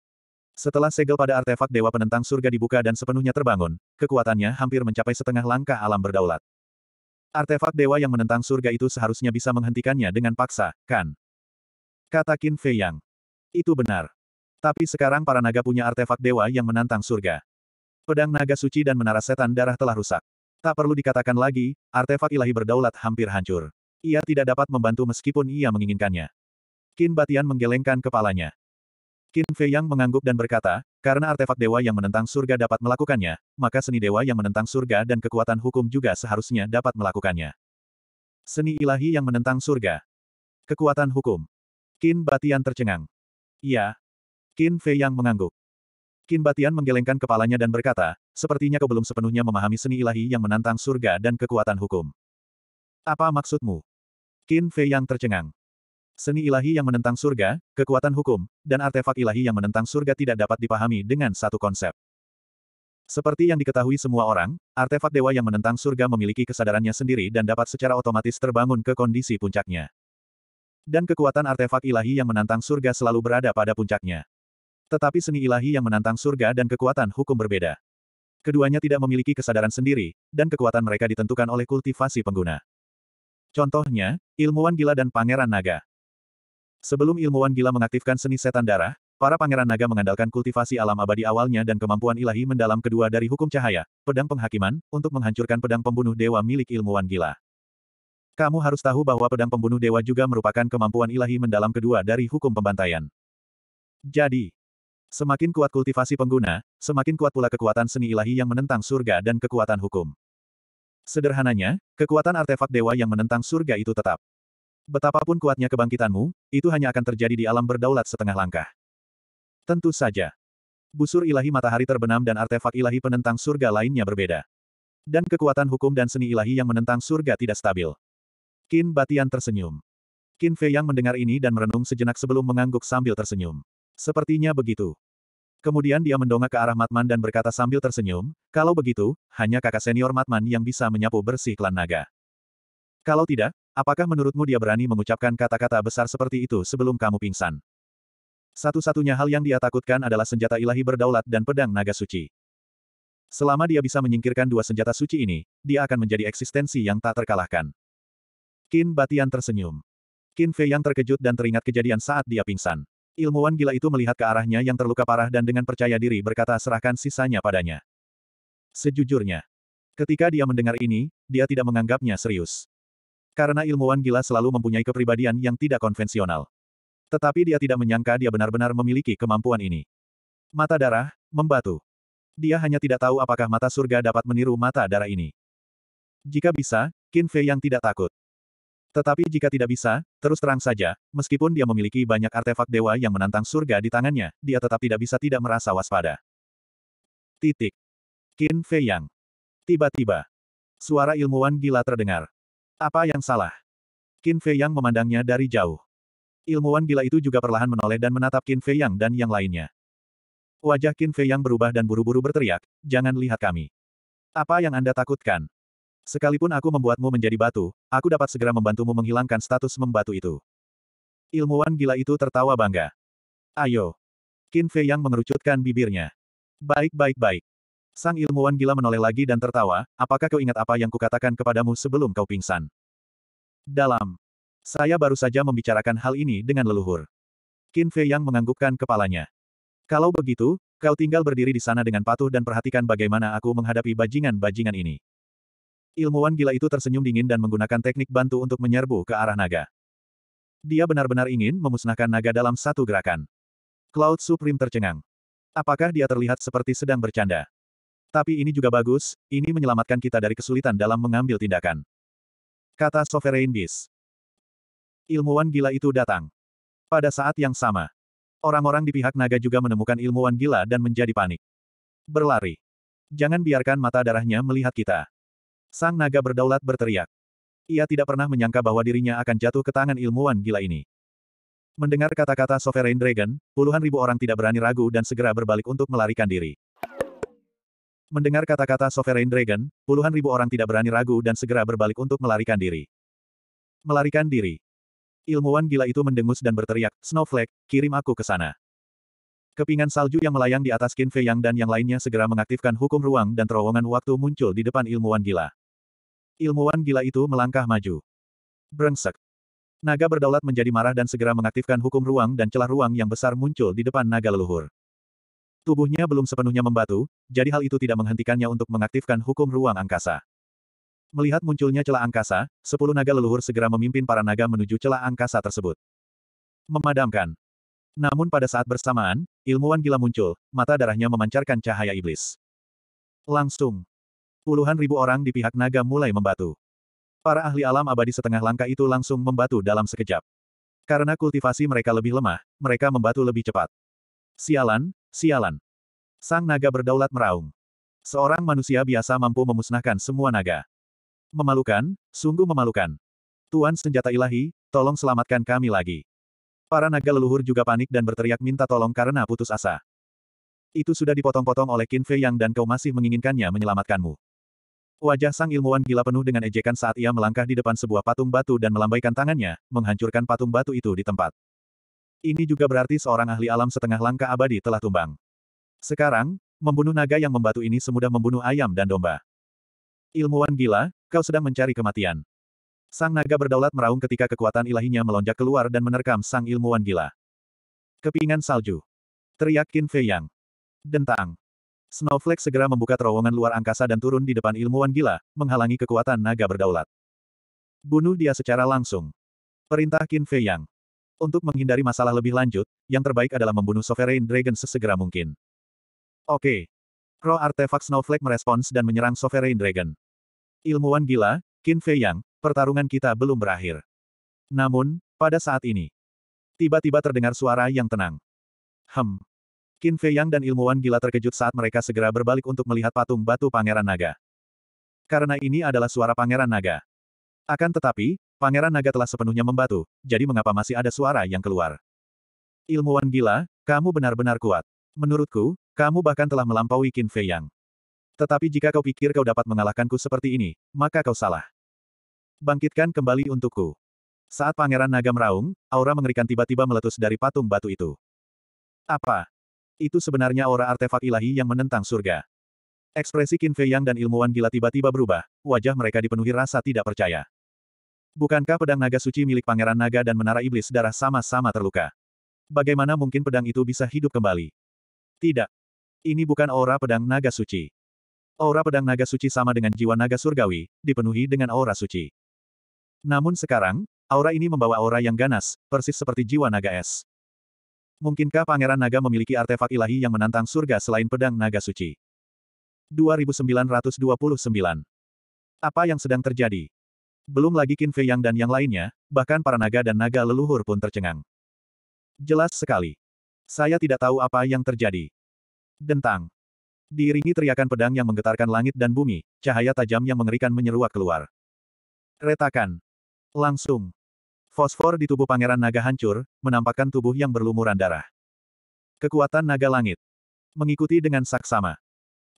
Setelah segel pada artefak Dewa Penentang Surga dibuka dan sepenuhnya terbangun, kekuatannya hampir mencapai setengah langkah alam berdaulat. Artefak Dewa yang menentang surga itu seharusnya bisa menghentikannya dengan paksa, kan? Kata Qin Fei Yang. Itu benar. Tapi sekarang para naga punya artefak dewa yang menantang surga. Pedang naga suci dan menara setan darah telah rusak. Tak perlu dikatakan lagi, artefak ilahi berdaulat hampir hancur. Ia tidak dapat membantu meskipun ia menginginkannya. Qin Batian menggelengkan kepalanya. Qin Fei Yang mengangguk dan berkata, karena artefak dewa yang menentang surga dapat melakukannya, maka seni dewa yang menentang surga dan kekuatan hukum juga seharusnya dapat melakukannya. Seni ilahi yang menentang surga. Kekuatan hukum. Qin Batian tercengang. Iya. Qin Fei Yang mengangguk. Qin Batian menggelengkan kepalanya dan berkata, sepertinya kau belum sepenuhnya memahami seni ilahi yang menantang surga dan kekuatan hukum. Apa maksudmu? Qin Fei Yang tercengang. Seni ilahi yang menentang surga, kekuatan hukum, dan artefak ilahi yang menentang surga tidak dapat dipahami dengan satu konsep. Seperti yang diketahui semua orang, artefak dewa yang menentang surga memiliki kesadarannya sendiri dan dapat secara otomatis terbangun ke kondisi puncaknya. Dan kekuatan artefak ilahi yang menantang surga selalu berada pada puncaknya. Tetapi seni ilahi yang menantang surga dan kekuatan hukum berbeda. Keduanya tidak memiliki kesadaran sendiri, dan kekuatan mereka ditentukan oleh kultivasi pengguna. Contohnya, ilmuwan gila dan pangeran naga. Sebelum ilmuwan gila mengaktifkan seni setan darah, para pangeran naga mengandalkan kultivasi alam abadi awalnya dan kemampuan ilahi mendalam kedua dari hukum cahaya, pedang penghakiman, untuk menghancurkan pedang pembunuh dewa milik ilmuwan gila. Kamu harus tahu bahwa pedang pembunuh dewa juga merupakan kemampuan ilahi mendalam kedua dari hukum pembantaian. Jadi, Semakin kuat kultivasi pengguna, semakin kuat pula kekuatan seni ilahi yang menentang surga dan kekuatan hukum. Sederhananya, kekuatan artefak dewa yang menentang surga itu tetap Betapapun kuatnya kebangkitanmu, itu hanya akan terjadi di alam berdaulat setengah langkah. Tentu saja. Busur ilahi matahari terbenam dan artefak ilahi penentang surga lainnya berbeda. Dan kekuatan hukum dan seni ilahi yang menentang surga tidak stabil. Kin Batian tersenyum. Qin Fei yang mendengar ini dan merenung sejenak sebelum mengangguk sambil tersenyum. Sepertinya begitu. Kemudian dia mendongak ke arah Matman dan berkata sambil tersenyum, kalau begitu, hanya kakak senior Matman yang bisa menyapu bersih klan naga. Kalau tidak, Apakah menurutmu dia berani mengucapkan kata-kata besar seperti itu sebelum kamu pingsan? Satu-satunya hal yang dia takutkan adalah senjata ilahi berdaulat dan pedang naga suci. Selama dia bisa menyingkirkan dua senjata suci ini, dia akan menjadi eksistensi yang tak terkalahkan. Kin Batian tersenyum. Qin Fei yang terkejut dan teringat kejadian saat dia pingsan. Ilmuwan gila itu melihat ke arahnya yang terluka parah dan dengan percaya diri berkata serahkan sisanya padanya. Sejujurnya, ketika dia mendengar ini, dia tidak menganggapnya serius. Karena ilmuwan gila selalu mempunyai kepribadian yang tidak konvensional. Tetapi dia tidak menyangka dia benar-benar memiliki kemampuan ini. Mata darah, membatu. Dia hanya tidak tahu apakah mata surga dapat meniru mata darah ini. Jika bisa, Qin Fei yang tidak takut. Tetapi jika tidak bisa, terus terang saja, meskipun dia memiliki banyak artefak dewa yang menantang surga di tangannya, dia tetap tidak bisa tidak merasa waspada. Titik. Qin Fei Yang. Tiba-tiba. Suara ilmuwan gila terdengar. Apa yang salah? Qin Fei Yang memandangnya dari jauh. Ilmuwan gila itu juga perlahan menoleh dan menatap Qin Fei Yang dan yang lainnya. Wajah Qin Fei Yang berubah dan buru-buru berteriak, jangan lihat kami. Apa yang Anda takutkan? Sekalipun aku membuatmu menjadi batu, aku dapat segera membantumu menghilangkan status membatu itu. Ilmuwan gila itu tertawa bangga. Ayo. Qin Fei Yang mengerucutkan bibirnya. Baik-baik-baik. Sang ilmuwan gila menoleh lagi dan tertawa, apakah kau ingat apa yang kukatakan kepadamu sebelum kau pingsan? Dalam. Saya baru saja membicarakan hal ini dengan leluhur. Qin Fei Yang menganggukkan kepalanya. Kalau begitu, kau tinggal berdiri di sana dengan patuh dan perhatikan bagaimana aku menghadapi bajingan-bajingan ini. Ilmuwan gila itu tersenyum dingin dan menggunakan teknik bantu untuk menyerbu ke arah naga. Dia benar-benar ingin memusnahkan naga dalam satu gerakan. Cloud Supreme tercengang. Apakah dia terlihat seperti sedang bercanda? Tapi ini juga bagus, ini menyelamatkan kita dari kesulitan dalam mengambil tindakan. Kata Sovereign Beast. Ilmuwan gila itu datang. Pada saat yang sama, orang-orang di pihak naga juga menemukan ilmuwan gila dan menjadi panik. Berlari. Jangan biarkan mata darahnya melihat kita. Sang naga berdaulat berteriak. Ia tidak pernah menyangka bahwa dirinya akan jatuh ke tangan ilmuwan gila ini. Mendengar kata-kata Sovereign Dragon, puluhan ribu orang tidak berani ragu dan segera berbalik untuk melarikan diri. Mendengar kata-kata Sovereign Dragon, puluhan ribu orang tidak berani ragu dan segera berbalik untuk melarikan diri. Melarikan diri. Ilmuwan gila itu mendengus dan berteriak, Snowflake, kirim aku ke sana. Kepingan salju yang melayang di atas Qin Fei Yang dan yang lainnya segera mengaktifkan hukum ruang dan terowongan waktu muncul di depan ilmuwan gila. Ilmuwan gila itu melangkah maju. Brengsek. Naga berdaulat menjadi marah dan segera mengaktifkan hukum ruang dan celah ruang yang besar muncul di depan naga leluhur. Tubuhnya belum sepenuhnya membatu, jadi hal itu tidak menghentikannya untuk mengaktifkan hukum ruang angkasa. Melihat munculnya celah angkasa, sepuluh naga leluhur segera memimpin para naga menuju celah angkasa tersebut. Memadamkan. Namun pada saat bersamaan, ilmuwan gila muncul, mata darahnya memancarkan cahaya iblis. Langsung. Puluhan ribu orang di pihak naga mulai membatu. Para ahli alam abadi setengah langkah itu langsung membatu dalam sekejap. Karena kultivasi mereka lebih lemah, mereka membatu lebih cepat. Sialan, Sialan. Sang naga berdaulat meraung. Seorang manusia biasa mampu memusnahkan semua naga. Memalukan, sungguh memalukan. Tuan senjata ilahi, tolong selamatkan kami lagi. Para naga leluhur juga panik dan berteriak minta tolong karena putus asa. Itu sudah dipotong-potong oleh Qin Fei Yang dan kau masih menginginkannya menyelamatkanmu. Wajah sang ilmuwan gila penuh dengan ejekan saat ia melangkah di depan sebuah patung batu dan melambaikan tangannya, menghancurkan patung batu itu di tempat. Ini juga berarti seorang ahli alam setengah langkah abadi telah tumbang. Sekarang, membunuh naga yang membatu ini semudah membunuh ayam dan domba. Ilmuwan gila, kau sedang mencari kematian. Sang naga berdaulat meraung ketika kekuatan ilahinya melonjak keluar dan menerkam sang ilmuwan gila. Kepingan salju. Teriak Qin Fei Yang. Dentang. Snowflake segera membuka terowongan luar angkasa dan turun di depan ilmuwan gila, menghalangi kekuatan naga berdaulat. Bunuh dia secara langsung. Perintah Qin Fei Yang. Untuk menghindari masalah lebih lanjut, yang terbaik adalah membunuh Sovereign Dragon sesegera mungkin. Oke. Okay. Roh artefak Snowflake merespons dan menyerang Sovereign Dragon. Ilmuwan gila, Qin Fei Yang, pertarungan kita belum berakhir. Namun, pada saat ini, tiba-tiba terdengar suara yang tenang. Hem. Qin Fei Yang dan ilmuwan gila terkejut saat mereka segera berbalik untuk melihat patung batu Pangeran Naga. Karena ini adalah suara Pangeran Naga. Akan tetapi, Pangeran naga telah sepenuhnya membatu, jadi mengapa masih ada suara yang keluar? Ilmuwan gila, kamu benar-benar kuat. Menurutku, kamu bahkan telah melampaui Qin Fei Yang. Tetapi jika kau pikir kau dapat mengalahkanku seperti ini, maka kau salah. Bangkitkan kembali untukku. Saat Pangeran Naga meraung, aura mengerikan tiba-tiba meletus dari patung batu itu. Apa? Itu sebenarnya aura artefak ilahi yang menentang surga. Ekspresi Qin Fei Yang dan ilmuwan gila tiba-tiba berubah, wajah mereka dipenuhi rasa tidak percaya. Bukankah pedang naga suci milik Pangeran Naga dan Menara Iblis Darah sama-sama terluka? Bagaimana mungkin pedang itu bisa hidup kembali? Tidak. Ini bukan aura pedang naga suci. Aura pedang naga suci sama dengan jiwa naga surgawi, dipenuhi dengan aura suci. Namun sekarang, aura ini membawa aura yang ganas, persis seperti jiwa naga es. Mungkinkah Pangeran Naga memiliki artefak ilahi yang menantang surga selain pedang naga suci? 2929. Apa yang sedang terjadi? Belum lagi Qin Fei Yang dan yang lainnya, bahkan para naga dan naga leluhur pun tercengang. Jelas sekali. Saya tidak tahu apa yang terjadi. Dentang. Diiringi teriakan pedang yang menggetarkan langit dan bumi, cahaya tajam yang mengerikan menyeruak keluar. Retakan. Langsung. Fosfor di tubuh pangeran naga hancur, menampakkan tubuh yang berlumuran darah. Kekuatan naga langit. Mengikuti dengan saksama.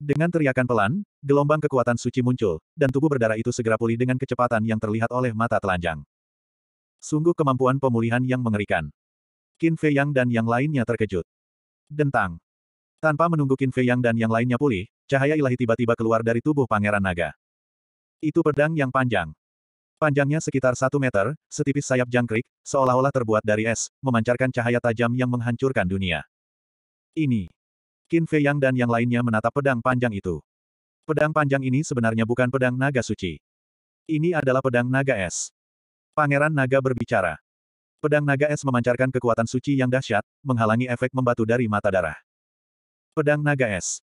Dengan teriakan pelan, Gelombang kekuatan suci muncul, dan tubuh berdarah itu segera pulih dengan kecepatan yang terlihat oleh mata telanjang. Sungguh kemampuan pemulihan yang mengerikan. Qin Fei Yang dan yang lainnya terkejut. Dentang. Tanpa menunggu Qin Fei Yang dan yang lainnya pulih, cahaya ilahi tiba-tiba keluar dari tubuh Pangeran Naga. Itu pedang yang panjang. Panjangnya sekitar satu meter, setipis sayap jangkrik, seolah-olah terbuat dari es, memancarkan cahaya tajam yang menghancurkan dunia. Ini. Qin Fei Yang dan yang lainnya menatap pedang panjang itu. Pedang panjang ini sebenarnya bukan pedang naga suci. Ini adalah pedang naga es. Pangeran naga berbicara. Pedang naga es memancarkan kekuatan suci yang dahsyat, menghalangi efek membatu dari mata darah. Pedang naga es.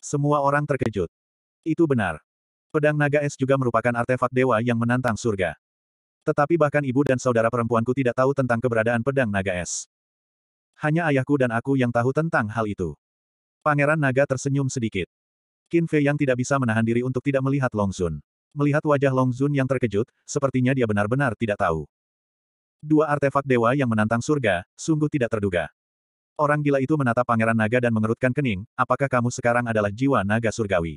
Semua orang terkejut. Itu benar. Pedang naga es juga merupakan artefak dewa yang menantang surga. Tetapi bahkan ibu dan saudara perempuanku tidak tahu tentang keberadaan pedang naga es. Hanya ayahku dan aku yang tahu tentang hal itu. Pangeran naga tersenyum sedikit. Qin Fei yang tidak bisa menahan diri untuk tidak melihat Long Zun. Melihat wajah Long Zun yang terkejut, sepertinya dia benar-benar tidak tahu. Dua artefak dewa yang menantang surga, sungguh tidak terduga. Orang gila itu menatap pangeran naga dan mengerutkan kening, apakah kamu sekarang adalah jiwa naga surgawi?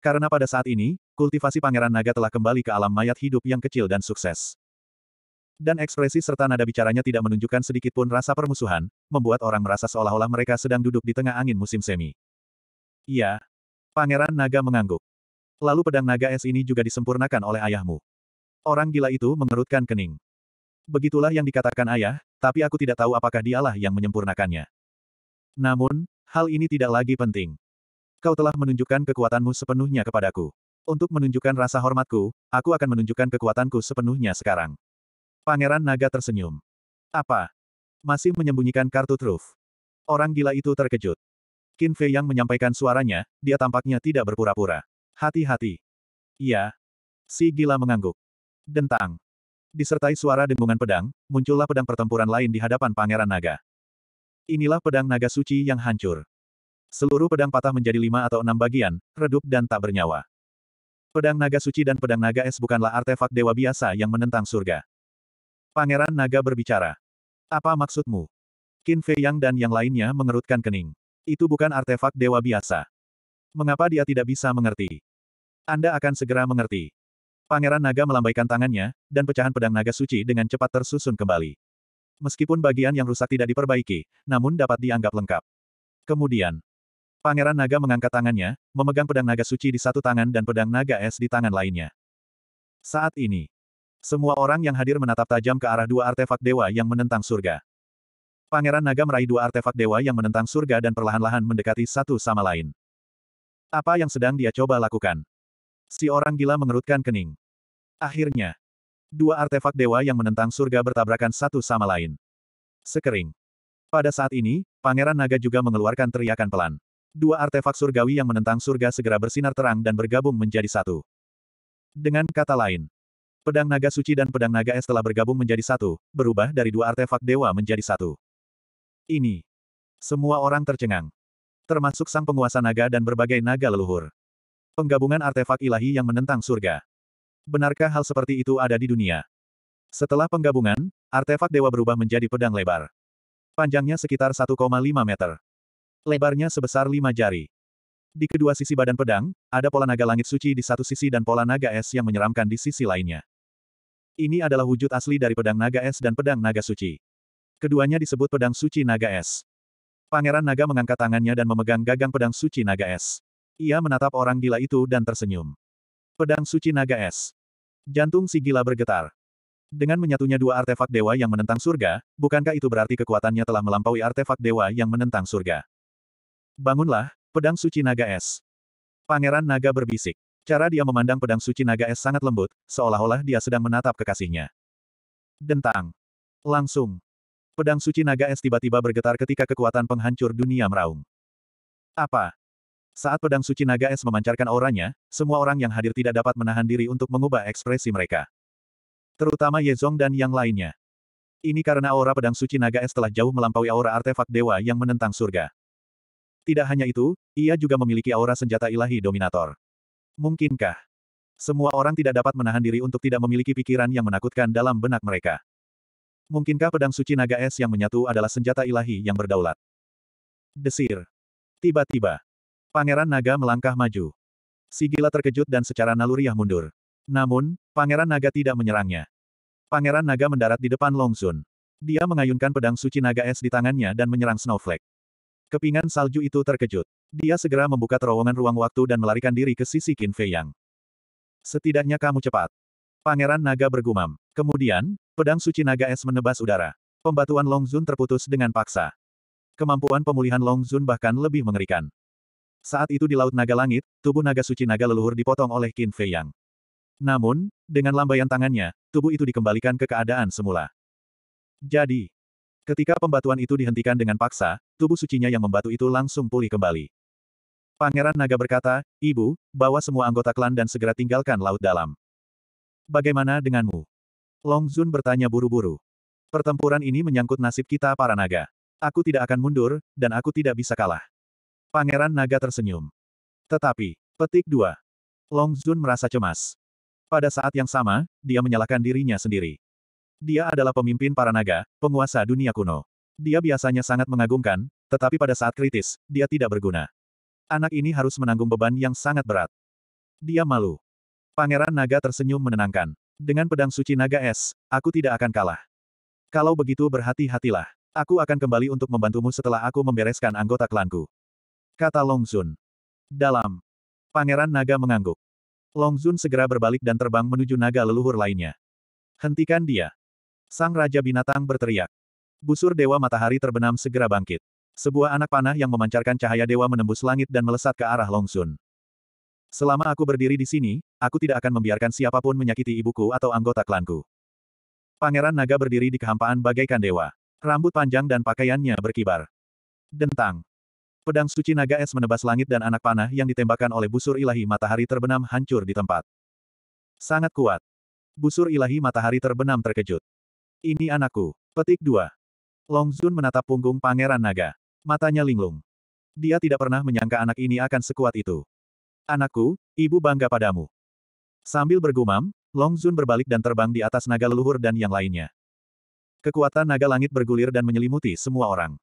Karena pada saat ini, kultivasi pangeran naga telah kembali ke alam mayat hidup yang kecil dan sukses. Dan ekspresi serta nada bicaranya tidak menunjukkan sedikit pun rasa permusuhan, membuat orang merasa seolah-olah mereka sedang duduk di tengah angin musim semi. Iya, Pangeran Naga mengangguk. Lalu pedang naga es ini juga disempurnakan oleh ayahmu. Orang gila itu mengerutkan kening. Begitulah yang dikatakan ayah, tapi aku tidak tahu apakah dialah yang menyempurnakannya. Namun, hal ini tidak lagi penting. Kau telah menunjukkan kekuatanmu sepenuhnya kepadaku. Untuk menunjukkan rasa hormatku, aku akan menunjukkan kekuatanku sepenuhnya sekarang. Pangeran Naga tersenyum. Apa? Masih menyembunyikan kartu truf. Orang gila itu terkejut. Qin Fei yang menyampaikan suaranya, dia tampaknya tidak berpura-pura. Hati-hati. Iya. Si gila mengangguk. Dentang. Disertai suara dengungan pedang, muncullah pedang pertempuran lain di hadapan Pangeran Naga. Inilah pedang naga suci yang hancur. Seluruh pedang patah menjadi lima atau enam bagian, redup dan tak bernyawa. Pedang naga suci dan pedang naga es bukanlah artefak dewa biasa yang menentang surga. Pangeran Naga berbicara. Apa maksudmu? Qin Fei Yang dan yang lainnya mengerutkan kening. Itu bukan artefak dewa biasa. Mengapa dia tidak bisa mengerti? Anda akan segera mengerti. Pangeran Naga melambaikan tangannya, dan pecahan pedang naga suci dengan cepat tersusun kembali. Meskipun bagian yang rusak tidak diperbaiki, namun dapat dianggap lengkap. Kemudian, Pangeran Naga mengangkat tangannya, memegang pedang naga suci di satu tangan dan pedang naga es di tangan lainnya. Saat ini, semua orang yang hadir menatap tajam ke arah dua artefak dewa yang menentang surga. Pangeran Naga meraih dua artefak dewa yang menentang surga dan perlahan-lahan mendekati satu sama lain. Apa yang sedang dia coba lakukan? Si orang gila mengerutkan kening. Akhirnya, dua artefak dewa yang menentang surga bertabrakan satu sama lain. Sekering. Pada saat ini, Pangeran Naga juga mengeluarkan teriakan pelan. Dua artefak surgawi yang menentang surga segera bersinar terang dan bergabung menjadi satu. Dengan kata lain, Pedang naga suci dan pedang naga es telah bergabung menjadi satu, berubah dari dua artefak dewa menjadi satu ini. Semua orang tercengang. Termasuk sang penguasa naga dan berbagai naga leluhur. Penggabungan artefak ilahi yang menentang surga. Benarkah hal seperti itu ada di dunia? Setelah penggabungan, artefak dewa berubah menjadi pedang lebar. Panjangnya sekitar 1,5 meter. Lebarnya sebesar 5 jari. Di kedua sisi badan pedang, ada pola naga langit suci di satu sisi dan pola naga es yang menyeramkan di sisi lainnya. Ini adalah wujud asli dari pedang naga es dan pedang naga suci. Keduanya disebut pedang suci naga es. Pangeran naga mengangkat tangannya dan memegang gagang pedang suci naga es. Ia menatap orang gila itu dan tersenyum. Pedang suci naga es. Jantung si gila bergetar. Dengan menyatunya dua artefak dewa yang menentang surga, bukankah itu berarti kekuatannya telah melampaui artefak dewa yang menentang surga? Bangunlah, pedang suci naga es. Pangeran naga berbisik. Cara dia memandang pedang suci naga es sangat lembut, seolah-olah dia sedang menatap kekasihnya. Dentang. Langsung. Pedang suci naga es tiba-tiba bergetar ketika kekuatan penghancur dunia meraung. Apa? Saat pedang suci naga es memancarkan auranya, semua orang yang hadir tidak dapat menahan diri untuk mengubah ekspresi mereka. Terutama Ye Yezong dan yang lainnya. Ini karena aura pedang suci naga es telah jauh melampaui aura artefak dewa yang menentang surga. Tidak hanya itu, ia juga memiliki aura senjata ilahi dominator. Mungkinkah? Semua orang tidak dapat menahan diri untuk tidak memiliki pikiran yang menakutkan dalam benak mereka. Mungkinkah pedang suci naga es yang menyatu adalah senjata ilahi yang berdaulat? Desir. Tiba-tiba. Pangeran naga melangkah maju. Sigila terkejut dan secara naluriah mundur. Namun, pangeran naga tidak menyerangnya. Pangeran naga mendarat di depan Longsun. Dia mengayunkan pedang suci naga es di tangannya dan menyerang Snowflake. Kepingan salju itu terkejut. Dia segera membuka terowongan ruang waktu dan melarikan diri ke sisi Qin Fei Yang. Setidaknya kamu cepat. Pangeran naga bergumam. Kemudian, pedang suci naga es menebas udara. Pembatuan Long Zun terputus dengan paksa. Kemampuan pemulihan Long Zun bahkan lebih mengerikan. Saat itu di Laut Naga Langit, tubuh naga suci naga leluhur dipotong oleh Qin Fei Yang. Namun, dengan lambaian tangannya, tubuh itu dikembalikan ke keadaan semula. Jadi, ketika pembatuan itu dihentikan dengan paksa, tubuh sucinya yang membatu itu langsung pulih kembali. Pangeran Naga berkata, Ibu, bawa semua anggota klan dan segera tinggalkan Laut Dalam. Bagaimana denganmu? Long Zun bertanya buru-buru. Pertempuran ini menyangkut nasib kita para naga. Aku tidak akan mundur, dan aku tidak bisa kalah. Pangeran naga tersenyum. Tetapi, petik dua. Long Zun merasa cemas. Pada saat yang sama, dia menyalahkan dirinya sendiri. Dia adalah pemimpin para naga, penguasa dunia kuno. Dia biasanya sangat mengagumkan, tetapi pada saat kritis, dia tidak berguna. Anak ini harus menanggung beban yang sangat berat. Dia malu. Pangeran naga tersenyum menenangkan. Dengan pedang suci naga es, aku tidak akan kalah. Kalau begitu berhati-hatilah. Aku akan kembali untuk membantumu setelah aku membereskan anggota klanku. Kata Long Zun. Dalam. Pangeran naga mengangguk. Long Zun segera berbalik dan terbang menuju naga leluhur lainnya. Hentikan dia. Sang Raja Binatang berteriak. Busur Dewa Matahari terbenam segera bangkit. Sebuah anak panah yang memancarkan cahaya dewa menembus langit dan melesat ke arah Long Zun. Selama aku berdiri di sini, aku tidak akan membiarkan siapapun menyakiti ibuku atau anggota klanku. Pangeran naga berdiri di kehampaan bagaikan dewa. Rambut panjang dan pakaiannya berkibar. Dentang. Pedang suci naga es menebas langit dan anak panah yang ditembakkan oleh busur ilahi matahari terbenam hancur di tempat. Sangat kuat. Busur ilahi matahari terbenam terkejut. Ini anakku. Petik 2. Longzun menatap punggung pangeran naga. Matanya linglung. Dia tidak pernah menyangka anak ini akan sekuat itu. Anakku, ibu bangga padamu. Sambil bergumam, Long Zun berbalik dan terbang di atas naga leluhur dan yang lainnya. Kekuatan naga langit bergulir dan menyelimuti semua orang.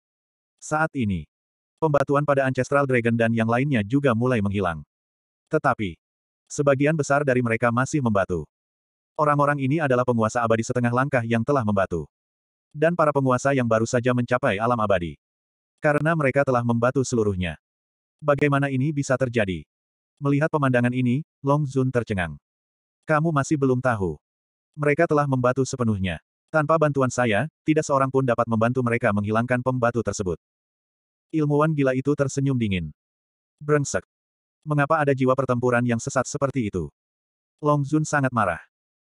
Saat ini, pembatuan pada Ancestral Dragon dan yang lainnya juga mulai menghilang. Tetapi, sebagian besar dari mereka masih membatu. Orang-orang ini adalah penguasa abadi setengah langkah yang telah membatu. Dan para penguasa yang baru saja mencapai alam abadi. Karena mereka telah membatu seluruhnya. Bagaimana ini bisa terjadi? Melihat pemandangan ini, Long Zun tercengang. Kamu masih belum tahu. Mereka telah membatu sepenuhnya. Tanpa bantuan saya, tidak seorang pun dapat membantu mereka menghilangkan pembatu tersebut. Ilmuwan gila itu tersenyum dingin. Brengsek. Mengapa ada jiwa pertempuran yang sesat seperti itu? Long Zun sangat marah.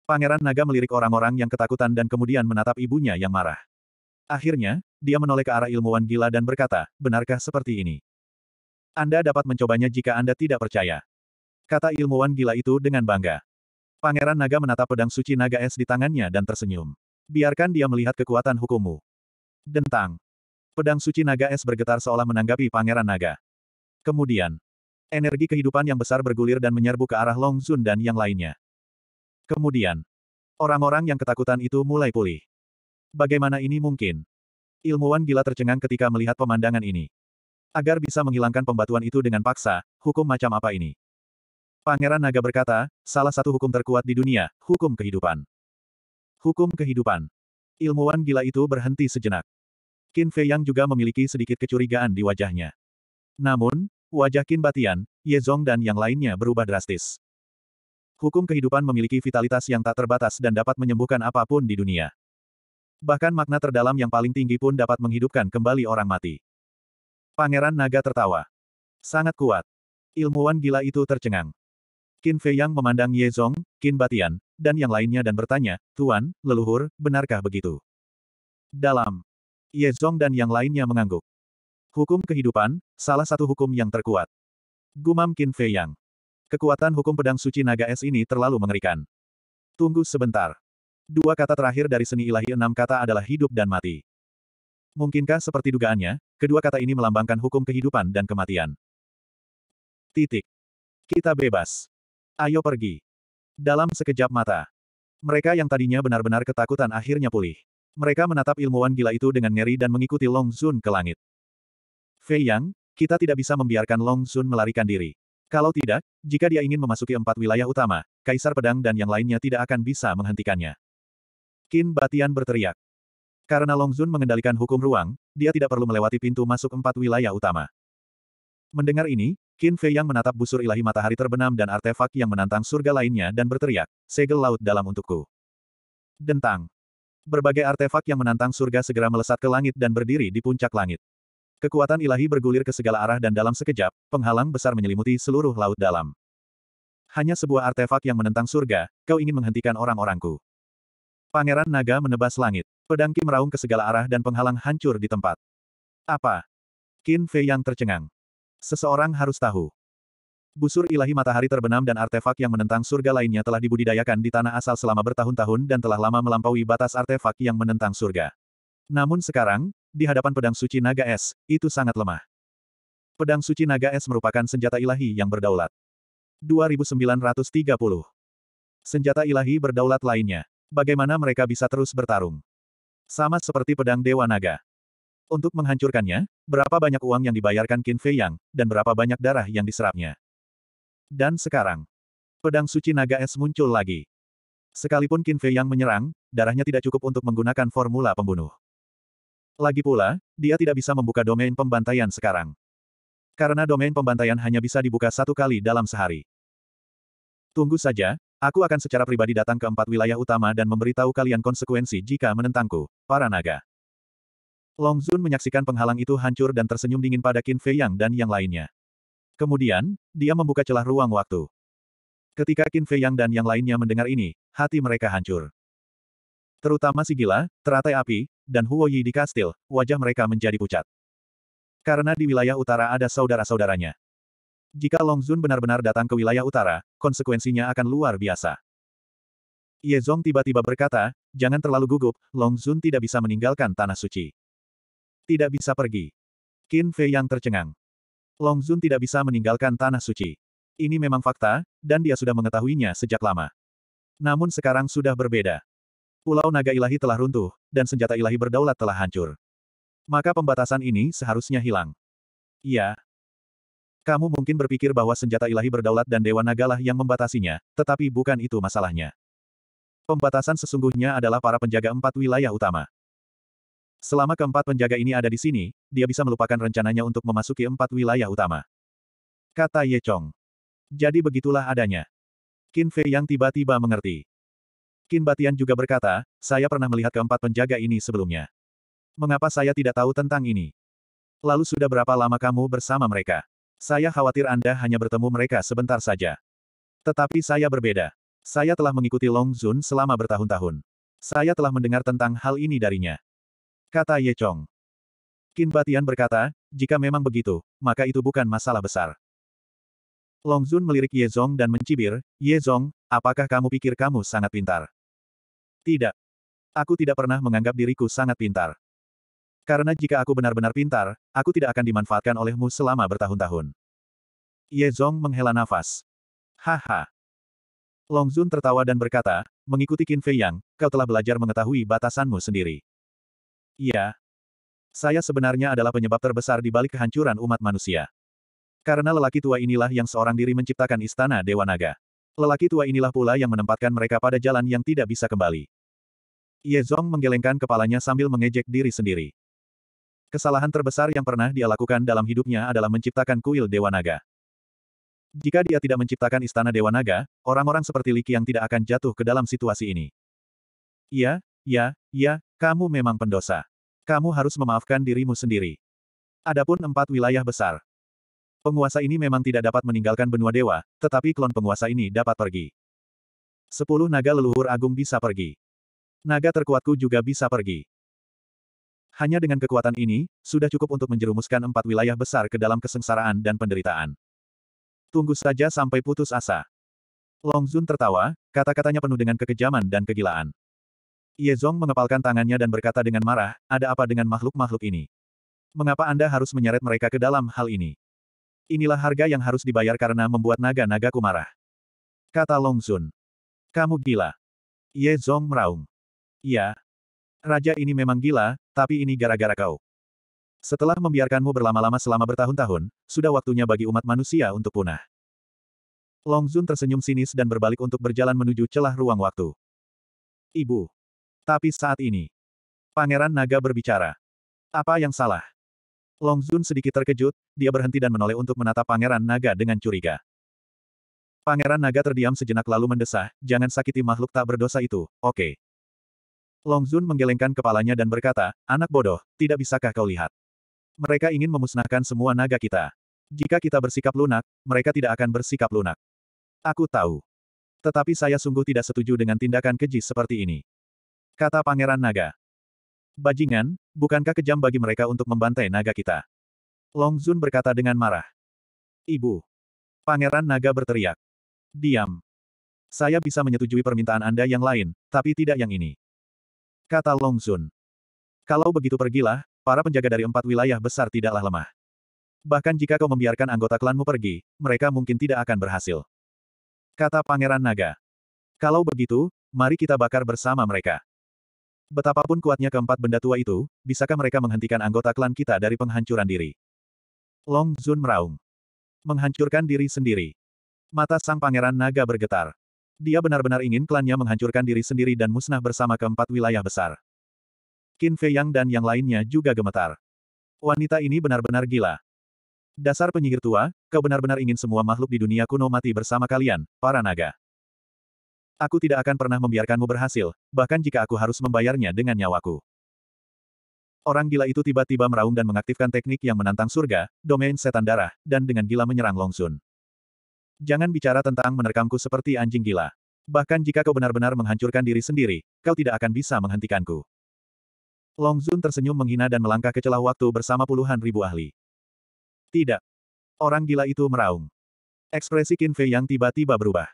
Pangeran Naga melirik orang-orang yang ketakutan dan kemudian menatap ibunya yang marah. Akhirnya, dia menoleh ke arah ilmuwan gila dan berkata, benarkah seperti ini? Anda dapat mencobanya jika Anda tidak percaya. Kata ilmuwan gila itu dengan bangga. Pangeran naga menatap pedang suci naga es di tangannya dan tersenyum. Biarkan dia melihat kekuatan hukummu. Dentang. Pedang suci naga es bergetar seolah menanggapi pangeran naga. Kemudian, energi kehidupan yang besar bergulir dan menyerbu ke arah Long Zun dan yang lainnya. Kemudian, orang-orang yang ketakutan itu mulai pulih. Bagaimana ini mungkin? Ilmuwan gila tercengang ketika melihat pemandangan ini. Agar bisa menghilangkan pembatuan itu dengan paksa, hukum macam apa ini? Pangeran Naga berkata, salah satu hukum terkuat di dunia, hukum kehidupan. Hukum kehidupan. Ilmuwan gila itu berhenti sejenak. Qin Fei Yang juga memiliki sedikit kecurigaan di wajahnya. Namun, wajah Qin Batian, Ye Zong dan yang lainnya berubah drastis. Hukum kehidupan memiliki vitalitas yang tak terbatas dan dapat menyembuhkan apapun di dunia. Bahkan makna terdalam yang paling tinggi pun dapat menghidupkan kembali orang mati. Pangeran Naga tertawa. Sangat kuat. Ilmuwan gila itu tercengang. Qin Fei Yang memandang Ye Zong, Qin Batian, dan yang lainnya dan bertanya, Tuan, leluhur, benarkah begitu? Dalam. Ye Zong dan yang lainnya mengangguk. Hukum kehidupan, salah satu hukum yang terkuat. Gumam Qin Fei Yang. Kekuatan hukum pedang suci naga es ini terlalu mengerikan. Tunggu sebentar. Dua kata terakhir dari seni ilahi enam kata adalah hidup dan mati. Mungkinkah seperti dugaannya, kedua kata ini melambangkan hukum kehidupan dan kematian. Titik. Kita bebas. Ayo pergi. Dalam sekejap mata. Mereka yang tadinya benar-benar ketakutan akhirnya pulih. Mereka menatap ilmuwan gila itu dengan ngeri dan mengikuti Long Zun ke langit. Fei Yang, kita tidak bisa membiarkan Long Zun melarikan diri. Kalau tidak, jika dia ingin memasuki empat wilayah utama, Kaisar Pedang dan yang lainnya tidak akan bisa menghentikannya. Qin Batian berteriak. Karena Long Zun mengendalikan hukum ruang, dia tidak perlu melewati pintu masuk empat wilayah utama. Mendengar ini, Qin Fei yang menatap busur ilahi matahari terbenam dan artefak yang menantang surga lainnya dan berteriak, segel laut dalam untukku. Dentang. Berbagai artefak yang menantang surga segera melesat ke langit dan berdiri di puncak langit. Kekuatan ilahi bergulir ke segala arah dan dalam sekejap, penghalang besar menyelimuti seluruh laut dalam. Hanya sebuah artefak yang menentang surga, kau ingin menghentikan orang-orangku. Pangeran Naga menebas langit. Pedang Kim meraung ke segala arah dan penghalang hancur di tempat. Apa? Qin Fei yang tercengang. Seseorang harus tahu. Busur ilahi matahari terbenam dan artefak yang menentang surga lainnya telah dibudidayakan di tanah asal selama bertahun-tahun dan telah lama melampaui batas artefak yang menentang surga. Namun sekarang, di hadapan pedang suci naga es, itu sangat lemah. Pedang suci naga es merupakan senjata ilahi yang berdaulat. 2930. Senjata ilahi berdaulat lainnya. Bagaimana mereka bisa terus bertarung? Sama seperti pedang Dewa Naga. Untuk menghancurkannya, berapa banyak uang yang dibayarkan Qin Fei Yang, dan berapa banyak darah yang diserapnya. Dan sekarang, pedang suci naga es muncul lagi. Sekalipun Qin Fei Yang menyerang, darahnya tidak cukup untuk menggunakan formula pembunuh. Lagi pula, dia tidak bisa membuka domain pembantaian sekarang. Karena domain pembantaian hanya bisa dibuka satu kali dalam sehari. Tunggu saja, Aku akan secara pribadi datang ke empat wilayah utama dan memberitahu kalian konsekuensi jika menentangku, para naga. Long Zun menyaksikan penghalang itu hancur dan tersenyum dingin pada Qin Fei Yang dan yang lainnya. Kemudian, dia membuka celah ruang waktu. Ketika Qin Fei Yang dan yang lainnya mendengar ini, hati mereka hancur. Terutama si gila, teratai api, dan Huo Yi di kastil, wajah mereka menjadi pucat. Karena di wilayah utara ada saudara-saudaranya. Jika Long Zun benar-benar datang ke wilayah utara, konsekuensinya akan luar biasa. Ye Zong tiba-tiba berkata, jangan terlalu gugup, Long Zun tidak bisa meninggalkan tanah suci. Tidak bisa pergi. Qin Fei yang tercengang. Long Zun tidak bisa meninggalkan tanah suci. Ini memang fakta, dan dia sudah mengetahuinya sejak lama. Namun sekarang sudah berbeda. Pulau naga ilahi telah runtuh, dan senjata ilahi berdaulat telah hancur. Maka pembatasan ini seharusnya hilang. Iya, kamu mungkin berpikir bahwa senjata ilahi berdaulat dan Dewa Nagalah yang membatasinya, tetapi bukan itu masalahnya. Pembatasan sesungguhnya adalah para penjaga empat wilayah utama. Selama keempat penjaga ini ada di sini, dia bisa melupakan rencananya untuk memasuki empat wilayah utama. Kata Ye Chong. Jadi begitulah adanya. Qin Fei yang tiba-tiba mengerti. Qin Batian juga berkata, saya pernah melihat keempat penjaga ini sebelumnya. Mengapa saya tidak tahu tentang ini? Lalu sudah berapa lama kamu bersama mereka? Saya khawatir Anda hanya bertemu mereka sebentar saja. Tetapi saya berbeda. Saya telah mengikuti Long Zun selama bertahun-tahun. Saya telah mendengar tentang hal ini darinya. Kata Ye Chong. Qin Batian berkata, jika memang begitu, maka itu bukan masalah besar. Long Zun melirik Ye Zong dan mencibir, Ye Zong, apakah kamu pikir kamu sangat pintar? Tidak. Aku tidak pernah menganggap diriku sangat pintar. Karena jika aku benar-benar pintar, aku tidak akan dimanfaatkan olehmu selama bertahun-tahun. Ye Zong menghela nafas. Haha. Long Zun tertawa dan berkata, mengikuti Qin Fei Yang, kau telah belajar mengetahui batasanmu sendiri. Iya. Saya sebenarnya adalah penyebab terbesar di balik kehancuran umat manusia. Karena lelaki tua inilah yang seorang diri menciptakan istana Dewa Naga. Lelaki tua inilah pula yang menempatkan mereka pada jalan yang tidak bisa kembali. Ye Zong menggelengkan kepalanya sambil mengejek diri sendiri. Kesalahan terbesar yang pernah dia lakukan dalam hidupnya adalah menciptakan kuil Dewa Naga. Jika dia tidak menciptakan istana Dewa Naga, orang-orang seperti Li yang tidak akan jatuh ke dalam situasi ini. Ya, ya, ya, kamu memang pendosa. Kamu harus memaafkan dirimu sendiri. Adapun empat wilayah besar. Penguasa ini memang tidak dapat meninggalkan benua dewa, tetapi klon penguasa ini dapat pergi. Sepuluh naga leluhur agung bisa pergi. Naga terkuatku juga bisa pergi. Hanya dengan kekuatan ini, sudah cukup untuk menjerumuskan empat wilayah besar ke dalam kesengsaraan dan penderitaan. Tunggu saja sampai putus asa. Long Zun tertawa, kata-katanya penuh dengan kekejaman dan kegilaan. Ye Zong mengepalkan tangannya dan berkata dengan marah, ada apa dengan makhluk-makhluk ini? Mengapa Anda harus menyeret mereka ke dalam hal ini? Inilah harga yang harus dibayar karena membuat naga-nagaku marah. Kata Long Zun. Kamu gila. Ye Zong meraung. Ya. Raja ini memang gila, tapi ini gara-gara kau. Setelah membiarkanmu berlama-lama selama bertahun-tahun, sudah waktunya bagi umat manusia untuk punah. Long Zun tersenyum sinis dan berbalik untuk berjalan menuju celah ruang waktu. Ibu. Tapi saat ini. Pangeran Naga berbicara. Apa yang salah? Long Zun sedikit terkejut, dia berhenti dan menoleh untuk menatap Pangeran Naga dengan curiga. Pangeran Naga terdiam sejenak lalu mendesah, jangan sakiti makhluk tak berdosa itu, oke. Okay. Long Zun menggelengkan kepalanya dan berkata, anak bodoh, tidak bisakah kau lihat? Mereka ingin memusnahkan semua naga kita. Jika kita bersikap lunak, mereka tidak akan bersikap lunak. Aku tahu. Tetapi saya sungguh tidak setuju dengan tindakan keji seperti ini. Kata Pangeran Naga. Bajingan, bukankah kejam bagi mereka untuk membantai naga kita? Long Zun berkata dengan marah. Ibu. Pangeran Naga berteriak. Diam. Saya bisa menyetujui permintaan Anda yang lain, tapi tidak yang ini kata Long Zun. Kalau begitu pergilah, para penjaga dari empat wilayah besar tidaklah lemah. Bahkan jika kau membiarkan anggota klanmu pergi, mereka mungkin tidak akan berhasil. Kata Pangeran Naga. Kalau begitu, mari kita bakar bersama mereka. Betapapun kuatnya keempat benda tua itu, bisakah mereka menghentikan anggota klan kita dari penghancuran diri? Long Zun meraung. Menghancurkan diri sendiri. Mata sang pangeran naga bergetar. Dia benar-benar ingin klannya menghancurkan diri sendiri dan musnah bersama keempat wilayah besar. Qin Fei Yang dan yang lainnya juga gemetar. Wanita ini benar-benar gila. Dasar penyihir tua, kau benar-benar ingin semua makhluk di dunia kuno mati bersama kalian, para naga. Aku tidak akan pernah membiarkanmu berhasil, bahkan jika aku harus membayarnya dengan nyawaku. Orang gila itu tiba-tiba meraung dan mengaktifkan teknik yang menantang surga, domain setan darah, dan dengan gila menyerang Longsun. Jangan bicara tentang menerkamku seperti anjing gila. Bahkan jika kau benar-benar menghancurkan diri sendiri, kau tidak akan bisa menghentikanku. Long Zun tersenyum menghina dan melangkah ke celah waktu bersama puluhan ribu ahli. Tidak. Orang gila itu meraung. Ekspresi Qin Fei yang tiba-tiba berubah.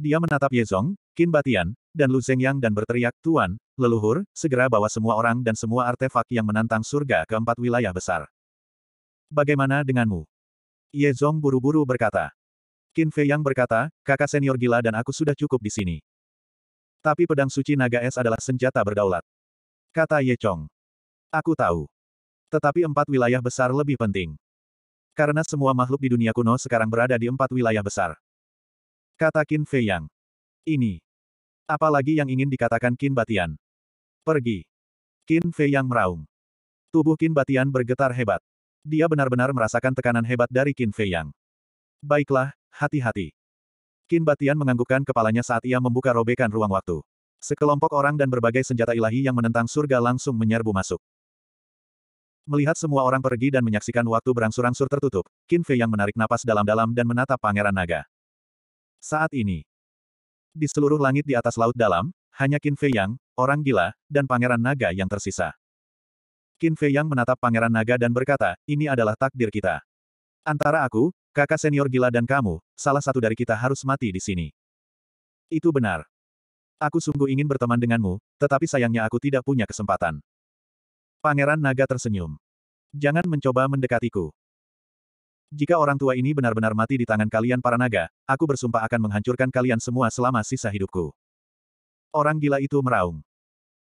Dia menatap Ye Zong, Qin Batian, dan Lu Yang dan berteriak, Tuan, leluhur, segera bawa semua orang dan semua artefak yang menantang surga ke empat wilayah besar. Bagaimana denganmu? Ye Zong buru-buru berkata. Qin Fei yang berkata, kakak senior gila dan aku sudah cukup di sini. Tapi pedang suci naga es adalah senjata berdaulat. Kata Ye Chong. Aku tahu. Tetapi empat wilayah besar lebih penting. Karena semua makhluk di dunia kuno sekarang berada di empat wilayah besar. Kata Qin Fei Yang. Ini. Apalagi yang ingin dikatakan Qin Batian. Pergi. Qin Fei Yang meraung. Tubuh Qin Batian bergetar hebat. Dia benar-benar merasakan tekanan hebat dari Qin Fei Yang. Baiklah, Hati-hati. Kin Batian menganggukkan kepalanya saat ia membuka robekan ruang waktu. Sekelompok orang dan berbagai senjata ilahi yang menentang surga langsung menyerbu masuk. Melihat semua orang pergi dan menyaksikan waktu berangsur-angsur tertutup, Kin Fei yang menarik napas dalam-dalam dan menatap Pangeran Naga. Saat ini, di seluruh langit di atas laut dalam, hanya Qin Fei Yang, orang gila, dan Pangeran Naga yang tersisa. Qin Fei Yang menatap Pangeran Naga dan berkata, ini adalah takdir kita. Antara aku, Kakak senior gila dan kamu, salah satu dari kita harus mati di sini. Itu benar. Aku sungguh ingin berteman denganmu, tetapi sayangnya aku tidak punya kesempatan. Pangeran Naga tersenyum. Jangan mencoba mendekatiku. Jika orang tua ini benar-benar mati di tangan kalian para naga, aku bersumpah akan menghancurkan kalian semua selama sisa hidupku. Orang gila itu meraung.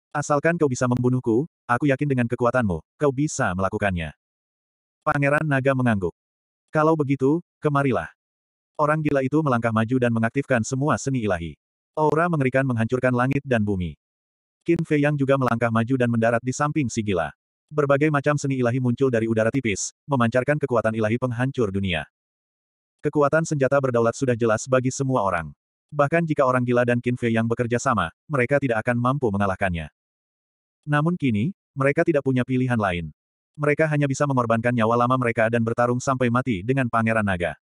Asalkan kau bisa membunuhku, aku yakin dengan kekuatanmu, kau bisa melakukannya. Pangeran Naga mengangguk. Kalau begitu, kemarilah. Orang gila itu melangkah maju dan mengaktifkan semua seni ilahi. Aura mengerikan menghancurkan langit dan bumi. Qin Fei Yang juga melangkah maju dan mendarat di samping si gila. Berbagai macam seni ilahi muncul dari udara tipis, memancarkan kekuatan ilahi penghancur dunia. Kekuatan senjata berdaulat sudah jelas bagi semua orang. Bahkan jika orang gila dan Qin Fei Yang bekerja sama, mereka tidak akan mampu mengalahkannya. Namun kini, mereka tidak punya pilihan lain. Mereka hanya bisa mengorbankan nyawa lama mereka dan bertarung sampai mati dengan Pangeran Naga.